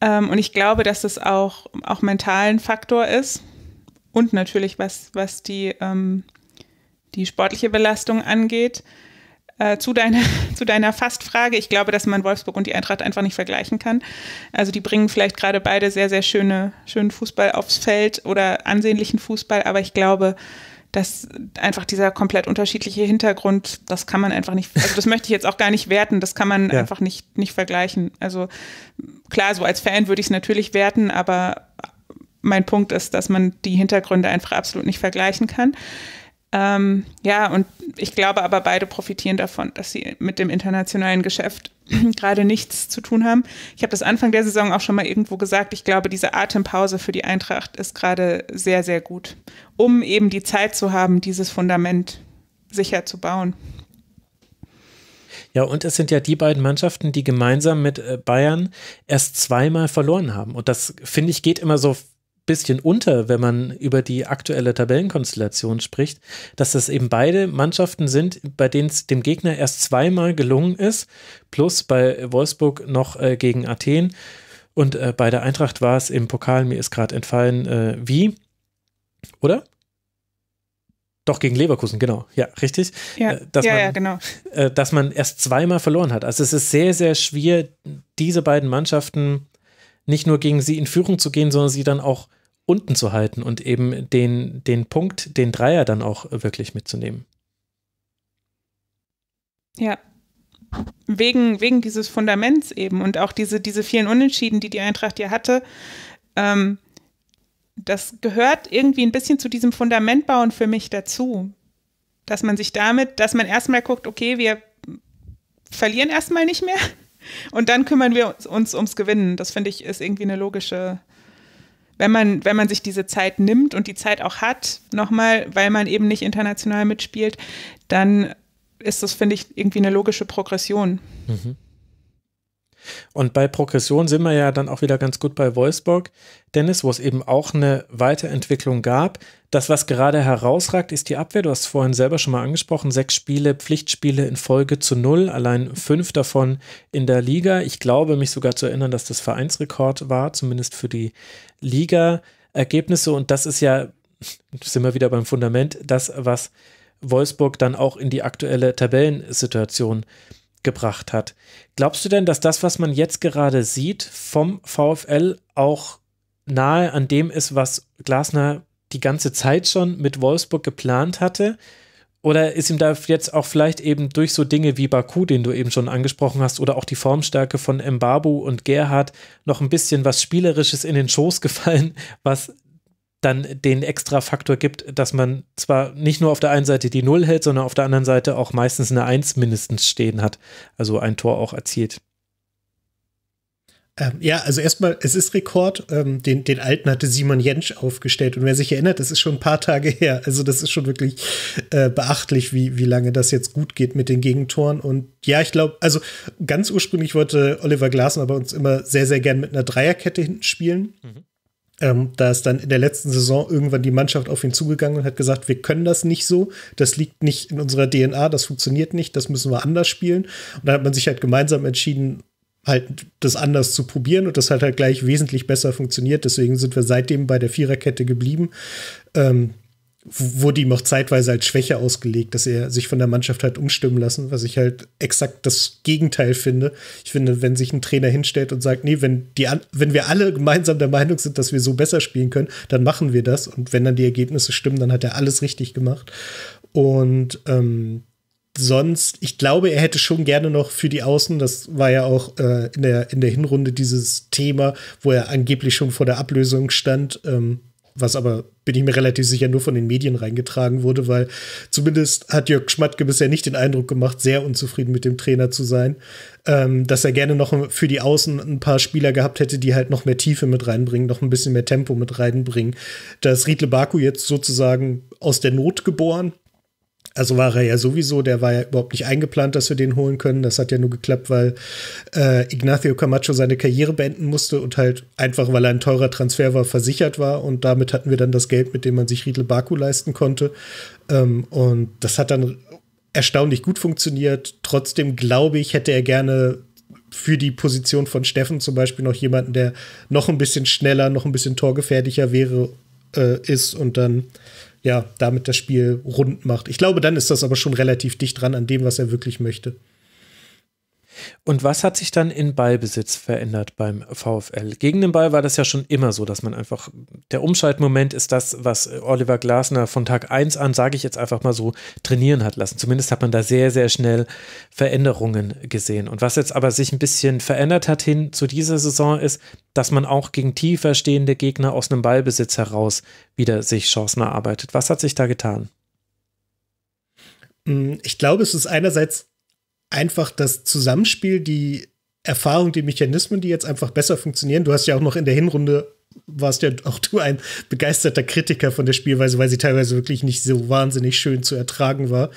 Ähm, und ich glaube, dass das auch, auch mental ein Faktor ist. Und natürlich, was, was die, ähm, die sportliche Belastung angeht. Äh, zu, deiner, zu deiner Fastfrage, ich glaube, dass man Wolfsburg und die Eintracht einfach nicht vergleichen kann. Also die bringen vielleicht gerade beide sehr, sehr schöne, schönen Fußball aufs Feld oder ansehnlichen Fußball, aber ich glaube, dass einfach dieser komplett unterschiedliche Hintergrund, das kann man einfach nicht, also das möchte ich jetzt auch gar nicht werten, das kann man ja. einfach nicht, nicht vergleichen. Also klar, so als Fan würde ich es natürlich werten, aber mein Punkt ist, dass man die Hintergründe einfach absolut nicht vergleichen kann. Ähm, ja, und ich glaube aber, beide profitieren davon, dass sie mit dem internationalen Geschäft gerade nichts zu tun haben. Ich habe das Anfang der Saison auch schon mal irgendwo gesagt. Ich glaube, diese Atempause für die Eintracht ist gerade sehr, sehr gut, um eben die Zeit zu haben, dieses Fundament sicher zu bauen. Ja, und es sind ja die beiden Mannschaften, die gemeinsam mit äh, Bayern erst zweimal verloren haben. Und das, finde ich, geht immer so bisschen unter, wenn man über die aktuelle Tabellenkonstellation spricht, dass das eben beide Mannschaften sind, bei denen es dem Gegner erst zweimal gelungen ist, plus bei Wolfsburg noch äh, gegen Athen. Und äh, bei der Eintracht war es im Pokal, mir ist gerade entfallen, äh, wie, oder? Doch, gegen Leverkusen, genau. Ja, richtig. Ja, äh, dass ja, man, ja, genau. Äh, dass man erst zweimal verloren hat. Also es ist sehr, sehr schwer, diese beiden Mannschaften nicht nur gegen sie in Führung zu gehen, sondern sie dann auch unten zu halten und eben den, den Punkt, den Dreier dann auch wirklich mitzunehmen. Ja. Wegen, wegen dieses Fundaments eben und auch diese, diese vielen Unentschieden, die die Eintracht ja hatte, ähm, das gehört irgendwie ein bisschen zu diesem Fundamentbauen für mich dazu. Dass man sich damit, dass man erstmal guckt, okay, wir verlieren erstmal nicht mehr und dann kümmern wir uns, uns ums Gewinnen. Das finde ich ist irgendwie eine logische wenn man, wenn man sich diese Zeit nimmt und die Zeit auch hat, nochmal, weil man eben nicht international mitspielt, dann ist das, finde ich, irgendwie eine logische Progression. Mhm. Und bei Progression sind wir ja dann auch wieder ganz gut bei Wolfsburg, Dennis, wo es eben auch eine Weiterentwicklung gab. Das, was gerade herausragt, ist die Abwehr. Du hast es vorhin selber schon mal angesprochen. Sechs Spiele, Pflichtspiele in Folge zu null, allein fünf davon in der Liga. Ich glaube, mich sogar zu erinnern, dass das Vereinsrekord war, zumindest für die Liga-Ergebnisse. Und das ist ja, sind wir wieder beim Fundament, das, was Wolfsburg dann auch in die aktuelle Tabellensituation gebracht hat. Glaubst du denn, dass das, was man jetzt gerade sieht vom VfL, auch nahe an dem ist, was Glasner die ganze Zeit schon mit Wolfsburg geplant hatte? Oder ist ihm da jetzt auch vielleicht eben durch so Dinge wie Baku, den du eben schon angesprochen hast, oder auch die Formstärke von Mbabu und Gerhard noch ein bisschen was Spielerisches in den Schoß gefallen, was dann den extra Faktor gibt, dass man zwar nicht nur auf der einen Seite die Null hält, sondern auf der anderen Seite auch meistens eine Eins mindestens stehen hat, also ein Tor auch erzielt. Ähm, ja, also erstmal, es ist Rekord. Ähm, den, den alten hatte Simon Jentsch aufgestellt. Und wer sich erinnert, das ist schon ein paar Tage her. Also das ist schon wirklich äh, beachtlich, wie, wie lange das jetzt gut geht mit den Gegentoren. Und ja, ich glaube, also ganz ursprünglich wollte Oliver Glasner bei uns immer sehr, sehr gern mit einer Dreierkette hinten spielen. Mhm. Ähm, da ist dann in der letzten Saison irgendwann die Mannschaft auf ihn zugegangen und hat gesagt, wir können das nicht so, das liegt nicht in unserer DNA, das funktioniert nicht, das müssen wir anders spielen. Und da hat man sich halt gemeinsam entschieden, halt das anders zu probieren und das hat halt gleich wesentlich besser funktioniert. Deswegen sind wir seitdem bei der Viererkette geblieben. Ähm, wurde ihm auch zeitweise als halt Schwäche ausgelegt, dass er sich von der Mannschaft hat umstimmen lassen, was ich halt exakt das Gegenteil finde. Ich finde, wenn sich ein Trainer hinstellt und sagt, nee, wenn, die, wenn wir alle gemeinsam der Meinung sind, dass wir so besser spielen können, dann machen wir das. Und wenn dann die Ergebnisse stimmen, dann hat er alles richtig gemacht. Und ähm, sonst, ich glaube, er hätte schon gerne noch für die Außen, das war ja auch äh, in, der, in der Hinrunde dieses Thema, wo er angeblich schon vor der Ablösung stand, ähm, was aber, bin ich mir relativ sicher, nur von den Medien reingetragen wurde, weil zumindest hat Jörg Schmatke bisher nicht den Eindruck gemacht, sehr unzufrieden mit dem Trainer zu sein, ähm, dass er gerne noch für die Außen ein paar Spieler gehabt hätte, die halt noch mehr Tiefe mit reinbringen, noch ein bisschen mehr Tempo mit reinbringen. Dass Riedle Baku jetzt sozusagen aus der Not geboren also war er ja sowieso, der war ja überhaupt nicht eingeplant, dass wir den holen können. Das hat ja nur geklappt, weil äh, Ignacio Camacho seine Karriere beenden musste und halt einfach, weil er ein teurer Transfer war, versichert war. Und damit hatten wir dann das Geld, mit dem man sich Riedel Baku leisten konnte. Ähm, und das hat dann erstaunlich gut funktioniert. Trotzdem glaube ich, hätte er gerne für die Position von Steffen zum Beispiel noch jemanden, der noch ein bisschen schneller, noch ein bisschen torgefährlicher wäre, äh, ist und dann ja, damit das Spiel rund macht. Ich glaube, dann ist das aber schon relativ dicht dran an dem, was er wirklich möchte. Und was hat sich dann in Ballbesitz verändert beim VfL? Gegen den Ball war das ja schon immer so, dass man einfach, der Umschaltmoment ist das, was Oliver Glasner von Tag 1 an, sage ich jetzt einfach mal so, trainieren hat lassen. Zumindest hat man da sehr, sehr schnell Veränderungen gesehen. Und was jetzt aber sich ein bisschen verändert hat hin zu dieser Saison ist, dass man auch gegen tiefer stehende Gegner aus einem Ballbesitz heraus wieder sich Chancen erarbeitet. Was hat sich da getan? Hm, ich glaube, es ist einerseits einfach das Zusammenspiel, die Erfahrung, die Mechanismen, die jetzt einfach besser funktionieren. Du hast ja auch noch in der Hinrunde warst ja auch du ein begeisterter Kritiker von der Spielweise, weil sie teilweise wirklich nicht so wahnsinnig schön zu ertragen war.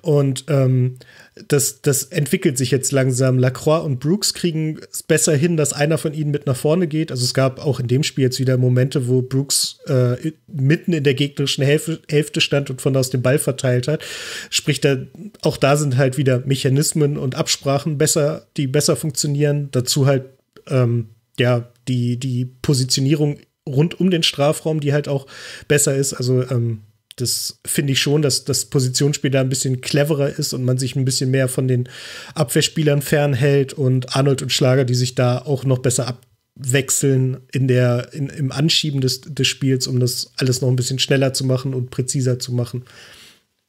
Und ähm, das, das entwickelt sich jetzt langsam. Lacroix und Brooks kriegen es besser hin, dass einer von ihnen mit nach vorne geht. Also es gab auch in dem Spiel jetzt wieder Momente, wo Brooks äh, mitten in der gegnerischen Hälfte, stand und von da aus den Ball verteilt hat. Sprich, da, auch da sind halt wieder Mechanismen und Absprachen besser, die besser funktionieren. Dazu halt ähm, ja die, die Positionierung rund um den Strafraum, die halt auch besser ist. Also ähm, das finde ich schon, dass das Positionsspiel da ein bisschen cleverer ist und man sich ein bisschen mehr von den Abwehrspielern fernhält und Arnold und Schlager, die sich da auch noch besser abwechseln in der, in, im Anschieben des, des Spiels, um das alles noch ein bisschen schneller zu machen und präziser zu machen.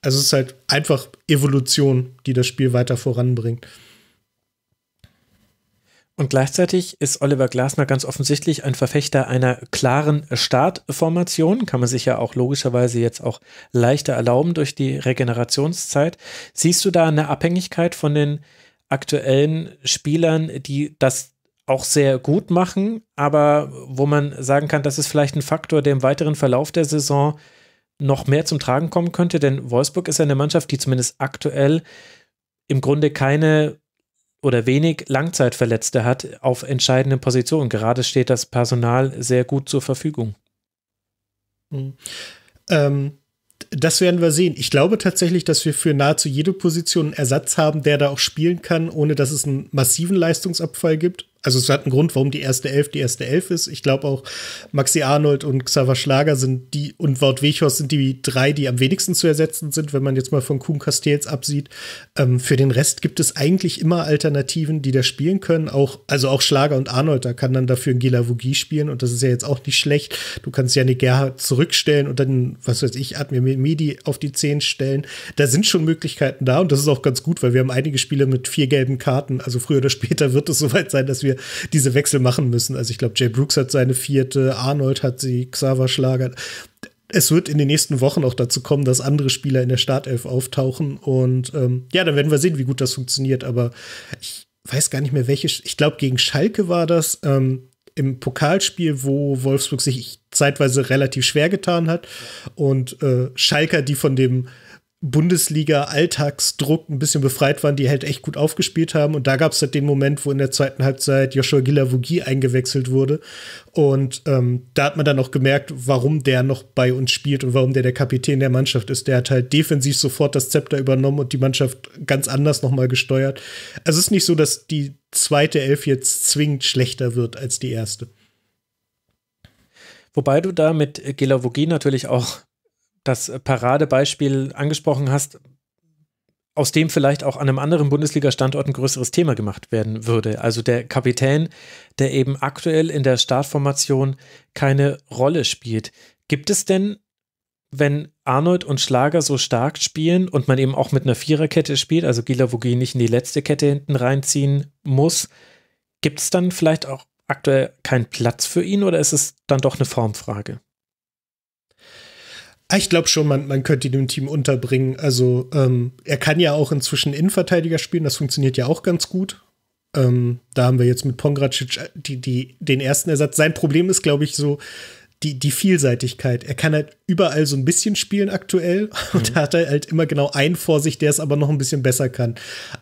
Also es ist halt einfach Evolution, die das Spiel weiter voranbringt. Und gleichzeitig ist Oliver Glasner ganz offensichtlich ein Verfechter einer klaren Startformation. Kann man sich ja auch logischerweise jetzt auch leichter erlauben durch die Regenerationszeit. Siehst du da eine Abhängigkeit von den aktuellen Spielern, die das auch sehr gut machen, aber wo man sagen kann, das ist vielleicht ein Faktor, der im weiteren Verlauf der Saison noch mehr zum Tragen kommen könnte? Denn Wolfsburg ist ja eine Mannschaft, die zumindest aktuell im Grunde keine oder wenig Langzeitverletzte hat auf entscheidenden Positionen. Gerade steht das Personal sehr gut zur Verfügung. Mhm. Ähm, das werden wir sehen. Ich glaube tatsächlich, dass wir für nahezu jede Position einen Ersatz haben, der da auch spielen kann, ohne dass es einen massiven Leistungsabfall gibt. Also es hat einen Grund, warum die erste Elf die erste Elf ist. Ich glaube auch, Maxi Arnold und Xaver Schlager sind die und Wout Weghorst sind die drei, die am wenigsten zu ersetzen sind, wenn man jetzt mal von Kuhn Castells absieht. Ähm, für den Rest gibt es eigentlich immer Alternativen, die da spielen können. Auch, also auch Schlager und Arnold, da kann dann dafür Gila Vogie spielen und das ist ja jetzt auch nicht schlecht. Du kannst ja eine Gerhard zurückstellen und dann, was weiß ich, Admir Medi auf die Zehn stellen. Da sind schon Möglichkeiten da und das ist auch ganz gut, weil wir haben einige Spiele mit vier gelben Karten. Also früher oder später wird es soweit sein, dass wir wir diese Wechsel machen müssen. Also ich glaube, Jay Brooks hat seine vierte, Arnold hat sie, Xaver Schlager. Es wird in den nächsten Wochen auch dazu kommen, dass andere Spieler in der Startelf auftauchen. Und ähm, ja, dann werden wir sehen, wie gut das funktioniert. Aber ich weiß gar nicht mehr, welche. Ich glaube, gegen Schalke war das. Ähm, im Pokalspiel, wo Wolfsburg sich zeitweise relativ schwer getan hat und äh, Schalker, die von dem Bundesliga-Alltagsdruck ein bisschen befreit waren, die halt echt gut aufgespielt haben. Und da gab es halt den Moment, wo in der zweiten Halbzeit Joshua Gilavogi eingewechselt wurde. Und ähm, da hat man dann auch gemerkt, warum der noch bei uns spielt und warum der der Kapitän der Mannschaft ist. Der hat halt defensiv sofort das Zepter übernommen und die Mannschaft ganz anders nochmal gesteuert. Also es ist nicht so, dass die zweite Elf jetzt zwingend schlechter wird als die erste. Wobei du da mit Gelavogi natürlich auch das Paradebeispiel angesprochen hast, aus dem vielleicht auch an einem anderen Bundesliga-Standort ein größeres Thema gemacht werden würde. Also der Kapitän, der eben aktuell in der Startformation keine Rolle spielt. Gibt es denn, wenn Arnold und Schlager so stark spielen und man eben auch mit einer Viererkette spielt, also Gila Gilavogi nicht in die letzte Kette hinten reinziehen muss, gibt es dann vielleicht auch aktuell keinen Platz für ihn oder ist es dann doch eine Formfrage? Ah, ich glaube schon, man, man könnte ihn im Team unterbringen. Also ähm, er kann ja auch inzwischen Innenverteidiger spielen, das funktioniert ja auch ganz gut. Ähm, da haben wir jetzt mit Pongracic äh, die, die, den ersten Ersatz. Sein Problem ist, glaube ich, so, die, die Vielseitigkeit. Er kann halt überall so ein bisschen spielen aktuell mhm. und hat halt immer genau einen vor sich, der es aber noch ein bisschen besser kann.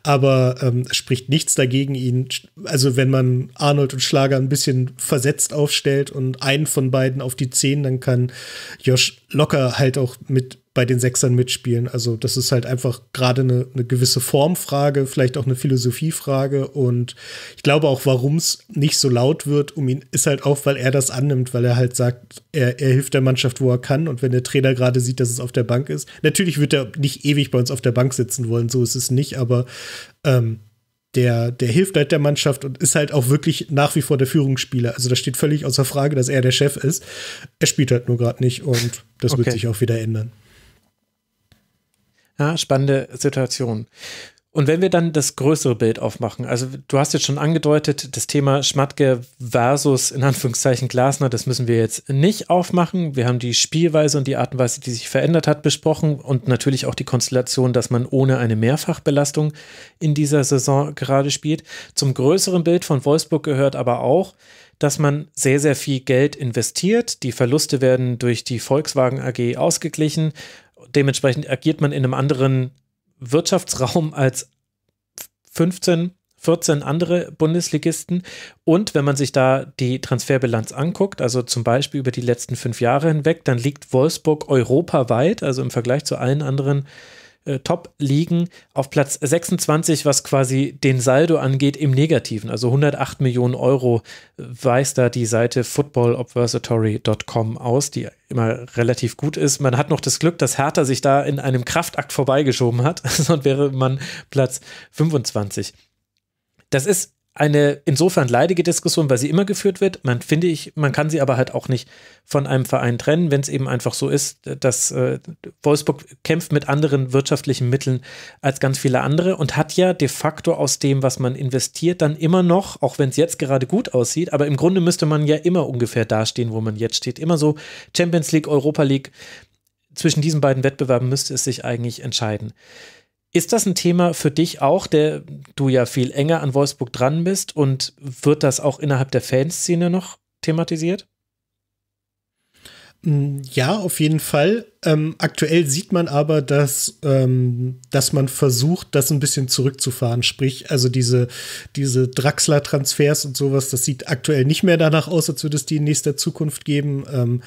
Aber ähm, spricht nichts dagegen, ihn, also wenn man Arnold und Schlager ein bisschen versetzt aufstellt und einen von beiden auf die Zehn, dann kann Josh locker halt auch mit bei den Sechsern mitspielen. Also das ist halt einfach gerade eine, eine gewisse Formfrage, vielleicht auch eine Philosophiefrage. Und ich glaube auch, warum es nicht so laut wird um ihn, ist halt auch, weil er das annimmt, weil er halt sagt, er, er hilft der Mannschaft, wo er kann. Und wenn der Trainer gerade sieht, dass es auf der Bank ist, natürlich wird er nicht ewig bei uns auf der Bank sitzen wollen, so ist es nicht, aber ähm, der, der hilft halt der Mannschaft und ist halt auch wirklich nach wie vor der Führungsspieler. Also das steht völlig außer Frage, dass er der Chef ist. Er spielt halt nur gerade nicht und das okay. wird sich auch wieder ändern. Ja, spannende Situation. Und wenn wir dann das größere Bild aufmachen, also du hast jetzt schon angedeutet, das Thema Schmatke versus in Anführungszeichen Glasner, das müssen wir jetzt nicht aufmachen. Wir haben die Spielweise und die Art und Weise, die sich verändert hat, besprochen und natürlich auch die Konstellation, dass man ohne eine Mehrfachbelastung in dieser Saison gerade spielt. Zum größeren Bild von Wolfsburg gehört aber auch, dass man sehr, sehr viel Geld investiert. Die Verluste werden durch die Volkswagen AG ausgeglichen dementsprechend agiert man in einem anderen Wirtschaftsraum als 15, 14 andere Bundesligisten. Und wenn man sich da die Transferbilanz anguckt, also zum Beispiel über die letzten fünf Jahre hinweg, dann liegt Wolfsburg europaweit, also im Vergleich zu allen anderen äh, äh, Top liegen auf Platz 26, was quasi den Saldo angeht, im Negativen. Also 108 Millionen Euro äh, weist da die Seite footballobversatory.com aus, die immer relativ gut ist. Man hat noch das Glück, dass Hertha sich da in einem Kraftakt vorbeigeschoben hat, sonst wäre man Platz 25. Das ist eine insofern leidige Diskussion, weil sie immer geführt wird. Man finde ich, man kann sie aber halt auch nicht von einem Verein trennen, wenn es eben einfach so ist, dass äh, Wolfsburg kämpft mit anderen wirtschaftlichen Mitteln als ganz viele andere und hat ja de facto aus dem, was man investiert, dann immer noch, auch wenn es jetzt gerade gut aussieht, aber im Grunde müsste man ja immer ungefähr dastehen, wo man jetzt steht. Immer so Champions League, Europa League. Zwischen diesen beiden Wettbewerben müsste es sich eigentlich entscheiden. Ist das ein Thema für dich auch, der du ja viel enger an Wolfsburg dran bist und wird das auch innerhalb der Fanszene noch thematisiert? Mm, ja, auf jeden Fall. Ähm, aktuell sieht man aber, dass, ähm, dass man versucht, das ein bisschen zurückzufahren. Sprich, also diese, diese Draxler-Transfers und sowas, das sieht aktuell nicht mehr danach aus, als würde es die in nächster Zukunft geben. Ähm,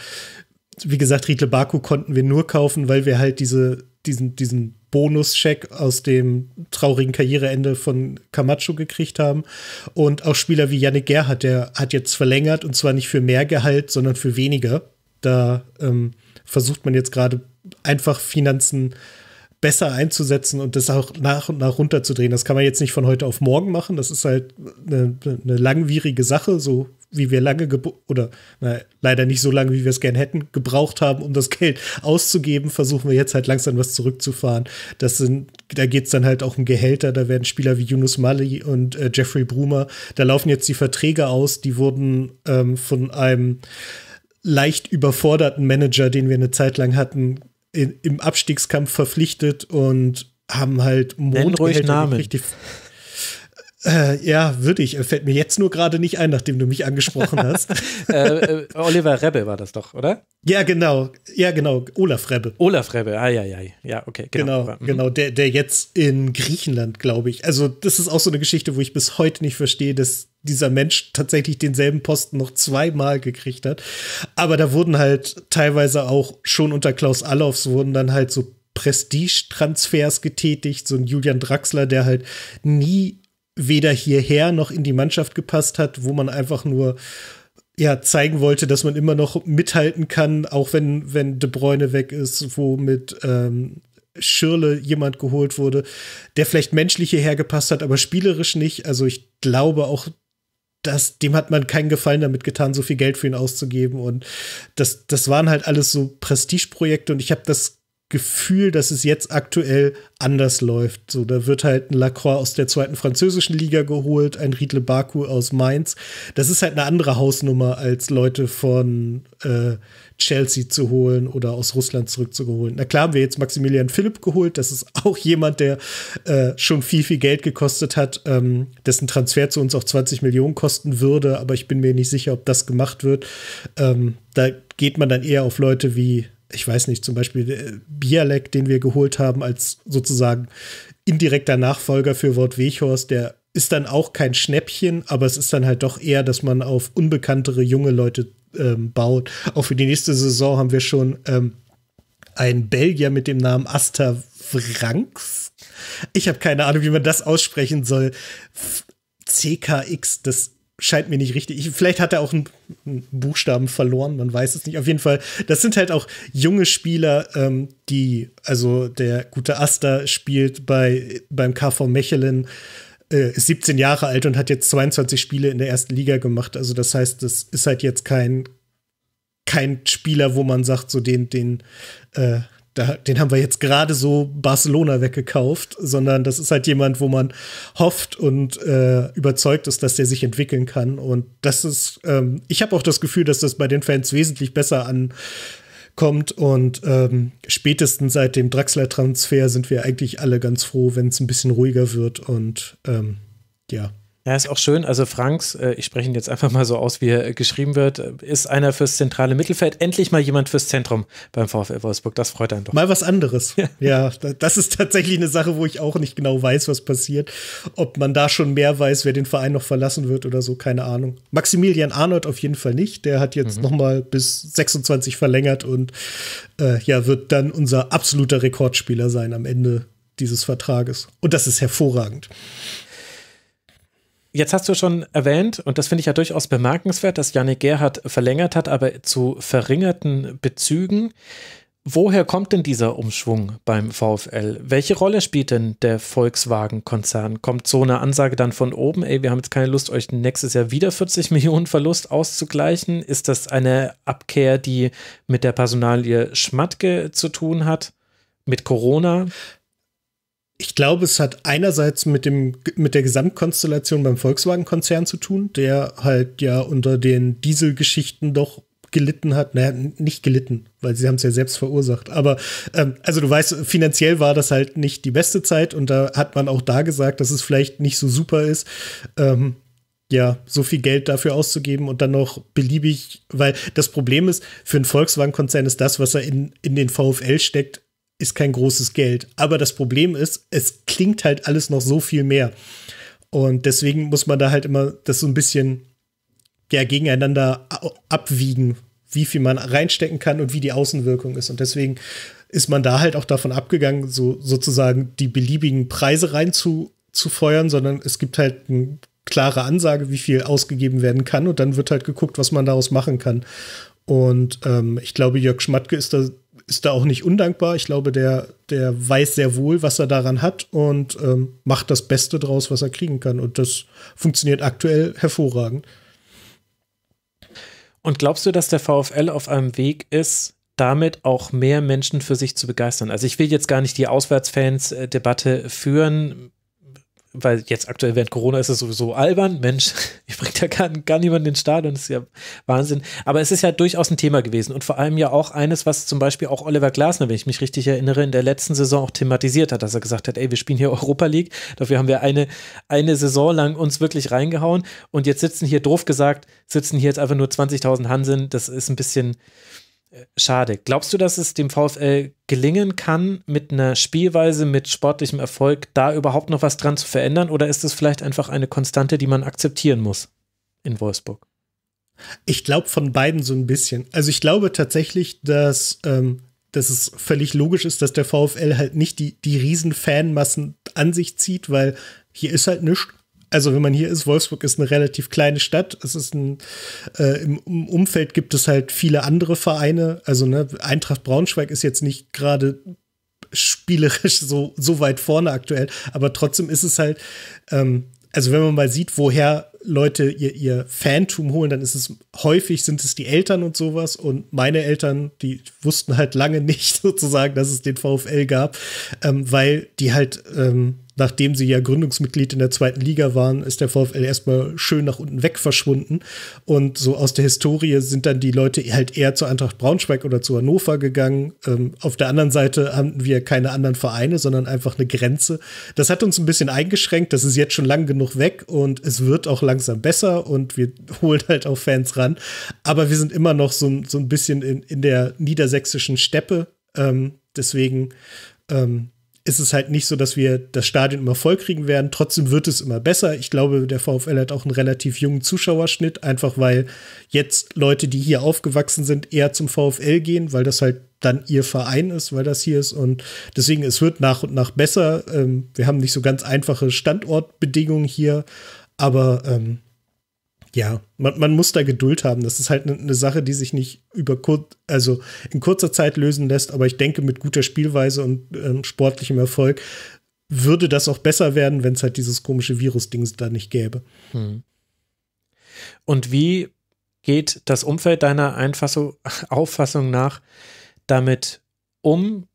wie gesagt, Riedle Baku konnten wir nur kaufen, weil wir halt diese, diesen, diesen Bonuscheck aus dem traurigen Karriereende von Camacho gekriegt haben. Und auch Spieler wie Yannick Gerhardt, der hat jetzt verlängert und zwar nicht für mehr Gehalt, sondern für weniger. Da ähm, versucht man jetzt gerade einfach Finanzen besser einzusetzen und das auch nach und nach runterzudrehen. Das kann man jetzt nicht von heute auf morgen machen. Das ist halt eine, eine langwierige Sache, so wie wir lange oder na, leider nicht so lange, wie wir es gern hätten, gebraucht haben, um das Geld auszugeben, versuchen wir jetzt halt langsam was zurückzufahren. Das sind, da geht es dann halt auch um Gehälter, da werden Spieler wie Yunus Mali und äh, Jeffrey Brumer, da laufen jetzt die Verträge aus, die wurden ähm, von einem leicht überforderten Manager, den wir eine Zeit lang hatten, in, im Abstiegskampf verpflichtet und haben halt Mondgehälter richtig äh, ja, würde ich. Äh, fällt mir jetzt nur gerade nicht ein, nachdem du mich angesprochen hast. äh, äh, Oliver Rebbe war das doch, oder? Ja, genau. Ja, genau. Olaf Rebbe. Olaf Rebbe, ah, ja, ja. Ja, okay. Genau, genau. Mhm. genau. Der, der jetzt in Griechenland, glaube ich. Also, das ist auch so eine Geschichte, wo ich bis heute nicht verstehe, dass dieser Mensch tatsächlich denselben Posten noch zweimal gekriegt hat. Aber da wurden halt teilweise auch schon unter Klaus Allofs wurden dann halt so Prestige-Transfers getätigt, so ein Julian Draxler, der halt nie weder hierher noch in die Mannschaft gepasst hat, wo man einfach nur ja, zeigen wollte, dass man immer noch mithalten kann, auch wenn, wenn De Bruyne weg ist, wo mit ähm, Schirle jemand geholt wurde, der vielleicht menschlich hierher gepasst hat, aber spielerisch nicht. Also ich glaube auch, dass dem hat man keinen Gefallen damit getan, so viel Geld für ihn auszugeben. Und das, das waren halt alles so Prestigeprojekte und ich habe das Gefühl, dass es jetzt aktuell anders läuft. So, da wird halt ein Lacroix aus der zweiten französischen Liga geholt, ein Riedle Baku aus Mainz. Das ist halt eine andere Hausnummer, als Leute von äh, Chelsea zu holen oder aus Russland zurückzuholen. Na klar haben wir jetzt Maximilian Philipp geholt. Das ist auch jemand, der äh, schon viel, viel Geld gekostet hat, ähm, dessen Transfer zu uns auch 20 Millionen kosten würde. Aber ich bin mir nicht sicher, ob das gemacht wird. Ähm, da geht man dann eher auf Leute wie ich weiß nicht, zum Beispiel äh, Bialek, den wir geholt haben als sozusagen indirekter Nachfolger für Wort Wechhorst, der ist dann auch kein Schnäppchen, aber es ist dann halt doch eher, dass man auf unbekanntere junge Leute ähm, baut. Auch für die nächste Saison haben wir schon ähm, einen Belgier mit dem Namen Asta Franks. Ich habe keine Ahnung, wie man das aussprechen soll. CKX, das scheint mir nicht richtig. Ich, vielleicht hat er auch einen, einen, Buchstaben verloren, man weiß es nicht. Auf jeden Fall, das sind halt auch junge Spieler, ähm, die, also der gute Asta spielt bei, beim KV Mechelen, äh, ist 17 Jahre alt und hat jetzt 22 Spiele in der ersten Liga gemacht. Also das heißt, das ist halt jetzt kein, kein Spieler, wo man sagt, so den, den, äh, da, den haben wir jetzt gerade so Barcelona weggekauft, sondern das ist halt jemand, wo man hofft und äh, überzeugt ist, dass der sich entwickeln kann. Und das ist, ähm, ich habe auch das Gefühl, dass das bei den Fans wesentlich besser ankommt. Und ähm, spätestens seit dem Draxler-Transfer sind wir eigentlich alle ganz froh, wenn es ein bisschen ruhiger wird. Und ähm, ja, ja, ist auch schön. Also Franks, äh, ich spreche ihn jetzt einfach mal so aus, wie er äh, geschrieben wird, ist einer fürs zentrale Mittelfeld. Endlich mal jemand fürs Zentrum beim VfL Wolfsburg. Das freut einen doch. Mal was anderes. Ja. ja, das ist tatsächlich eine Sache, wo ich auch nicht genau weiß, was passiert. Ob man da schon mehr weiß, wer den Verein noch verlassen wird oder so, keine Ahnung. Maximilian Arnold auf jeden Fall nicht. Der hat jetzt mhm. noch mal bis 26 verlängert und äh, ja, wird dann unser absoluter Rekordspieler sein am Ende dieses Vertrages. Und das ist hervorragend. Jetzt hast du schon erwähnt, und das finde ich ja durchaus bemerkenswert, dass Janik Gerhardt verlängert hat, aber zu verringerten Bezügen. Woher kommt denn dieser Umschwung beim VfL? Welche Rolle spielt denn der Volkswagen-Konzern? Kommt so eine Ansage dann von oben, ey, wir haben jetzt keine Lust, euch nächstes Jahr wieder 40 Millionen Verlust auszugleichen? Ist das eine Abkehr, die mit der Personalie Schmatke zu tun hat? Mit Corona? Ich glaube, es hat einerseits mit, dem, mit der Gesamtkonstellation beim Volkswagen-Konzern zu tun, der halt ja unter den Dieselgeschichten doch gelitten hat. Naja, nicht gelitten, weil sie haben es ja selbst verursacht. Aber ähm, also du weißt, finanziell war das halt nicht die beste Zeit und da hat man auch da gesagt, dass es vielleicht nicht so super ist. Ähm, ja, so viel Geld dafür auszugeben und dann noch beliebig, weil das Problem ist, für einen Volkswagen-Konzern ist das, was er in, in den VfL steckt, ist kein großes Geld. Aber das Problem ist, es klingt halt alles noch so viel mehr. Und deswegen muss man da halt immer das so ein bisschen ja, gegeneinander abwiegen, wie viel man reinstecken kann und wie die Außenwirkung ist. Und deswegen ist man da halt auch davon abgegangen, so sozusagen die beliebigen Preise rein zu, feuern, sondern es gibt halt eine klare Ansage, wie viel ausgegeben werden kann. Und dann wird halt geguckt, was man daraus machen kann. Und ähm, ich glaube, Jörg Schmatke ist da ist da auch nicht undankbar. Ich glaube, der, der weiß sehr wohl, was er daran hat und ähm, macht das Beste draus, was er kriegen kann. Und das funktioniert aktuell hervorragend. Und glaubst du, dass der VfL auf einem Weg ist, damit auch mehr Menschen für sich zu begeistern? Also ich will jetzt gar nicht die Auswärtsfans-Debatte äh, führen weil jetzt aktuell während Corona ist es sowieso albern. Mensch, ich bringe da gar, gar niemanden ins Stadion, das ist ja Wahnsinn. Aber es ist ja durchaus ein Thema gewesen und vor allem ja auch eines, was zum Beispiel auch Oliver Glasner, wenn ich mich richtig erinnere, in der letzten Saison auch thematisiert hat, dass er gesagt hat, ey, wir spielen hier Europa League, dafür haben wir eine, eine Saison lang uns wirklich reingehauen und jetzt sitzen hier, doof gesagt, sitzen hier jetzt einfach nur 20.000 Hansen, das ist ein bisschen schade. Glaubst du, dass es dem VfL gelingen kann, mit einer Spielweise, mit sportlichem Erfolg, da überhaupt noch was dran zu verändern? Oder ist es vielleicht einfach eine Konstante, die man akzeptieren muss in Wolfsburg? Ich glaube von beiden so ein bisschen. Also ich glaube tatsächlich, dass, ähm, dass es völlig logisch ist, dass der VfL halt nicht die, die riesen Fanmassen an sich zieht, weil hier ist halt nichts also wenn man hier ist, Wolfsburg ist eine relativ kleine Stadt. Es ist ein, äh, im, Umfeld gibt es halt viele andere Vereine. Also ne, Eintracht Braunschweig ist jetzt nicht gerade spielerisch so, so weit vorne aktuell, aber trotzdem ist es halt, ähm, also wenn man mal sieht, woher Leute ihr, ihr Fantum holen, dann ist es häufig, sind es die Eltern und sowas. Und meine Eltern, die wussten halt lange nicht sozusagen, dass es den VfL gab, ähm, weil die halt, ähm, nachdem sie ja Gründungsmitglied in der zweiten Liga waren, ist der VfL erstmal schön nach unten weg verschwunden. Und so aus der Historie sind dann die Leute halt eher zur Eintracht Braunschweig oder zu Hannover gegangen. Ähm, auf der anderen Seite hatten wir keine anderen Vereine, sondern einfach eine Grenze. Das hat uns ein bisschen eingeschränkt. Das ist jetzt schon lang genug weg und es wird auch lang langsam besser und wir holen halt auch Fans ran. Aber wir sind immer noch so, so ein bisschen in, in der niedersächsischen Steppe. Ähm, deswegen ähm, ist es halt nicht so, dass wir das Stadion immer voll kriegen werden. Trotzdem wird es immer besser. Ich glaube, der VfL hat auch einen relativ jungen Zuschauerschnitt, einfach weil jetzt Leute, die hier aufgewachsen sind, eher zum VfL gehen, weil das halt dann ihr Verein ist, weil das hier ist. Und deswegen, es wird nach und nach besser. Ähm, wir haben nicht so ganz einfache Standortbedingungen hier, aber ähm, ja, man, man, muss da Geduld haben. Das ist halt eine ne Sache, die sich nicht über kurz, also in kurzer Zeit lösen lässt. Aber ich denke, mit guter Spielweise und ähm, sportlichem Erfolg würde das auch besser werden, wenn es halt dieses komische Virus-Ding da nicht gäbe. Hm. Und wie geht das Umfeld deiner Einfassung, Auffassung nach damit um,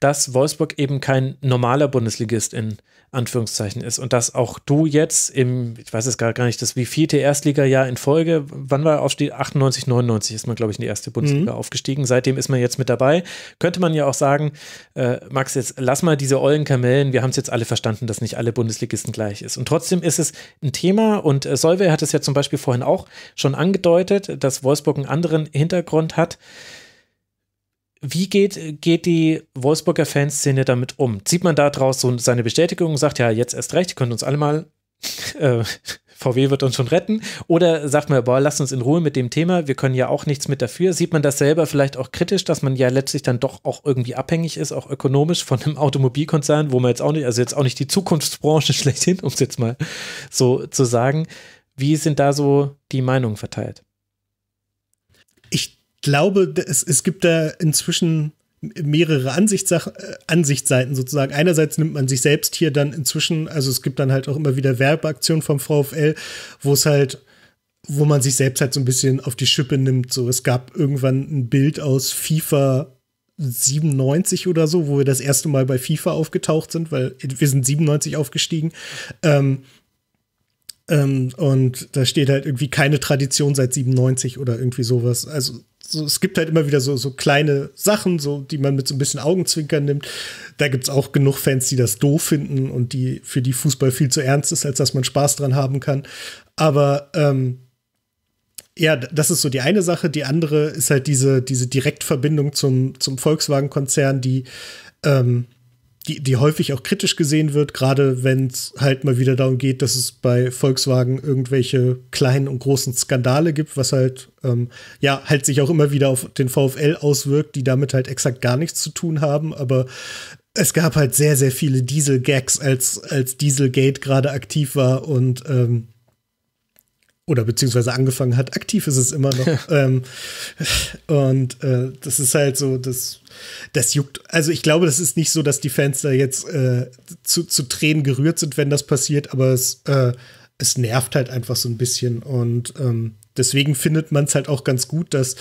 dass Wolfsburg eben kein normaler Bundesligist in Anführungszeichen ist. Und dass auch du jetzt im, ich weiß es gar, nicht, das wievielte Erstligajahr in Folge, wann war aufsteht? 98, 99 ist man, glaube ich, in die erste Bundesliga mhm. aufgestiegen. Seitdem ist man jetzt mit dabei. Könnte man ja auch sagen, äh, Max, jetzt lass mal diese ollen Kamellen, wir haben es jetzt alle verstanden, dass nicht alle Bundesligisten gleich ist. Und trotzdem ist es ein Thema und äh, Solveig hat es ja zum Beispiel vorhin auch schon angedeutet, dass Wolfsburg einen anderen Hintergrund hat wie geht, geht die Wolfsburger Fanszene damit um? Zieht man da draus so seine Bestätigung und sagt, ja, jetzt erst recht, ihr könnt uns alle mal, äh, VW wird uns schon retten? Oder sagt man, boah, lass uns in Ruhe mit dem Thema, wir können ja auch nichts mit dafür. Sieht man das selber vielleicht auch kritisch, dass man ja letztlich dann doch auch irgendwie abhängig ist, auch ökonomisch von einem Automobilkonzern, wo man jetzt auch nicht, also jetzt auch nicht die Zukunftsbranche schlechthin, um es jetzt mal so zu sagen. Wie sind da so die Meinungen verteilt? glaube, es, es gibt da inzwischen mehrere Ansichtssachen, äh, Ansichtsseiten sozusagen. Einerseits nimmt man sich selbst hier dann inzwischen, also es gibt dann halt auch immer wieder Werbeaktionen vom VfL, wo es halt wo man sich selbst halt so ein bisschen auf die Schippe nimmt. So, es gab irgendwann ein Bild aus FIFA 97 oder so, wo wir das erste Mal bei FIFA aufgetaucht sind, weil wir sind 97 aufgestiegen. Ähm, ähm, und da steht halt irgendwie keine Tradition seit 97 oder irgendwie sowas. Also so, es gibt halt immer wieder so, so kleine Sachen, so, die man mit so ein bisschen Augenzwinkern nimmt. Da gibt es auch genug Fans, die das doof finden und die, für die Fußball viel zu ernst ist, als dass man Spaß dran haben kann. Aber ähm, ja, das ist so die eine Sache. Die andere ist halt diese, diese Direktverbindung zum, zum Volkswagen-Konzern, die ähm, die, die häufig auch kritisch gesehen wird, gerade wenn es halt mal wieder darum geht, dass es bei Volkswagen irgendwelche kleinen und großen Skandale gibt, was halt, ähm, ja, halt sich auch immer wieder auf den VfL auswirkt, die damit halt exakt gar nichts zu tun haben, aber es gab halt sehr, sehr viele Diesel-Gags, als, als Dieselgate gerade aktiv war und ähm, oder beziehungsweise angefangen hat. Aktiv ist es immer noch. ähm, und äh, das ist halt so, das, das juckt. Also ich glaube, das ist nicht so, dass die Fans da jetzt äh, zu, zu Tränen gerührt sind, wenn das passiert, aber es, äh, es nervt halt einfach so ein bisschen. Und ähm, deswegen findet man es halt auch ganz gut, dass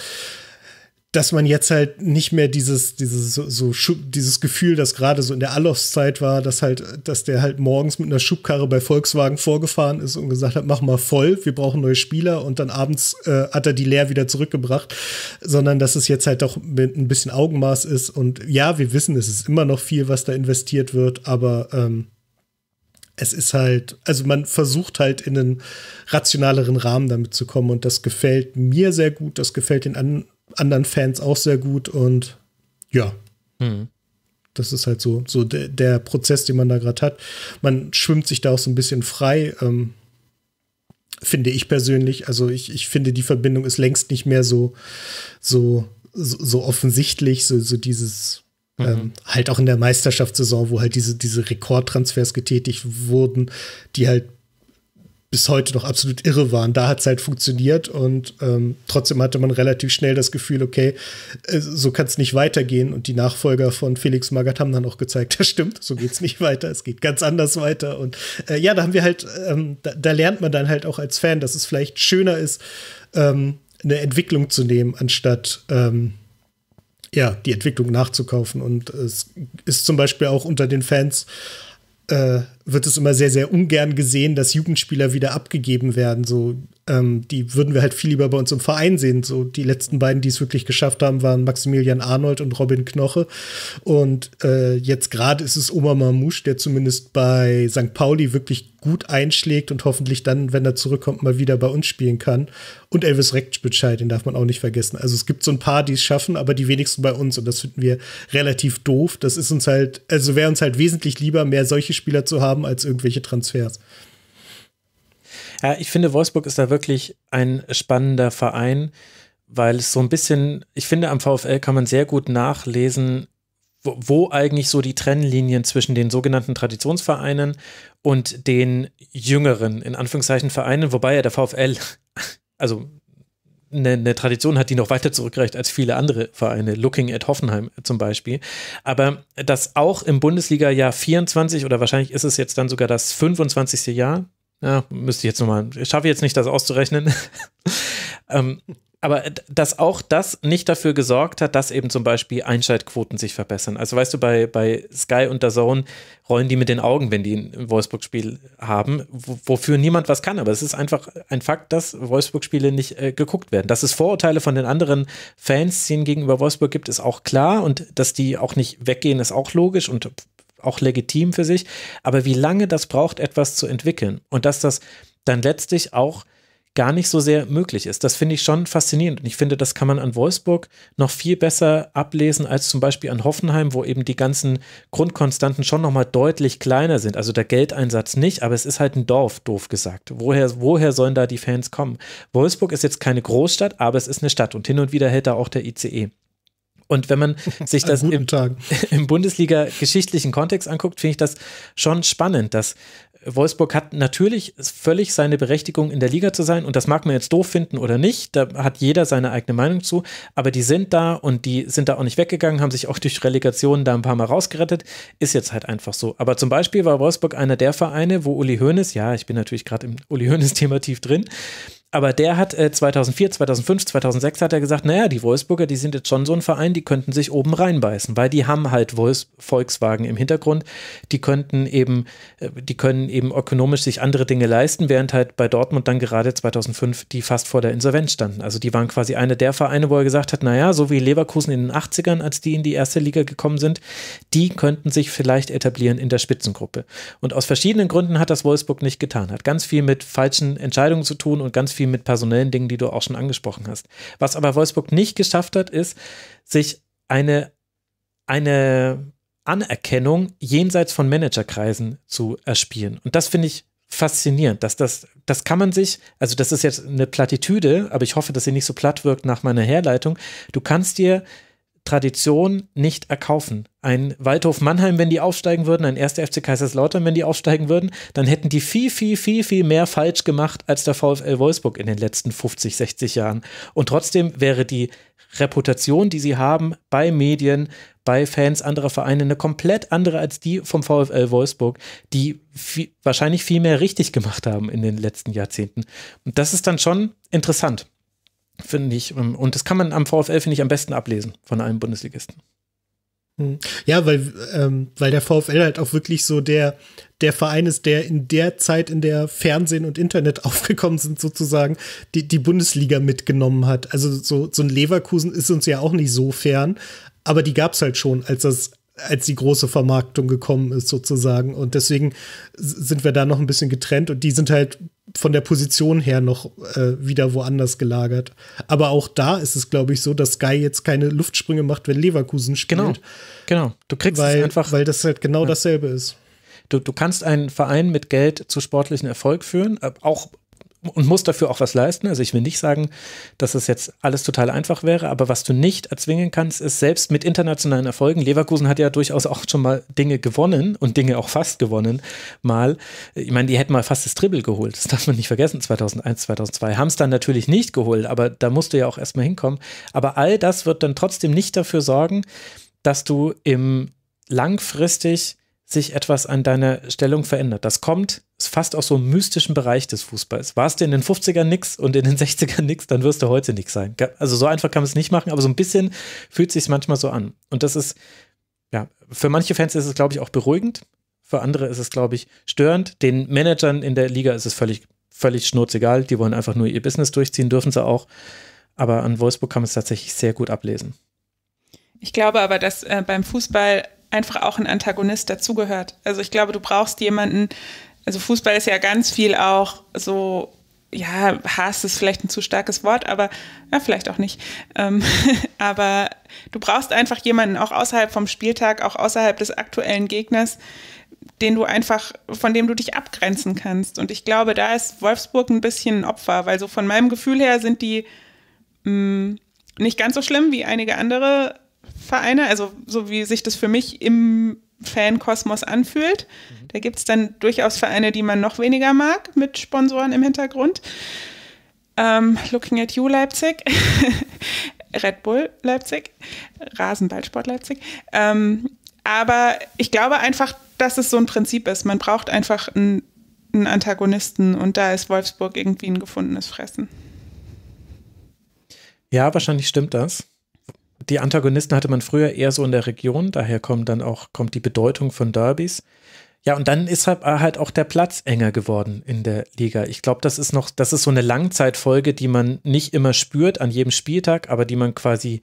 dass man jetzt halt nicht mehr dieses, dieses, so, so dieses Gefühl, das gerade so in der Alofszeit war, dass halt, dass der halt morgens mit einer Schubkarre bei Volkswagen vorgefahren ist und gesagt hat, mach mal voll, wir brauchen neue Spieler und dann abends äh, hat er die leer wieder zurückgebracht, sondern dass es jetzt halt doch mit ein bisschen Augenmaß ist und ja, wir wissen, es ist immer noch viel, was da investiert wird, aber ähm, es ist halt, also man versucht halt in einen rationaleren Rahmen damit zu kommen und das gefällt mir sehr gut, das gefällt den anderen anderen Fans auch sehr gut und ja. Mhm. Das ist halt so, so der, der Prozess, den man da gerade hat. Man schwimmt sich da auch so ein bisschen frei, ähm, finde ich persönlich. Also ich, ich finde, die Verbindung ist längst nicht mehr so, so, so offensichtlich, so, so dieses Mhm. Ähm, halt auch in der Meisterschaftssaison, wo halt diese, diese Rekordtransfers getätigt wurden, die halt bis heute noch absolut irre waren. Da hat es halt funktioniert und ähm, trotzdem hatte man relativ schnell das Gefühl, okay, äh, so kann es nicht weitergehen. Und die Nachfolger von Felix Magath haben dann auch gezeigt, das stimmt, so geht es nicht weiter, es geht ganz anders weiter. Und äh, ja, da haben wir halt, ähm, da, da, lernt man dann halt auch als Fan, dass es vielleicht schöner ist, ähm, eine Entwicklung zu nehmen, anstatt ähm, ja, die Entwicklung nachzukaufen. Und es ist zum Beispiel auch unter den Fans äh, wird es immer sehr, sehr ungern gesehen, dass Jugendspieler wieder abgegeben werden. So, ähm, die würden wir halt viel lieber bei uns im Verein sehen. So, die letzten beiden, die es wirklich geschafft haben, waren Maximilian Arnold und Robin Knoche. Und äh, jetzt gerade ist es Oma Mamouche, der zumindest bei St. Pauli wirklich gut einschlägt und hoffentlich dann, wenn er zurückkommt, mal wieder bei uns spielen kann. Und Elvis Rektschbitschei, den darf man auch nicht vergessen. Also es gibt so ein paar, die es schaffen, aber die wenigsten bei uns. Und das finden wir relativ doof. Das ist uns halt, also wäre uns halt wesentlich lieber, mehr solche Spieler zu haben haben als irgendwelche Transfers. Ja, ich finde, Wolfsburg ist da wirklich ein spannender Verein, weil es so ein bisschen, ich finde, am VfL kann man sehr gut nachlesen, wo, wo eigentlich so die Trennlinien zwischen den sogenannten Traditionsvereinen und den jüngeren, in Anführungszeichen, Vereinen, wobei ja der VfL also eine, eine Tradition hat, die noch weiter zurückreicht als viele andere Vereine, looking at Hoffenheim zum Beispiel. Aber das auch im Bundesliga-Jahr 24 oder wahrscheinlich ist es jetzt dann sogar das 25. Jahr, ja, müsste ich jetzt nochmal, ich schaffe jetzt nicht, das auszurechnen, ähm, aber dass auch das nicht dafür gesorgt hat, dass eben zum Beispiel Einschaltquoten sich verbessern. Also weißt du, bei, bei Sky und der Zone rollen die mit den Augen, wenn die ein Wolfsburg-Spiel haben, wofür niemand was kann. Aber es ist einfach ein Fakt, dass Wolfsburg-Spiele nicht äh, geguckt werden. Dass es Vorurteile von den anderen Fanszenen gegenüber Wolfsburg gibt, ist auch klar. Und dass die auch nicht weggehen, ist auch logisch und auch legitim für sich. Aber wie lange das braucht, etwas zu entwickeln und dass das dann letztlich auch gar nicht so sehr möglich ist. Das finde ich schon faszinierend. Und ich finde, das kann man an Wolfsburg noch viel besser ablesen als zum Beispiel an Hoffenheim, wo eben die ganzen Grundkonstanten schon nochmal deutlich kleiner sind. Also der Geldeinsatz nicht, aber es ist halt ein Dorf, doof gesagt. Woher, woher sollen da die Fans kommen? Wolfsburg ist jetzt keine Großstadt, aber es ist eine Stadt und hin und wieder hält da auch der ICE. Und wenn man sich das im, im Bundesliga-geschichtlichen Kontext anguckt, finde ich das schon spannend, dass Wolfsburg hat natürlich völlig seine Berechtigung, in der Liga zu sein. Und das mag man jetzt doof finden oder nicht. Da hat jeder seine eigene Meinung zu. Aber die sind da und die sind da auch nicht weggegangen, haben sich auch durch Relegationen da ein paar Mal rausgerettet. Ist jetzt halt einfach so. Aber zum Beispiel war Wolfsburg einer der Vereine, wo Uli Hoeneß, ja, ich bin natürlich gerade im Uli Hoeneß-Thema tief drin, aber der hat äh, 2004, 2005, 2006 hat er gesagt, naja, die Wolfsburger, die sind jetzt schon so ein Verein, die könnten sich oben reinbeißen, weil die haben halt Wolfs Volkswagen im Hintergrund. Die könnten eben, äh, die können eben ökonomisch sich andere Dinge leisten, während halt bei Dortmund dann gerade 2005 die fast vor der Insolvenz standen. Also die waren quasi eine der Vereine, wo er gesagt hat, naja, so wie Leverkusen in den 80ern, als die in die erste Liga gekommen sind, die könnten sich vielleicht etablieren in der Spitzengruppe. Und aus verschiedenen Gründen hat das Wolfsburg nicht getan. Hat ganz viel mit falschen Entscheidungen zu tun und ganz viel viel mit personellen Dingen, die du auch schon angesprochen hast. Was aber Wolfsburg nicht geschafft hat, ist, sich eine, eine Anerkennung jenseits von Managerkreisen zu erspielen. Und das finde ich faszinierend, dass das, das kann man sich, also das ist jetzt eine Plattitüde, aber ich hoffe, dass sie nicht so platt wirkt nach meiner Herleitung. Du kannst dir Tradition nicht erkaufen. Ein Waldhof Mannheim, wenn die aufsteigen würden, ein 1. FC Kaiserslautern, wenn die aufsteigen würden, dann hätten die viel, viel, viel, viel mehr falsch gemacht als der VfL Wolfsburg in den letzten 50, 60 Jahren. Und trotzdem wäre die Reputation, die sie haben bei Medien, bei Fans anderer Vereine, eine komplett andere als die vom VfL Wolfsburg, die viel, wahrscheinlich viel mehr richtig gemacht haben in den letzten Jahrzehnten. Und das ist dann schon interessant finde ich. Ähm, und das kann man am VfL, finde ich, am besten ablesen von einem Bundesligisten. Hm. Ja, weil, ähm, weil der VfL halt auch wirklich so der, der Verein ist, der in der Zeit, in der Fernsehen und Internet aufgekommen sind, sozusagen, die, die Bundesliga mitgenommen hat. Also so, so ein Leverkusen ist uns ja auch nicht so fern, aber die gab es halt schon, als das, als die große Vermarktung gekommen ist, sozusagen. Und deswegen sind wir da noch ein bisschen getrennt und die sind halt von der Position her noch äh, wieder woanders gelagert. Aber auch da ist es, glaube ich, so, dass Sky jetzt keine Luftsprünge macht, wenn Leverkusen spielt. Genau, genau. Du kriegst weil, es einfach. Weil das halt genau ja. dasselbe ist. Du, du kannst einen Verein mit Geld zu sportlichen Erfolg führen, äh, auch und muss dafür auch was leisten. Also ich will nicht sagen, dass es jetzt alles total einfach wäre, aber was du nicht erzwingen kannst, ist selbst mit internationalen Erfolgen. Leverkusen hat ja durchaus auch schon mal Dinge gewonnen und Dinge auch fast gewonnen. Mal, ich meine, die hätten mal fast das Dribble geholt. Das darf man nicht vergessen. 2001, 2002 haben es dann natürlich nicht geholt, aber da musst du ja auch erstmal hinkommen. Aber all das wird dann trotzdem nicht dafür sorgen, dass du im langfristig sich etwas an deiner Stellung verändert. Das kommt fast aus so einem mystischen Bereich des Fußballs. Warst du in den 50ern nix und in den 60ern nix, dann wirst du heute nix sein. Also so einfach kann man es nicht machen, aber so ein bisschen fühlt es sich manchmal so an. Und das ist, ja, für manche Fans ist es, glaube ich, auch beruhigend. Für andere ist es, glaube ich, störend. Den Managern in der Liga ist es völlig, völlig schnurzegal. Die wollen einfach nur ihr Business durchziehen, dürfen sie auch. Aber an Wolfsburg kann man es tatsächlich sehr gut ablesen. Ich glaube aber, dass äh, beim Fußball einfach auch ein Antagonist dazugehört. Also ich glaube, du brauchst jemanden, also Fußball ist ja ganz viel auch so, ja, Hass ist vielleicht ein zu starkes Wort, aber ja, vielleicht auch nicht. Ähm, aber du brauchst einfach jemanden auch außerhalb vom Spieltag, auch außerhalb des aktuellen Gegners, den du einfach, von dem du dich abgrenzen kannst. Und ich glaube, da ist Wolfsburg ein bisschen ein Opfer, weil so von meinem Gefühl her sind die mh, mm, nicht ganz so schlimm wie einige andere Vereine, also so wie sich das für mich im Fankosmos anfühlt. Mhm. Da gibt es dann durchaus Vereine, die man noch weniger mag, mit Sponsoren im Hintergrund. Ähm, looking at you Leipzig, Red Bull Leipzig, Rasenballsport Leipzig. Ähm, aber ich glaube einfach, dass es so ein Prinzip ist. Man braucht einfach einen, einen Antagonisten und da ist Wolfsburg irgendwie ein gefundenes Fressen. Ja, wahrscheinlich stimmt das die Antagonisten hatte man früher eher so in der Region, daher kommt dann auch kommt die Bedeutung von Derbys. Ja, und dann ist halt, äh, halt auch der Platz enger geworden in der Liga. Ich glaube, das ist noch, das ist so eine Langzeitfolge, die man nicht immer spürt an jedem Spieltag, aber die man quasi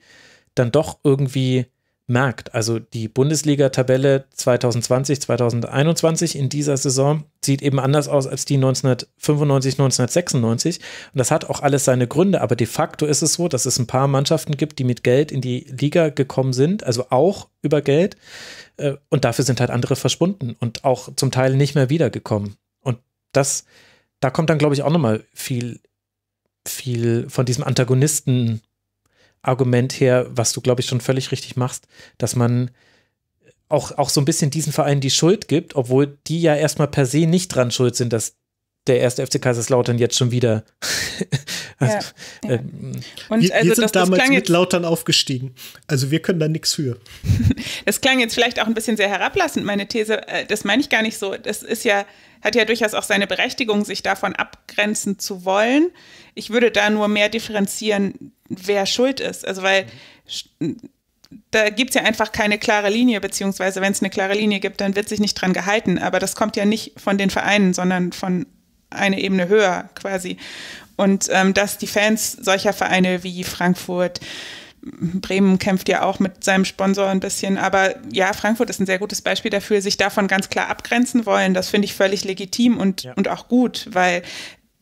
dann doch irgendwie merkt. Also die Bundesliga-Tabelle 2020, 2021 in dieser Saison sieht eben anders aus als die 1995, 1996. Und das hat auch alles seine Gründe. Aber de facto ist es so, dass es ein paar Mannschaften gibt, die mit Geld in die Liga gekommen sind, also auch über Geld. Äh, und dafür sind halt andere verschwunden und auch zum Teil nicht mehr wiedergekommen. Und das, da kommt dann, glaube ich, auch nochmal viel, viel von diesem Antagonisten Argument her, was du, glaube ich, schon völlig richtig machst, dass man auch, auch so ein bisschen diesen Vereinen die Schuld gibt, obwohl die ja erstmal per se nicht dran schuld sind, dass der erste FC Kaiserslautern jetzt schon wieder. also, ja, ja. Ähm, wir, wir also, sind damals mit Lautern aufgestiegen. Also wir können da nichts für. das klang jetzt vielleicht auch ein bisschen sehr herablassend, meine These. Äh, das meine ich gar nicht so. Das ist ja, hat ja durchaus auch seine Berechtigung, sich davon abgrenzen zu wollen. Ich würde da nur mehr differenzieren, wer schuld ist. Also weil da gibt es ja einfach keine klare Linie, beziehungsweise wenn es eine klare Linie gibt, dann wird sich nicht dran gehalten. Aber das kommt ja nicht von den Vereinen, sondern von einer Ebene höher quasi. Und ähm, dass die Fans solcher Vereine wie Frankfurt, Bremen kämpft ja auch mit seinem Sponsor ein bisschen, aber ja, Frankfurt ist ein sehr gutes Beispiel dafür, sich davon ganz klar abgrenzen wollen. Das finde ich völlig legitim und, ja. und auch gut, weil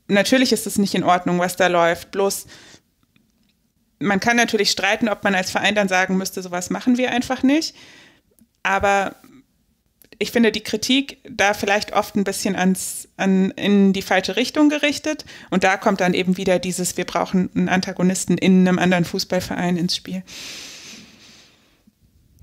natürlich ist es nicht in Ordnung, was da läuft. Bloß man kann natürlich streiten, ob man als Verein dann sagen müsste, sowas machen wir einfach nicht. Aber ich finde die Kritik da vielleicht oft ein bisschen ans, an, in die falsche Richtung gerichtet. Und da kommt dann eben wieder dieses, wir brauchen einen Antagonisten in einem anderen Fußballverein ins Spiel.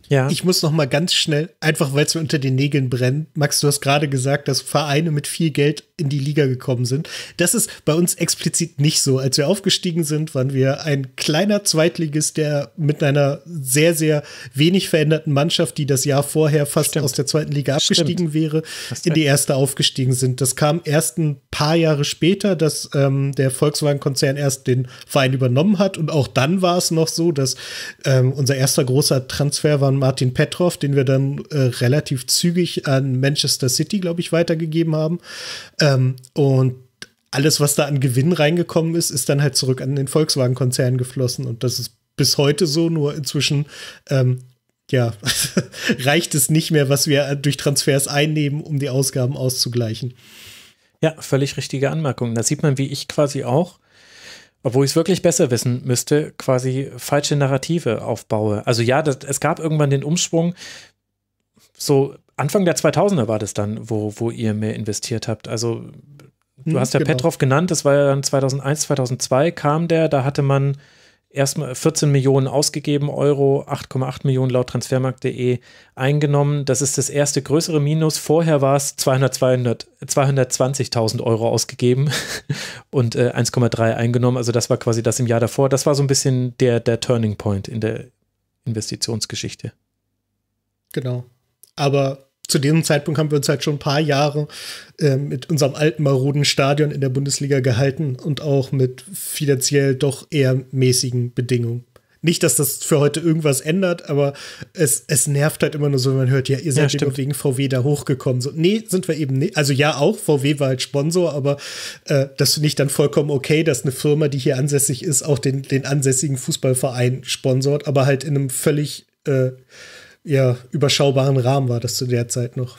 Ja. Ich muss noch mal ganz schnell, einfach weil es mir unter den Nägeln brennt. Max, du hast gerade gesagt, dass Vereine mit viel Geld in die Liga gekommen sind. Das ist bei uns explizit nicht so. Als wir aufgestiegen sind, waren wir ein kleiner Zweitligist, der mit einer sehr, sehr wenig veränderten Mannschaft, die das Jahr vorher fast Stimmt. aus der zweiten Liga abgestiegen Stimmt. wäre, in die erste aufgestiegen sind. Das kam erst ein paar Jahre später, dass ähm, der Volkswagen-Konzern erst den Verein übernommen hat. Und auch dann war es noch so, dass ähm, unser erster großer Transfer war Martin Petrov, den wir dann äh, relativ zügig an Manchester City, glaube ich, weitergegeben haben. Ähm, und alles, was da an Gewinn reingekommen ist, ist dann halt zurück an den Volkswagen-Konzern geflossen. Und das ist bis heute so, nur inzwischen ähm, ja, reicht es nicht mehr, was wir durch Transfers einnehmen, um die Ausgaben auszugleichen. Ja, völlig richtige Anmerkung. Da sieht man, wie ich quasi auch obwohl ich es wirklich besser wissen müsste, quasi falsche Narrative aufbaue. Also ja, das, es gab irgendwann den Umschwung, so Anfang der 2000er war das dann, wo, wo ihr mehr investiert habt. Also du hm, hast ja genau. Petrov genannt, das war ja dann 2001, 2002 kam der, da hatte man erstmal 14 Millionen ausgegeben, Euro, 8,8 Millionen laut transfermarkt.de eingenommen. Das ist das erste größere Minus. Vorher war es 220.000 Euro ausgegeben und äh, 1,3 eingenommen. Also das war quasi das im Jahr davor. Das war so ein bisschen der, der Turning Point in der Investitionsgeschichte. Genau. Aber zu diesem Zeitpunkt haben wir uns halt schon ein paar Jahre äh, mit unserem alten maroden Stadion in der Bundesliga gehalten und auch mit finanziell doch eher mäßigen Bedingungen. Nicht, dass das für heute irgendwas ändert, aber es, es nervt halt immer nur so, wenn man hört, ja, ihr seid ja, nur wegen VW da hochgekommen. So, nee, sind wir eben nicht. Also ja, auch, VW war halt Sponsor, aber äh, das finde ich dann vollkommen okay, dass eine Firma, die hier ansässig ist, auch den, den ansässigen Fußballverein sponsort, aber halt in einem völlig äh, eher überschaubaren Rahmen war das zu der Zeit noch.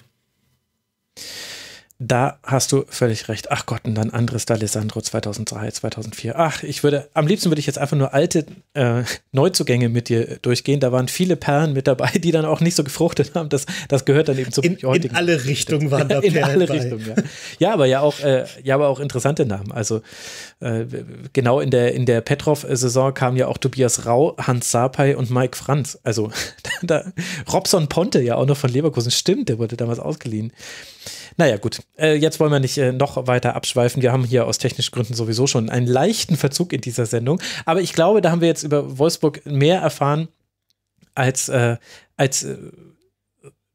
Da hast du völlig recht. Ach Gott, und dann anderes D'Alessandro 2003, 2004. Ach, ich würde, am liebsten würde ich jetzt einfach nur alte äh, Neuzugänge mit dir durchgehen. Da waren viele Perlen mit dabei, die dann auch nicht so gefruchtet haben. Das, das gehört dann eben zum in, heutigen. In alle Richtungen waren da Perlen In alle Richtungen, ja. Ja, aber ja auch, äh, ja, aber auch interessante Namen. Also äh, genau in der, in der Petrov-Saison kamen ja auch Tobias Rau, Hans Sapai und Mike Franz. Also da, Robson Ponte ja auch noch von Leverkusen. Stimmt, der wurde damals ausgeliehen. Naja, gut. Äh, jetzt wollen wir nicht äh, noch weiter abschweifen. Wir haben hier aus technischen Gründen sowieso schon einen leichten Verzug in dieser Sendung. Aber ich glaube, da haben wir jetzt über Wolfsburg mehr erfahren als, äh, als äh,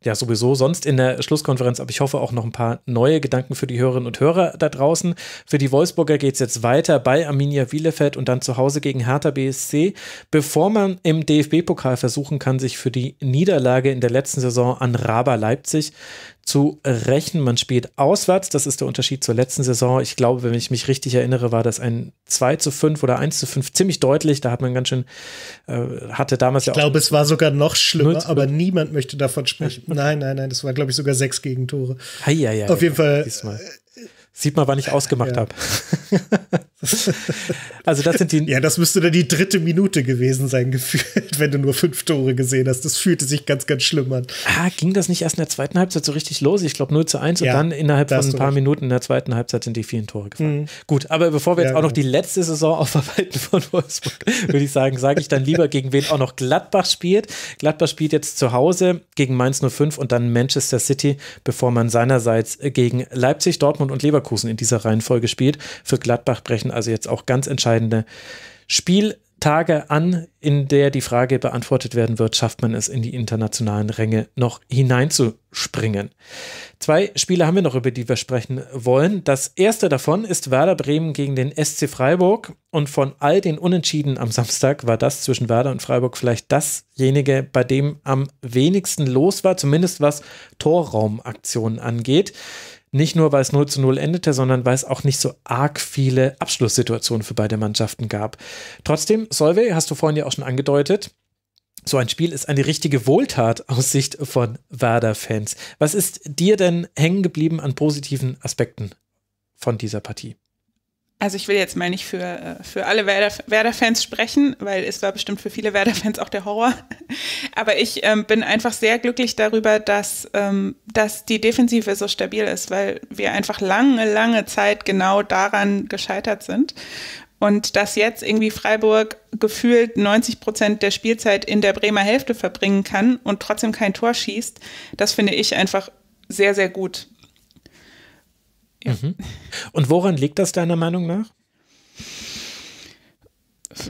ja sowieso sonst in der Schlusskonferenz, aber ich hoffe auch noch ein paar neue Gedanken für die Hörerinnen und Hörer da draußen. Für die Wolfsburger geht es jetzt weiter bei Arminia Bielefeld und dann zu Hause gegen Hertha BSC, bevor man im DFB-Pokal versuchen kann, sich für die Niederlage in der letzten Saison an Raba Leipzig zu rechnen. Man spielt auswärts, das ist der Unterschied zur letzten Saison. Ich glaube, wenn ich mich richtig erinnere, war das ein 2 zu 5 oder 1 zu 5 ziemlich deutlich. Da hat man ganz schön, äh, hatte damals ich ja Ich glaube, es war sogar noch schlimmer, aber niemand möchte davon sprechen. nein, nein, nein, das war, glaube ich, sogar sechs Gegentore. Hei, hei, hei, Auf jeden Fall. Diesmal. Äh, Sieht mal, wann ich äh, ausgemacht ja. habe. also das sind die. Ja, das müsste dann die dritte Minute gewesen sein, gefühlt, wenn du nur fünf Tore gesehen hast. Das fühlte sich ganz, ganz schlimm an. Ah, ging das nicht erst in der zweiten Halbzeit so richtig los? Ich glaube 0 zu 1 ja, und dann innerhalb von ein paar recht. Minuten in der zweiten Halbzeit sind die vielen Tore gefallen. Mhm. Gut, aber bevor wir jetzt ja, auch noch genau. die letzte Saison aufarbeiten von Wolfsburg, würde ich sagen, sage ich dann lieber, gegen wen auch noch Gladbach spielt. Gladbach spielt jetzt zu Hause gegen Mainz 05 und dann Manchester City, bevor man seinerseits äh, gegen Leipzig, Dortmund und Leverkusen Leverkusen in dieser Reihenfolge spielt. Für Gladbach brechen also jetzt auch ganz entscheidende Spieltage an, in der die Frage beantwortet werden wird, schafft man es in die internationalen Ränge noch hineinzuspringen. Zwei Spiele haben wir noch, über die wir sprechen wollen. Das erste davon ist Werder Bremen gegen den SC Freiburg. Und von all den Unentschieden am Samstag war das zwischen Werder und Freiburg vielleicht dasjenige, bei dem am wenigsten los war, zumindest was Torraumaktionen angeht. Nicht nur, weil es 0 zu 0 endete, sondern weil es auch nicht so arg viele Abschlusssituationen für beide Mannschaften gab. Trotzdem, Solvay, hast du vorhin ja auch schon angedeutet, so ein Spiel ist eine richtige Wohltat aus Sicht von Werder-Fans. Was ist dir denn hängen geblieben an positiven Aspekten von dieser Partie? also ich will jetzt mal nicht für, äh, für alle Werder-Fans sprechen, weil es war bestimmt für viele Werder-Fans auch der Horror. Aber ich ähm, bin einfach sehr glücklich darüber, dass, ähm, dass die Defensive so stabil ist, weil wir einfach lange, lange Zeit genau daran gescheitert sind. Und dass jetzt irgendwie Freiburg gefühlt 90 Prozent der Spielzeit in der Bremer Hälfte verbringen kann und trotzdem kein Tor schießt, das finde ich einfach sehr, sehr gut. Mhm. Und woran liegt das deiner Meinung nach?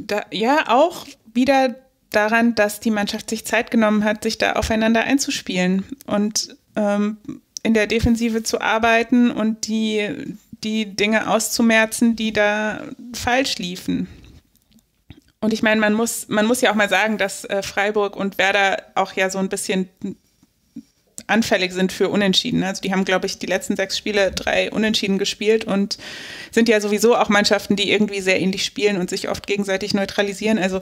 Da, ja, auch wieder daran, dass die Mannschaft sich Zeit genommen hat, sich da aufeinander einzuspielen und ähm, in der Defensive zu arbeiten und die, die Dinge auszumerzen, die da falsch liefen. Und ich meine, man muss, man muss ja auch mal sagen, dass äh, Freiburg und Werder auch ja so ein bisschen anfällig sind für Unentschieden. Also die haben, glaube ich, die letzten sechs Spiele drei Unentschieden gespielt und sind ja sowieso auch Mannschaften, die irgendwie sehr ähnlich spielen und sich oft gegenseitig neutralisieren. Also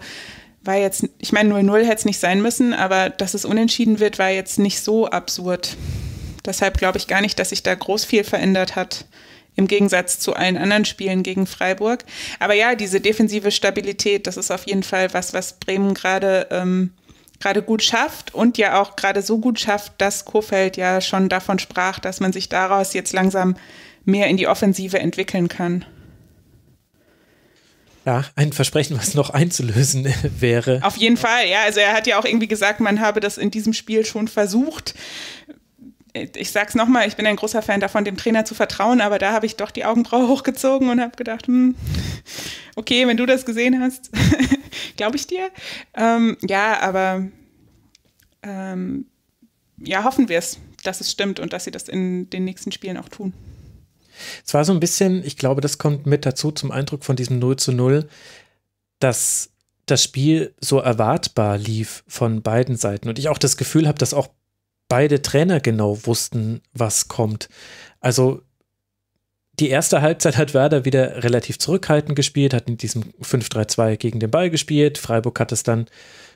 war jetzt, ich meine, 0-0 hätte es nicht sein müssen, aber dass es unentschieden wird, war jetzt nicht so absurd. Deshalb glaube ich gar nicht, dass sich da groß viel verändert hat im Gegensatz zu allen anderen Spielen gegen Freiburg. Aber ja, diese defensive Stabilität, das ist auf jeden Fall was, was Bremen gerade ähm, gerade gut schafft und ja auch gerade so gut schafft, dass Kofeld ja schon davon sprach, dass man sich daraus jetzt langsam mehr in die Offensive entwickeln kann. Ja, ein Versprechen, was noch einzulösen wäre. Auf jeden Fall, ja. Also er hat ja auch irgendwie gesagt, man habe das in diesem Spiel schon versucht, ich sag's nochmal, ich bin ein großer Fan davon, dem Trainer zu vertrauen, aber da habe ich doch die Augenbraue hochgezogen und habe gedacht, hm, okay, wenn du das gesehen hast, glaube ich dir. Ähm, ja, aber ähm, ja, hoffen wir es, dass es stimmt und dass sie das in den nächsten Spielen auch tun. Es war so ein bisschen, ich glaube, das kommt mit dazu zum Eindruck von diesem 0 zu 0, dass das Spiel so erwartbar lief von beiden Seiten und ich auch das Gefühl habe, dass auch beide Trainer genau wussten, was kommt. Also die erste Halbzeit hat Werder wieder relativ zurückhaltend gespielt, hat in diesem 5-3-2 gegen den Ball gespielt. Freiburg hat es dann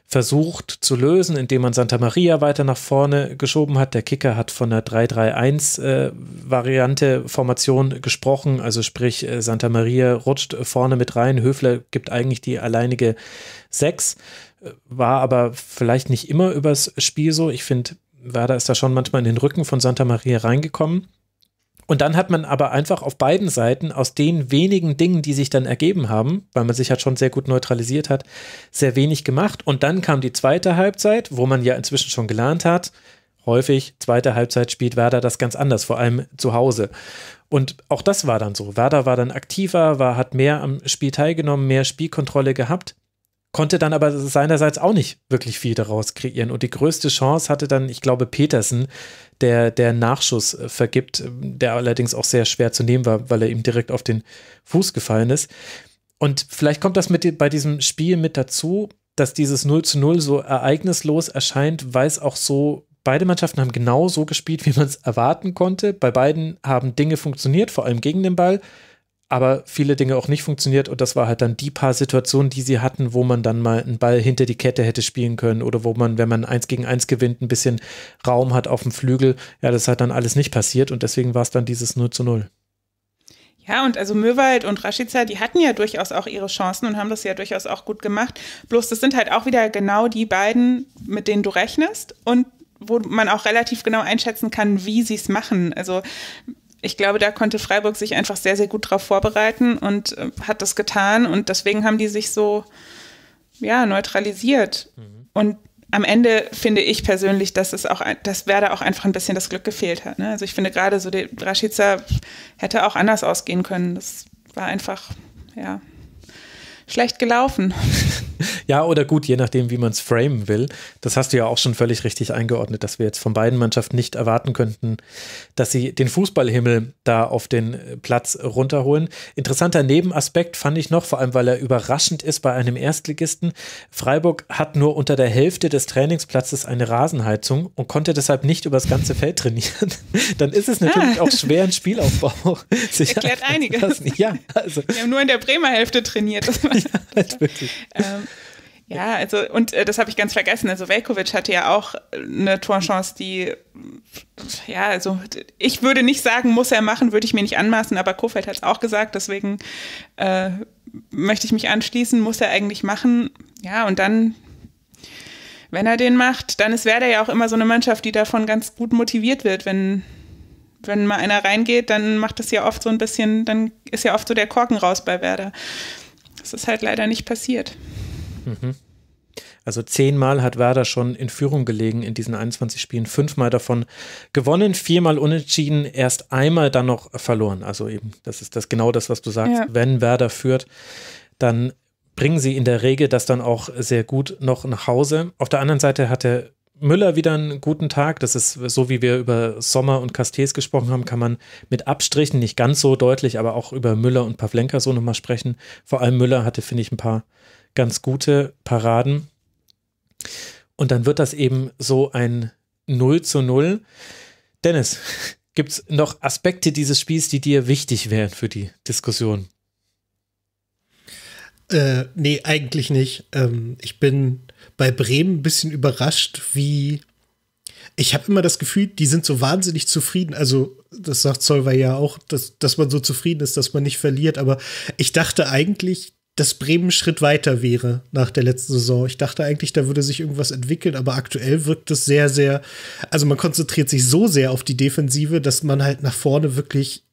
versucht zu lösen, indem man Santa Maria weiter nach vorne geschoben hat. Der Kicker hat von der 3-3-1-Variante äh, Formation gesprochen, also sprich äh, Santa Maria rutscht vorne mit rein. Höfler gibt eigentlich die alleinige 6, äh, war aber vielleicht nicht immer übers Spiel so. Ich finde, Werder ist da schon manchmal in den Rücken von Santa Maria reingekommen. Und dann hat man aber einfach auf beiden Seiten aus den wenigen Dingen, die sich dann ergeben haben, weil man sich halt schon sehr gut neutralisiert hat, sehr wenig gemacht. Und dann kam die zweite Halbzeit, wo man ja inzwischen schon gelernt hat, häufig zweite Halbzeit spielt Werder das ganz anders, vor allem zu Hause. Und auch das war dann so. Werder war dann aktiver, war, hat mehr am Spiel teilgenommen, mehr Spielkontrolle gehabt konnte dann aber seinerseits auch nicht wirklich viel daraus kreieren. Und die größte Chance hatte dann, ich glaube, Petersen, der der Nachschuss äh, vergibt, ähm, der allerdings auch sehr schwer zu nehmen war, weil er ihm direkt auf den Fuß gefallen ist. Und vielleicht kommt das mit, bei diesem Spiel mit dazu, dass dieses 0 zu 0 so ereignislos erscheint, weil es auch so, beide Mannschaften haben genau so gespielt, wie man es erwarten konnte. Bei beiden haben Dinge funktioniert, vor allem gegen den Ball aber viele Dinge auch nicht funktioniert und das war halt dann die paar Situationen, die sie hatten, wo man dann mal einen Ball hinter die Kette hätte spielen können oder wo man, wenn man eins gegen eins gewinnt, ein bisschen Raum hat auf dem Flügel. Ja, das hat dann alles nicht passiert und deswegen war es dann dieses 0 zu 0. Ja, und also Möwald und Rashica, die hatten ja durchaus auch ihre Chancen und haben das ja durchaus auch gut gemacht. Bloß das sind halt auch wieder genau die beiden, mit denen du rechnest und wo man auch relativ genau einschätzen kann, wie sie es machen. Also ich glaube, da konnte Freiburg sich einfach sehr, sehr gut darauf vorbereiten und äh, hat das getan. Und deswegen haben die sich so ja, neutralisiert. Mhm. Und am Ende finde ich persönlich, dass es auch, dass Werder auch einfach ein bisschen das Glück gefehlt hat. Ne? Also ich finde gerade so, der Rashica hätte auch anders ausgehen können. Das war einfach, ja, schlecht gelaufen. ja, oder gut, je nachdem, wie man es framen will. Das hast du ja auch schon völlig richtig eingeordnet, dass wir jetzt von beiden Mannschaften nicht erwarten könnten, dass sie den Fußballhimmel da auf den äh, Platz runterholen. Interessanter Nebenaspekt fand ich noch, vor allem weil er überraschend ist bei einem Erstligisten. Freiburg hat nur unter der Hälfte des Trainingsplatzes eine Rasenheizung und konnte deshalb nicht über das ganze Feld trainieren. Dann ist es natürlich ah. auch schwer, einen Spielaufbau sich Erklärt einiges. Ja, also. Wir haben nur in der Bremer Hälfte trainiert. Das ja, halt ähm, ja, also und äh, das habe ich ganz vergessen. Also Velkovic hatte ja auch äh, eine Torchance, die ja, also ich würde nicht sagen, muss er machen, würde ich mir nicht anmaßen, aber Kofeld hat es auch gesagt, deswegen äh, möchte ich mich anschließen, muss er eigentlich machen. Ja, und dann wenn er den macht, dann ist Werder ja auch immer so eine Mannschaft, die davon ganz gut motiviert wird, wenn wenn mal einer reingeht, dann macht das ja oft so ein bisschen, dann ist ja oft so der Korken raus bei Werder. Das ist halt leider nicht passiert. Mhm. Also zehnmal hat Werder schon in Führung gelegen in diesen 21 Spielen, fünfmal davon gewonnen, viermal unentschieden, erst einmal dann noch verloren. Also eben, das ist das genau das, was du sagst. Ja. Wenn Werder führt, dann bringen sie in der Regel das dann auch sehr gut noch nach Hause. Auf der anderen Seite hatte Müller wieder einen guten Tag. Das ist so, wie wir über Sommer und Castells gesprochen haben, kann man mit Abstrichen nicht ganz so deutlich, aber auch über Müller und Pavlenka so nochmal sprechen. Vor allem Müller hatte, finde ich, ein paar ganz gute Paraden. Und dann wird das eben so ein 0 zu 0. Dennis, gibt es noch Aspekte dieses Spiels, die dir wichtig wären für die Diskussion? Äh, nee, eigentlich nicht. Ähm, ich bin bei Bremen ein bisschen überrascht, wie ich habe immer das Gefühl, die sind so wahnsinnig zufrieden. Also, das sagt Solver ja auch, dass, dass man so zufrieden ist, dass man nicht verliert. Aber ich dachte eigentlich, dass Bremen einen Schritt weiter wäre nach der letzten Saison. Ich dachte eigentlich, da würde sich irgendwas entwickeln, aber aktuell wirkt es sehr, sehr, also man konzentriert sich so sehr auf die Defensive, dass man halt nach vorne wirklich,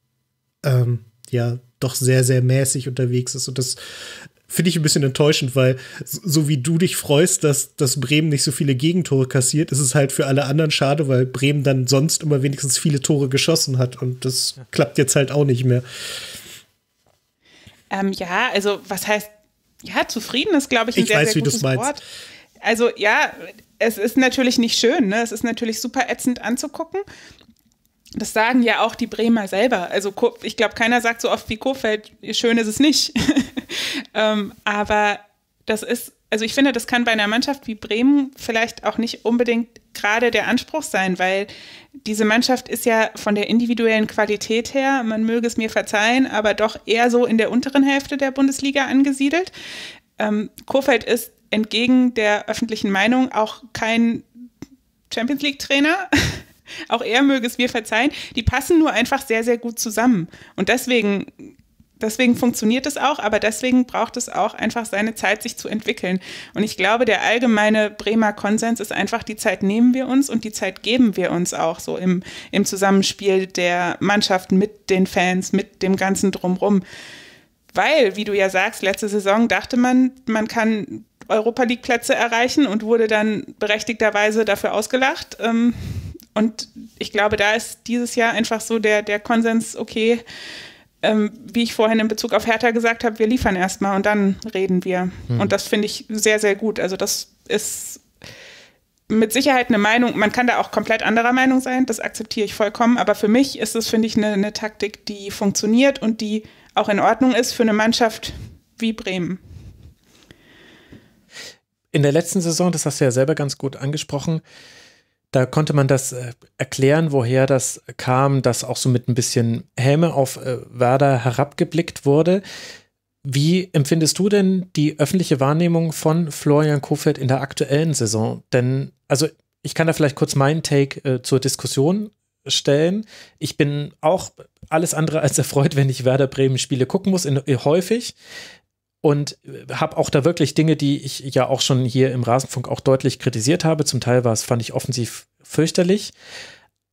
ähm, ja, doch sehr, sehr mäßig unterwegs ist. Und das finde ich ein bisschen enttäuschend, weil so wie du dich freust, dass, dass Bremen nicht so viele Gegentore kassiert, ist es halt für alle anderen schade, weil Bremen dann sonst immer wenigstens viele Tore geschossen hat und das ja. klappt jetzt halt auch nicht mehr. Ähm, ja, also was heißt, ja, zufrieden ist, glaube ich, ein ich sehr, weiß, sehr gutes Wort. Also ja, es ist natürlich nicht schön, ne? es ist natürlich super ätzend anzugucken. Das sagen ja auch die Bremer selber. Also ich glaube, keiner sagt so oft wie Kofeld, schön ist es nicht. ähm, aber das ist, also ich finde, das kann bei einer Mannschaft wie Bremen vielleicht auch nicht unbedingt gerade der Anspruch sein, weil diese Mannschaft ist ja von der individuellen Qualität her, man möge es mir verzeihen, aber doch eher so in der unteren Hälfte der Bundesliga angesiedelt. Ähm, Kurfeld ist entgegen der öffentlichen Meinung auch kein Champions League-Trainer. auch er möge es mir verzeihen. Die passen nur einfach sehr, sehr gut zusammen. Und deswegen deswegen funktioniert es auch, aber deswegen braucht es auch einfach seine Zeit, sich zu entwickeln. Und ich glaube, der allgemeine Bremer Konsens ist einfach, die Zeit nehmen wir uns und die Zeit geben wir uns auch so im, im Zusammenspiel der Mannschaften mit den Fans, mit dem Ganzen drumrum. Weil, wie du ja sagst, letzte Saison dachte man, man kann Europa League-Plätze erreichen und wurde dann berechtigterweise dafür ausgelacht. Ähm, und ich glaube, da ist dieses Jahr einfach so der, der Konsens, okay, ähm, wie ich vorhin in Bezug auf Hertha gesagt habe, wir liefern erstmal und dann reden wir. Mhm. Und das finde ich sehr, sehr gut. Also das ist mit Sicherheit eine Meinung, man kann da auch komplett anderer Meinung sein, das akzeptiere ich vollkommen, aber für mich ist es, finde ich, eine, eine Taktik, die funktioniert und die auch in Ordnung ist für eine Mannschaft wie Bremen. In der letzten Saison, das hast du ja selber ganz gut angesprochen, da konnte man das äh, erklären, woher das kam, dass auch so mit ein bisschen Häme auf äh, Werder herabgeblickt wurde. Wie empfindest du denn die öffentliche Wahrnehmung von Florian Kofeld in der aktuellen Saison? Denn, also ich kann da vielleicht kurz meinen Take äh, zur Diskussion stellen. Ich bin auch alles andere als erfreut, wenn ich Werder Bremen Spiele gucken muss, in, äh, häufig und äh, habe auch da wirklich Dinge, die ich ja auch schon hier im Rasenfunk auch deutlich kritisiert habe. Zum Teil war es, fand ich offensiv fürchterlich.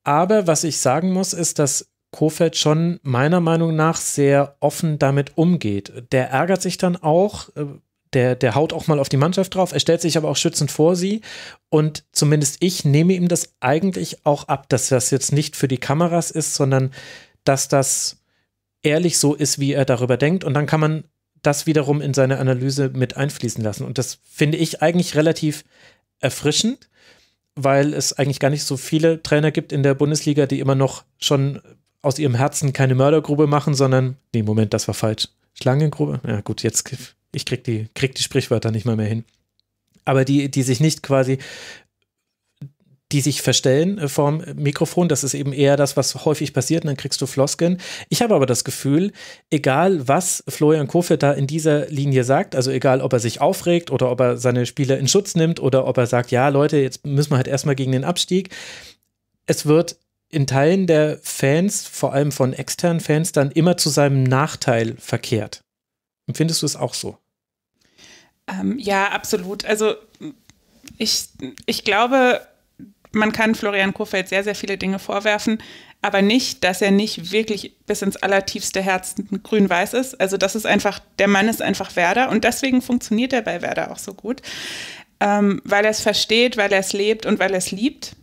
Aber was ich sagen muss, ist, dass Kofeld schon meiner Meinung nach sehr offen damit umgeht. Der ärgert sich dann auch, äh, der, der haut auch mal auf die Mannschaft drauf, er stellt sich aber auch schützend vor sie. Und zumindest ich nehme ihm das eigentlich auch ab, dass das jetzt nicht für die Kameras ist, sondern dass das ehrlich so ist, wie er darüber denkt. Und dann kann man das wiederum in seine Analyse mit einfließen lassen. Und das finde ich eigentlich relativ erfrischend, weil es eigentlich gar nicht so viele Trainer gibt in der Bundesliga, die immer noch schon aus ihrem Herzen keine Mördergrube machen, sondern, nee, Moment, das war falsch. Schlangengrube? Ja, gut, jetzt, ich krieg die, krieg die Sprichwörter nicht mal mehr hin. Aber die, die sich nicht quasi die sich verstellen äh, vorm Mikrofon. Das ist eben eher das, was häufig passiert. Und dann kriegst du Floskeln. Ich habe aber das Gefühl, egal was Florian Kofeld da in dieser Linie sagt, also egal, ob er sich aufregt oder ob er seine Spieler in Schutz nimmt oder ob er sagt, ja, Leute, jetzt müssen wir halt erstmal gegen den Abstieg. Es wird in Teilen der Fans, vor allem von externen Fans, dann immer zu seinem Nachteil verkehrt. Empfindest du es auch so? Ähm, ja, absolut. Also ich, ich glaube, man kann Florian Kofeld sehr, sehr viele Dinge vorwerfen, aber nicht, dass er nicht wirklich bis ins allertiefste Herz grün-weiß ist. Also das ist einfach, der Mann ist einfach Werder und deswegen funktioniert er bei Werder auch so gut, ähm, weil er es versteht, weil er es lebt und weil er es liebt.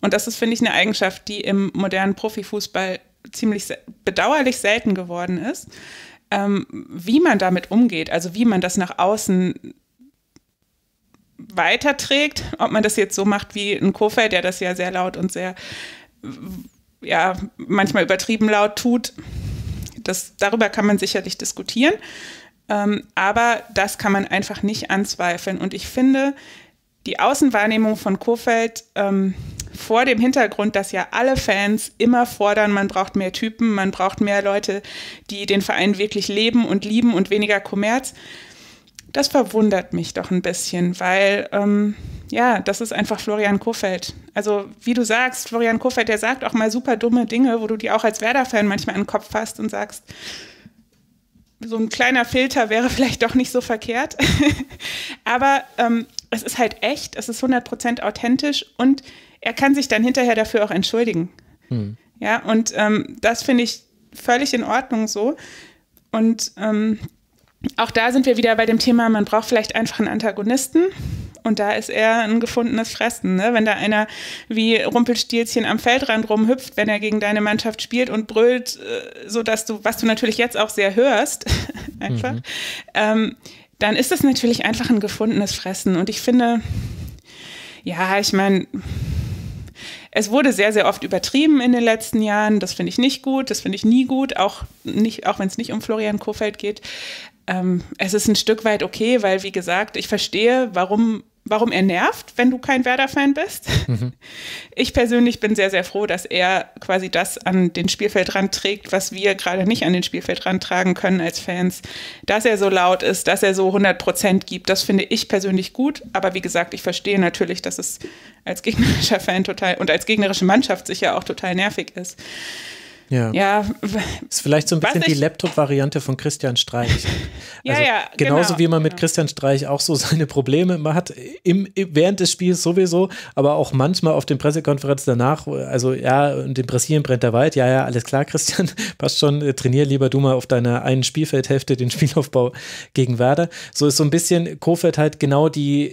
Und das ist, finde ich, eine Eigenschaft, die im modernen Profifußball ziemlich bedauerlich selten geworden ist. Ähm, wie man damit umgeht, also wie man das nach außen weiterträgt. Ob man das jetzt so macht wie ein Kofeld, der das ja sehr laut und sehr, ja, manchmal übertrieben laut tut, das, darüber kann man sicherlich diskutieren. Ähm, aber das kann man einfach nicht anzweifeln. Und ich finde, die Außenwahrnehmung von Kofeld ähm, vor dem Hintergrund, dass ja alle Fans immer fordern, man braucht mehr Typen, man braucht mehr Leute, die den Verein wirklich leben und lieben und weniger Kommerz. Das verwundert mich doch ein bisschen, weil ähm, ja, das ist einfach Florian Kofeld. Also wie du sagst, Florian Kofeld, der sagt auch mal super dumme Dinge, wo du die auch als Werder-Fan manchmal im Kopf hast und sagst, so ein kleiner Filter wäre vielleicht doch nicht so verkehrt. Aber ähm, es ist halt echt, es ist 100% authentisch und er kann sich dann hinterher dafür auch entschuldigen. Hm. Ja, und ähm, das finde ich völlig in Ordnung so. Und ähm, auch da sind wir wieder bei dem Thema, man braucht vielleicht einfach einen Antagonisten. Und da ist er ein gefundenes Fressen. Ne? Wenn da einer wie Rumpelstilzchen am Feldrand rumhüpft, wenn er gegen deine Mannschaft spielt und brüllt, äh, so dass du, was du natürlich jetzt auch sehr hörst, einfach, mhm. ähm, dann ist das natürlich einfach ein gefundenes Fressen. Und ich finde, ja, ich meine, es wurde sehr, sehr oft übertrieben in den letzten Jahren. Das finde ich nicht gut, das finde ich nie gut, auch, nicht, auch wenn es nicht um Florian Kofeld geht ähm, es ist ein Stück weit okay, weil wie gesagt, ich verstehe, warum, warum er nervt, wenn du kein Werder-Fan bist. Mhm. Ich persönlich bin sehr, sehr froh, dass er quasi das an den Spielfeldrand trägt, was wir gerade nicht an den Spielfeldrand tragen können als Fans. Dass er so laut ist, dass er so 100 Prozent gibt, das finde ich persönlich gut. Aber wie gesagt, ich verstehe natürlich, dass es als gegnerischer Fan total und als gegnerische Mannschaft sicher auch total nervig ist. Ja. ja. Ist vielleicht so ein bisschen die Laptop-Variante von Christian Streich. ja, also ja. Genau. Genauso genau, wie man mit genau. Christian Streich auch so seine Probleme immer hat, im, während des Spiels sowieso, aber auch manchmal auf den Pressekonferenzen danach. Also, ja, und im Brasilien brennt der Wald. Ja, ja, alles klar, Christian. Passt schon. Äh, trainier lieber du mal auf deiner einen Spielfeldhälfte den Spielaufbau gegen Werder. So ist so ein bisschen Kofeld halt genau die,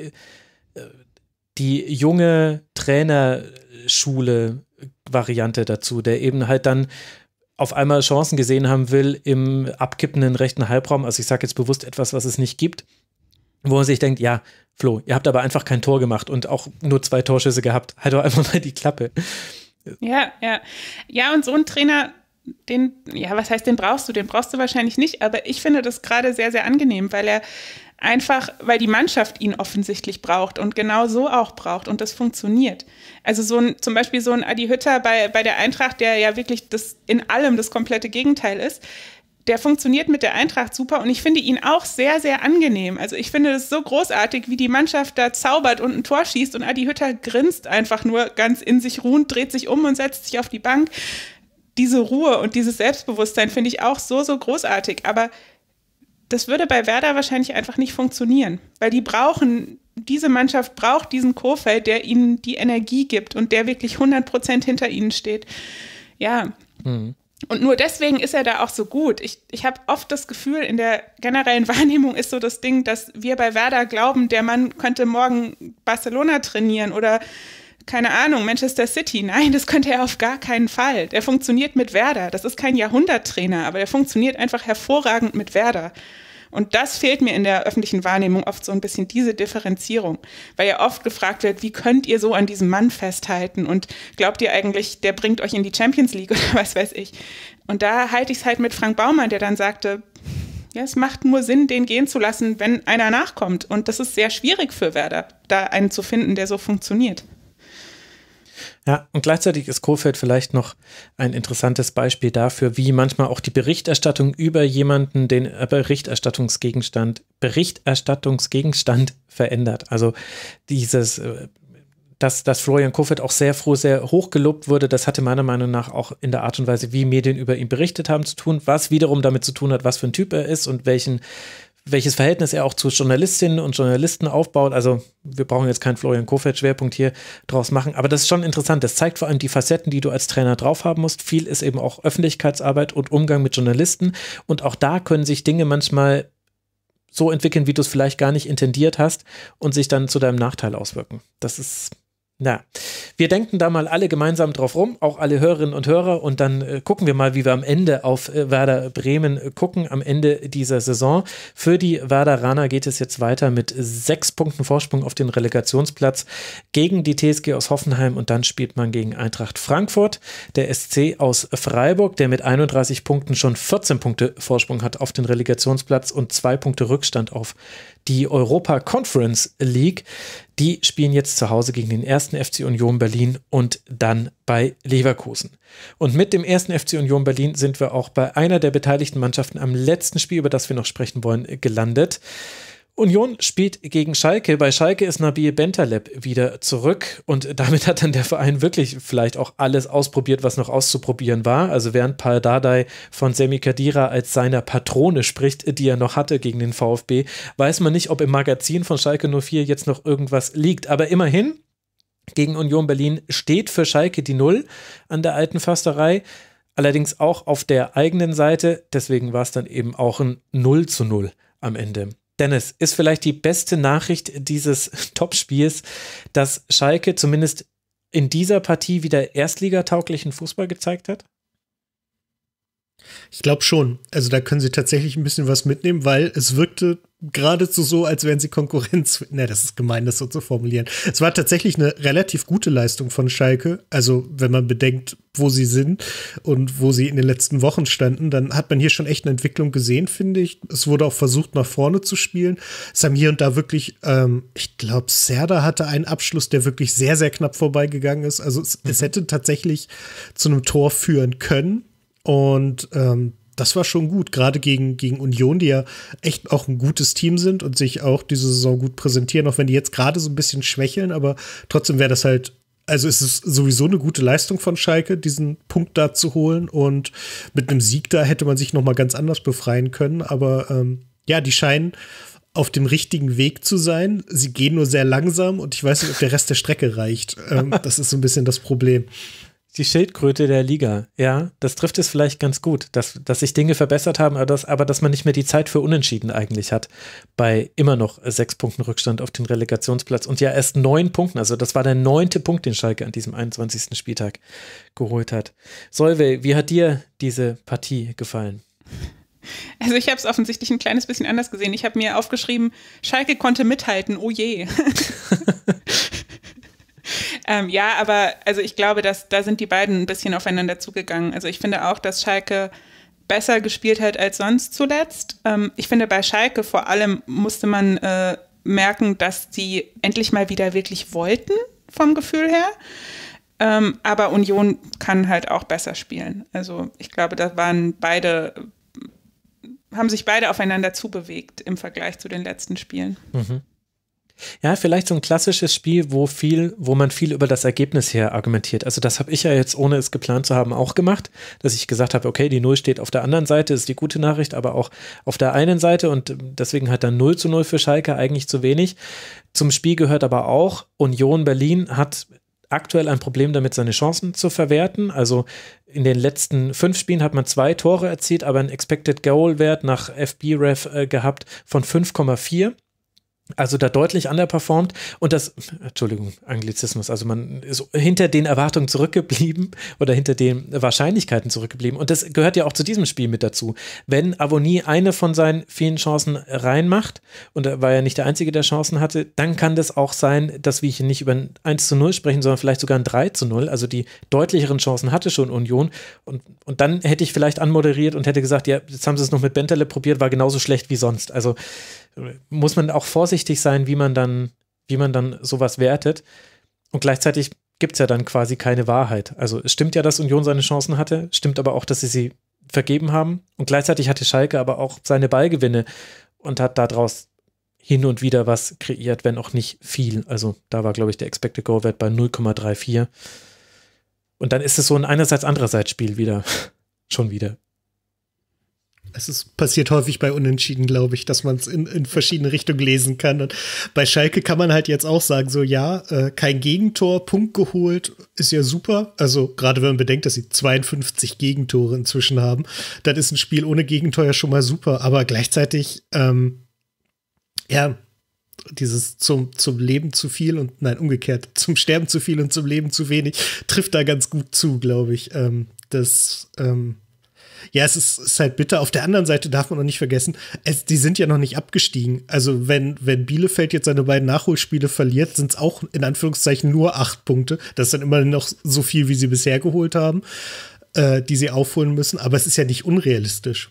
äh, die junge Trainerschule Variante dazu, der eben halt dann auf einmal Chancen gesehen haben will im abkippenden rechten Halbraum. Also ich sage jetzt bewusst etwas, was es nicht gibt, wo man sich denkt, ja, Flo, ihr habt aber einfach kein Tor gemacht und auch nur zwei Torschüsse gehabt. Halt doch einfach mal die Klappe. Ja, ja. Ja, und so ein Trainer, den, ja, was heißt, den brauchst du? Den brauchst du wahrscheinlich nicht, aber ich finde das gerade sehr, sehr angenehm, weil er Einfach, weil die Mannschaft ihn offensichtlich braucht und genau so auch braucht und das funktioniert. Also so ein, zum Beispiel so ein Adi Hütter bei, bei der Eintracht, der ja wirklich das in allem das komplette Gegenteil ist, der funktioniert mit der Eintracht super und ich finde ihn auch sehr, sehr angenehm. Also ich finde es so großartig, wie die Mannschaft da zaubert und ein Tor schießt und Adi Hütter grinst einfach nur ganz in sich ruhend, dreht sich um und setzt sich auf die Bank. Diese Ruhe und dieses Selbstbewusstsein finde ich auch so, so großartig. Aber das würde bei Werder wahrscheinlich einfach nicht funktionieren, weil die brauchen, diese Mannschaft braucht diesen Kofeld, der ihnen die Energie gibt und der wirklich 100 Prozent hinter ihnen steht. Ja. Mhm. Und nur deswegen ist er da auch so gut. Ich, ich habe oft das Gefühl, in der generellen Wahrnehmung ist so das Ding, dass wir bei Werder glauben, der Mann könnte morgen Barcelona trainieren oder keine Ahnung, Manchester City. Nein, das könnte er auf gar keinen Fall. Der funktioniert mit Werder. Das ist kein Jahrhunderttrainer, aber der funktioniert einfach hervorragend mit Werder. Und das fehlt mir in der öffentlichen Wahrnehmung oft so ein bisschen diese Differenzierung, weil ja oft gefragt wird, wie könnt ihr so an diesem Mann festhalten und glaubt ihr eigentlich, der bringt euch in die Champions League oder was weiß ich. Und da halte ich es halt mit Frank Baumann, der dann sagte, ja, es macht nur Sinn, den gehen zu lassen, wenn einer nachkommt. Und das ist sehr schwierig für Werder, da einen zu finden, der so funktioniert. Ja, und gleichzeitig ist Kofeld vielleicht noch ein interessantes Beispiel dafür, wie manchmal auch die Berichterstattung über jemanden den äh, Berichterstattungsgegenstand, Berichterstattungsgegenstand verändert. Also dieses, äh, dass, dass Florian Kofeld auch sehr froh, sehr hoch gelobt wurde, das hatte meiner Meinung nach auch in der Art und Weise, wie Medien über ihn berichtet haben, zu tun, was wiederum damit zu tun hat, was für ein Typ er ist und welchen welches Verhältnis er auch zu Journalistinnen und Journalisten aufbaut. Also wir brauchen jetzt keinen Florian Kofeld-Schwerpunkt hier draus machen, aber das ist schon interessant. Das zeigt vor allem die Facetten, die du als Trainer drauf haben musst. Viel ist eben auch Öffentlichkeitsarbeit und Umgang mit Journalisten und auch da können sich Dinge manchmal so entwickeln, wie du es vielleicht gar nicht intendiert hast und sich dann zu deinem Nachteil auswirken. Das ist na, wir denken da mal alle gemeinsam drauf rum, auch alle Hörerinnen und Hörer, und dann äh, gucken wir mal, wie wir am Ende auf äh, Werder Bremen äh, gucken, am Ende dieser Saison. Für die Werderaner geht es jetzt weiter mit sechs Punkten Vorsprung auf den Relegationsplatz gegen die TSG aus Hoffenheim und dann spielt man gegen Eintracht Frankfurt, der SC aus Freiburg, der mit 31 Punkten schon 14 Punkte Vorsprung hat auf den Relegationsplatz und zwei Punkte Rückstand auf die Europa Conference League. Die spielen jetzt zu Hause gegen den ersten FC Union Berlin und dann bei Leverkusen. Und mit dem ersten FC Union Berlin sind wir auch bei einer der beteiligten Mannschaften am letzten Spiel, über das wir noch sprechen wollen, gelandet. Union spielt gegen Schalke. Bei Schalke ist Nabil Bentaleb wieder zurück und damit hat dann der Verein wirklich vielleicht auch alles ausprobiert, was noch auszuprobieren war. Also während Paul Dardai von Semi Kadira als seiner Patrone spricht, die er noch hatte gegen den VfB, weiß man nicht, ob im Magazin von Schalke 04 jetzt noch irgendwas liegt. Aber immerhin, gegen Union Berlin steht für Schalke die Null an der alten Försterei. Allerdings auch auf der eigenen Seite. Deswegen war es dann eben auch ein 0 zu 0 am Ende. Dennis, ist vielleicht die beste Nachricht dieses Topspiels, dass Schalke zumindest in dieser Partie wieder erstligatauglichen Fußball gezeigt hat? Ich glaube schon. Also da können sie tatsächlich ein bisschen was mitnehmen, weil es wirkte geradezu so, als wären sie Konkurrenz. Ne, das ist gemein, das so zu formulieren. Es war tatsächlich eine relativ gute Leistung von Schalke. Also, wenn man bedenkt, wo sie sind und wo sie in den letzten Wochen standen, dann hat man hier schon echt eine Entwicklung gesehen, finde ich. Es wurde auch versucht, nach vorne zu spielen. Es haben hier und da wirklich, ähm, ich glaube, Serda hatte einen Abschluss, der wirklich sehr, sehr knapp vorbeigegangen ist. Also, es, es mhm. hätte tatsächlich zu einem Tor führen können. Und ähm, das war schon gut, gerade gegen, gegen Union, die ja echt auch ein gutes Team sind und sich auch diese Saison gut präsentieren, auch wenn die jetzt gerade so ein bisschen schwächeln, aber trotzdem wäre das halt also es ist sowieso eine gute Leistung von Schalke, diesen Punkt da zu holen. Und mit einem Sieg da hätte man sich nochmal ganz anders befreien können. Aber ähm, ja, die scheinen auf dem richtigen Weg zu sein. Sie gehen nur sehr langsam und ich weiß nicht, ob der Rest der Strecke reicht. Ähm, das ist so ein bisschen das Problem. Die Schildkröte der Liga, ja, das trifft es vielleicht ganz gut, dass, dass sich Dinge verbessert haben, aber dass, aber dass man nicht mehr die Zeit für Unentschieden eigentlich hat, bei immer noch sechs Punkten Rückstand auf den Relegationsplatz und ja erst neun Punkten, also das war der neunte Punkt, den Schalke an diesem 21. Spieltag geholt hat. Solve, wie hat dir diese Partie gefallen? Also ich habe es offensichtlich ein kleines bisschen anders gesehen. Ich habe mir aufgeschrieben, Schalke konnte mithalten, oh je. ähm, ja, aber also ich glaube, dass da sind die beiden ein bisschen aufeinander zugegangen. Also ich finde auch, dass Schalke besser gespielt hat als sonst zuletzt. Ähm, ich finde, bei Schalke vor allem musste man äh, merken, dass die endlich mal wieder wirklich wollten, vom Gefühl her. Ähm, aber Union kann halt auch besser spielen. Also ich glaube, da waren beide haben sich beide aufeinander zubewegt im Vergleich zu den letzten Spielen. Mhm. Ja, vielleicht so ein klassisches Spiel, wo viel, wo man viel über das Ergebnis her argumentiert. Also das habe ich ja jetzt, ohne es geplant zu haben, auch gemacht, dass ich gesagt habe, okay, die Null steht auf der anderen Seite, ist die gute Nachricht, aber auch auf der einen Seite und deswegen hat dann 0 zu 0 für Schalke eigentlich zu wenig. Zum Spiel gehört aber auch, Union Berlin hat aktuell ein Problem damit, seine Chancen zu verwerten. Also in den letzten fünf Spielen hat man zwei Tore erzielt, aber einen Expected Goal Wert nach FB Ref äh, gehabt von 5,4. Also da deutlich underperformt und das, Entschuldigung, Anglizismus, also man ist hinter den Erwartungen zurückgeblieben oder hinter den Wahrscheinlichkeiten zurückgeblieben und das gehört ja auch zu diesem Spiel mit dazu. Wenn Avonie eine von seinen vielen Chancen reinmacht und er war ja nicht der Einzige, der Chancen hatte, dann kann das auch sein, dass wir hier nicht über ein 1 zu 0 sprechen, sondern vielleicht sogar ein 3 zu 0, also die deutlicheren Chancen hatte schon Union und, und dann hätte ich vielleicht anmoderiert und hätte gesagt, ja, jetzt haben sie es noch mit Bentaleb probiert, war genauso schlecht wie sonst. Also muss man auch vorsichtig sein, wie man dann, wie man dann sowas wertet. Und gleichzeitig gibt es ja dann quasi keine Wahrheit. Also es stimmt ja, dass Union seine Chancen hatte, stimmt aber auch, dass sie sie vergeben haben. Und gleichzeitig hatte Schalke aber auch seine Ballgewinne und hat daraus hin und wieder was kreiert, wenn auch nicht viel. Also da war, glaube ich, der Expected Goal-Wert bei 0,34. Und dann ist es so ein einerseits andererseits Spiel wieder. Schon wieder es ist, passiert häufig bei Unentschieden, glaube ich, dass man es in, in, verschiedene Richtungen lesen kann. Und bei Schalke kann man halt jetzt auch sagen, so ja, äh, kein Gegentor, Punkt geholt, ist ja super. Also gerade wenn man bedenkt, dass sie 52 Gegentore inzwischen haben, dann ist ein Spiel ohne Gegentor ja schon mal super. Aber gleichzeitig, ähm, ja, dieses zum, zum Leben zu viel und nein, umgekehrt, zum Sterben zu viel und zum Leben zu wenig, trifft da ganz gut zu, glaube ich. Ähm, das, ähm, ja, es ist, ist, halt bitter. Auf der anderen Seite darf man noch nicht vergessen, es, die sind ja noch nicht abgestiegen. Also wenn, wenn Bielefeld jetzt seine beiden Nachholspiele verliert, sind es auch in Anführungszeichen nur acht Punkte. Das ist dann immer noch so viel, wie sie bisher geholt haben, äh, die sie aufholen müssen. Aber es ist ja nicht unrealistisch.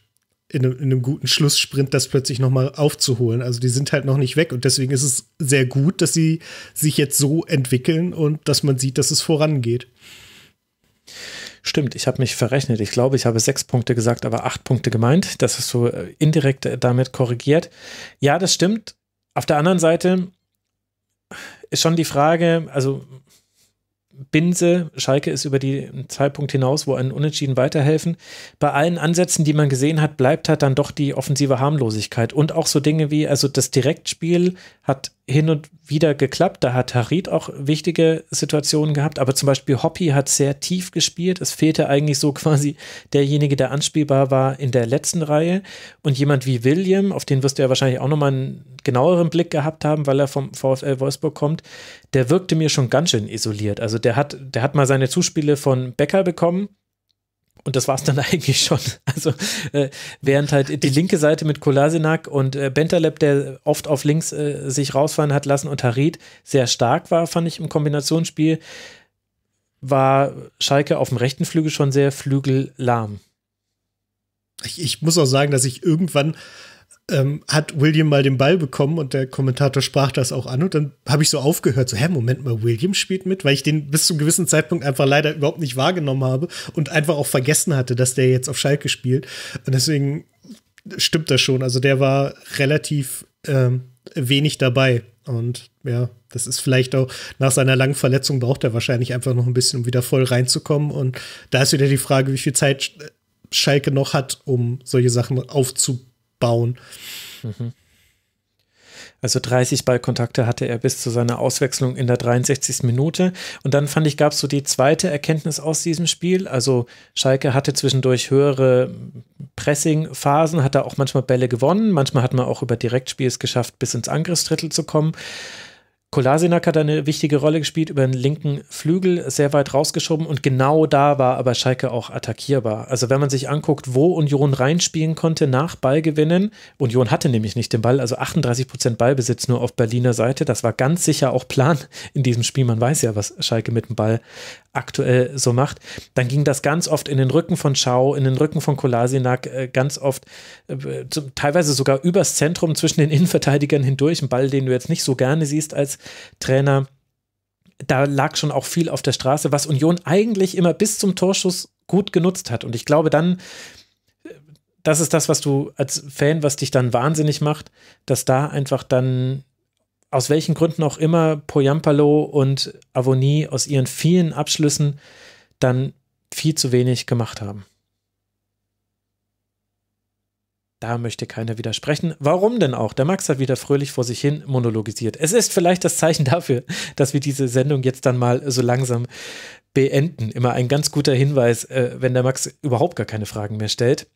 In einem, in einem, guten Schlusssprint das plötzlich nochmal aufzuholen. Also die sind halt noch nicht weg und deswegen ist es sehr gut, dass sie sich jetzt so entwickeln und dass man sieht, dass es vorangeht. Stimmt, ich habe mich verrechnet. Ich glaube, ich habe sechs Punkte gesagt, aber acht Punkte gemeint. Das ist so äh, indirekt äh, damit korrigiert. Ja, das stimmt. Auf der anderen Seite ist schon die Frage, also Binse, Schalke ist über den äh, Zeitpunkt hinaus, wo ein Unentschieden weiterhelfen. Bei allen Ansätzen, die man gesehen hat, bleibt halt dann doch die offensive Harmlosigkeit. Und auch so Dinge wie, also das Direktspiel hat hin und wieder geklappt. Da hat Harid auch wichtige Situationen gehabt, aber zum Beispiel Hoppy hat sehr tief gespielt. Es fehlte eigentlich so quasi derjenige, der anspielbar war in der letzten Reihe. Und jemand wie William, auf den wirst du ja wahrscheinlich auch nochmal einen genaueren Blick gehabt haben, weil er vom VfL Wolfsburg kommt, der wirkte mir schon ganz schön isoliert. Also der hat, der hat mal seine Zuspiele von Becker bekommen und das war es dann eigentlich schon. Also äh, während halt die linke Seite mit Kolasinac und äh, Bentaleb, der oft auf links äh, sich rausfahren hat lassen und Harid sehr stark war, fand ich im Kombinationsspiel, war Schalke auf dem rechten Flügel schon sehr flügellahm. Ich, ich muss auch sagen, dass ich irgendwann ähm, hat William mal den Ball bekommen und der Kommentator sprach das auch an und dann habe ich so aufgehört, so, hä, Moment mal, William spielt mit, weil ich den bis zum gewissen Zeitpunkt einfach leider überhaupt nicht wahrgenommen habe und einfach auch vergessen hatte, dass der jetzt auf Schalke spielt. Und deswegen stimmt das schon. Also der war relativ ähm, wenig dabei. Und ja, das ist vielleicht auch nach seiner langen Verletzung braucht er wahrscheinlich einfach noch ein bisschen, um wieder voll reinzukommen. Und da ist wieder die Frage, wie viel Zeit Schalke noch hat, um solche Sachen aufzubauen bauen. Mhm. Also 30 Ballkontakte hatte er bis zu seiner Auswechslung in der 63. Minute. Und dann fand ich, gab es so die zweite Erkenntnis aus diesem Spiel. Also Schalke hatte zwischendurch höhere Pressing-Phasen, hat da auch manchmal Bälle gewonnen. Manchmal hat man auch über Direktspiels geschafft, bis ins Angriffsdrittel zu kommen. Kolasinac hat eine wichtige Rolle gespielt, über den linken Flügel sehr weit rausgeschoben und genau da war aber Schalke auch attackierbar. Also wenn man sich anguckt, wo Union reinspielen konnte nach Ballgewinnen, Union hatte nämlich nicht den Ball, also 38 Prozent Ballbesitz nur auf Berliner Seite, das war ganz sicher auch Plan in diesem Spiel, man weiß ja, was Schalke mit dem Ball aktuell so macht, dann ging das ganz oft in den Rücken von Schau, in den Rücken von Kolasinac, äh, ganz oft äh, teilweise sogar übers Zentrum zwischen den Innenverteidigern hindurch, ein Ball, den du jetzt nicht so gerne siehst als Trainer. Da lag schon auch viel auf der Straße, was Union eigentlich immer bis zum Torschuss gut genutzt hat. Und ich glaube dann, das ist das, was du als Fan, was dich dann wahnsinnig macht, dass da einfach dann aus welchen Gründen auch immer Poyampalo und Avoni aus ihren vielen Abschlüssen dann viel zu wenig gemacht haben. Da möchte keiner widersprechen. Warum denn auch? Der Max hat wieder fröhlich vor sich hin monologisiert. Es ist vielleicht das Zeichen dafür, dass wir diese Sendung jetzt dann mal so langsam beenden. Immer ein ganz guter Hinweis, äh, wenn der Max überhaupt gar keine Fragen mehr stellt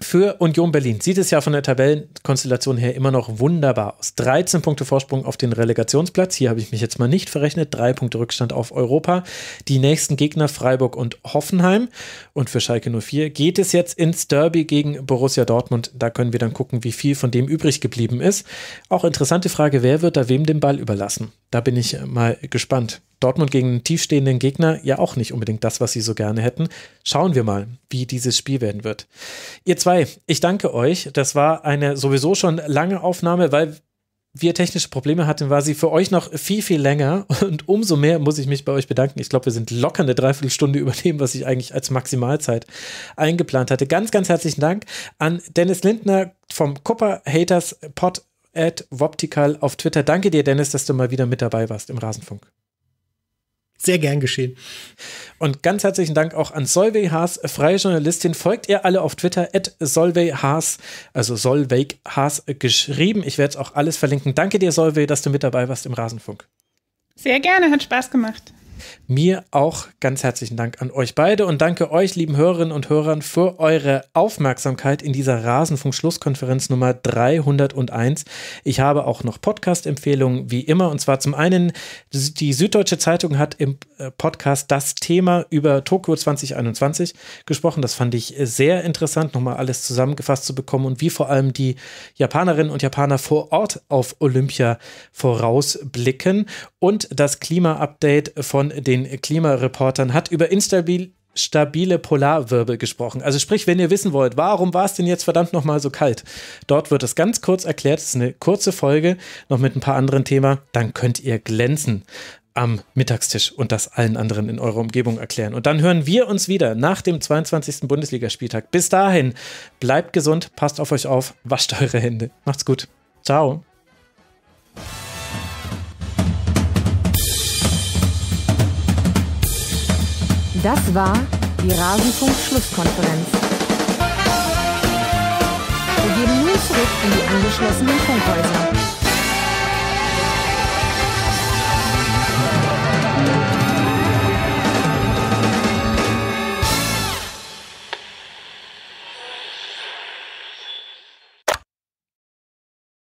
für Union Berlin sieht es ja von der Tabellenkonstellation her immer noch wunderbar aus. 13 Punkte Vorsprung auf den Relegationsplatz. Hier habe ich mich jetzt mal nicht verrechnet. Drei Punkte Rückstand auf Europa. Die nächsten Gegner Freiburg und Hoffenheim. Und für Schalke 04 geht es jetzt ins Derby gegen Borussia Dortmund. Da können wir dann gucken, wie viel von dem übrig geblieben ist. Auch interessante Frage, wer wird da wem den Ball überlassen? Da bin ich mal gespannt. Dortmund gegen einen tiefstehenden Gegner ja auch nicht unbedingt das, was sie so gerne hätten. Schauen wir mal, wie dieses Spiel werden wird. Ihr zwei, ich danke euch. Das war eine sowieso schon lange Aufnahme, weil wir technische Probleme hatten, war sie für euch noch viel, viel länger. Und umso mehr muss ich mich bei euch bedanken. Ich glaube, wir sind locker eine Dreiviertelstunde über dem, was ich eigentlich als Maximalzeit eingeplant hatte. Ganz, ganz herzlichen Dank an Dennis Lindner vom Copper Haters Pod at Woptical auf Twitter. Danke dir, Dennis, dass du mal wieder mit dabei warst im Rasenfunk. Sehr gern geschehen. Und ganz herzlichen Dank auch an Solveig Haas, freie Journalistin. Folgt ihr alle auf Twitter, at Solveig Haas, also Solveig Haas äh, geschrieben. Ich werde es auch alles verlinken. Danke dir, Solveig, dass du mit dabei warst im Rasenfunk. Sehr gerne, hat Spaß gemacht. Mir auch ganz herzlichen Dank an euch beide und danke euch, lieben Hörerinnen und Hörern, für eure Aufmerksamkeit in dieser Rasenfunk-Schlusskonferenz Nummer 301. Ich habe auch noch Podcast-Empfehlungen, wie immer. Und zwar zum einen, die Süddeutsche Zeitung hat im äh, Podcast das Thema über Tokio 2021 gesprochen. Das fand ich sehr interessant, nochmal alles zusammengefasst zu bekommen und wie vor allem die Japanerinnen und Japaner vor Ort auf Olympia vorausblicken. Und das Klima-Update von den Klimareportern, hat über instabil stabile Polarwirbel gesprochen. Also sprich, wenn ihr wissen wollt, warum war es denn jetzt verdammt nochmal so kalt? Dort wird es ganz kurz erklärt, es ist eine kurze Folge, noch mit ein paar anderen Themen, dann könnt ihr glänzen am Mittagstisch und das allen anderen in eurer Umgebung erklären. Und dann hören wir uns wieder nach dem 22. Bundesligaspieltag. Bis dahin, bleibt gesund, passt auf euch auf, wascht eure Hände. Macht's gut. Ciao. Das war die Rasenfunk-Schlusskonferenz. Wir gehen nun zurück in die angeschlossenen Funkhäuser.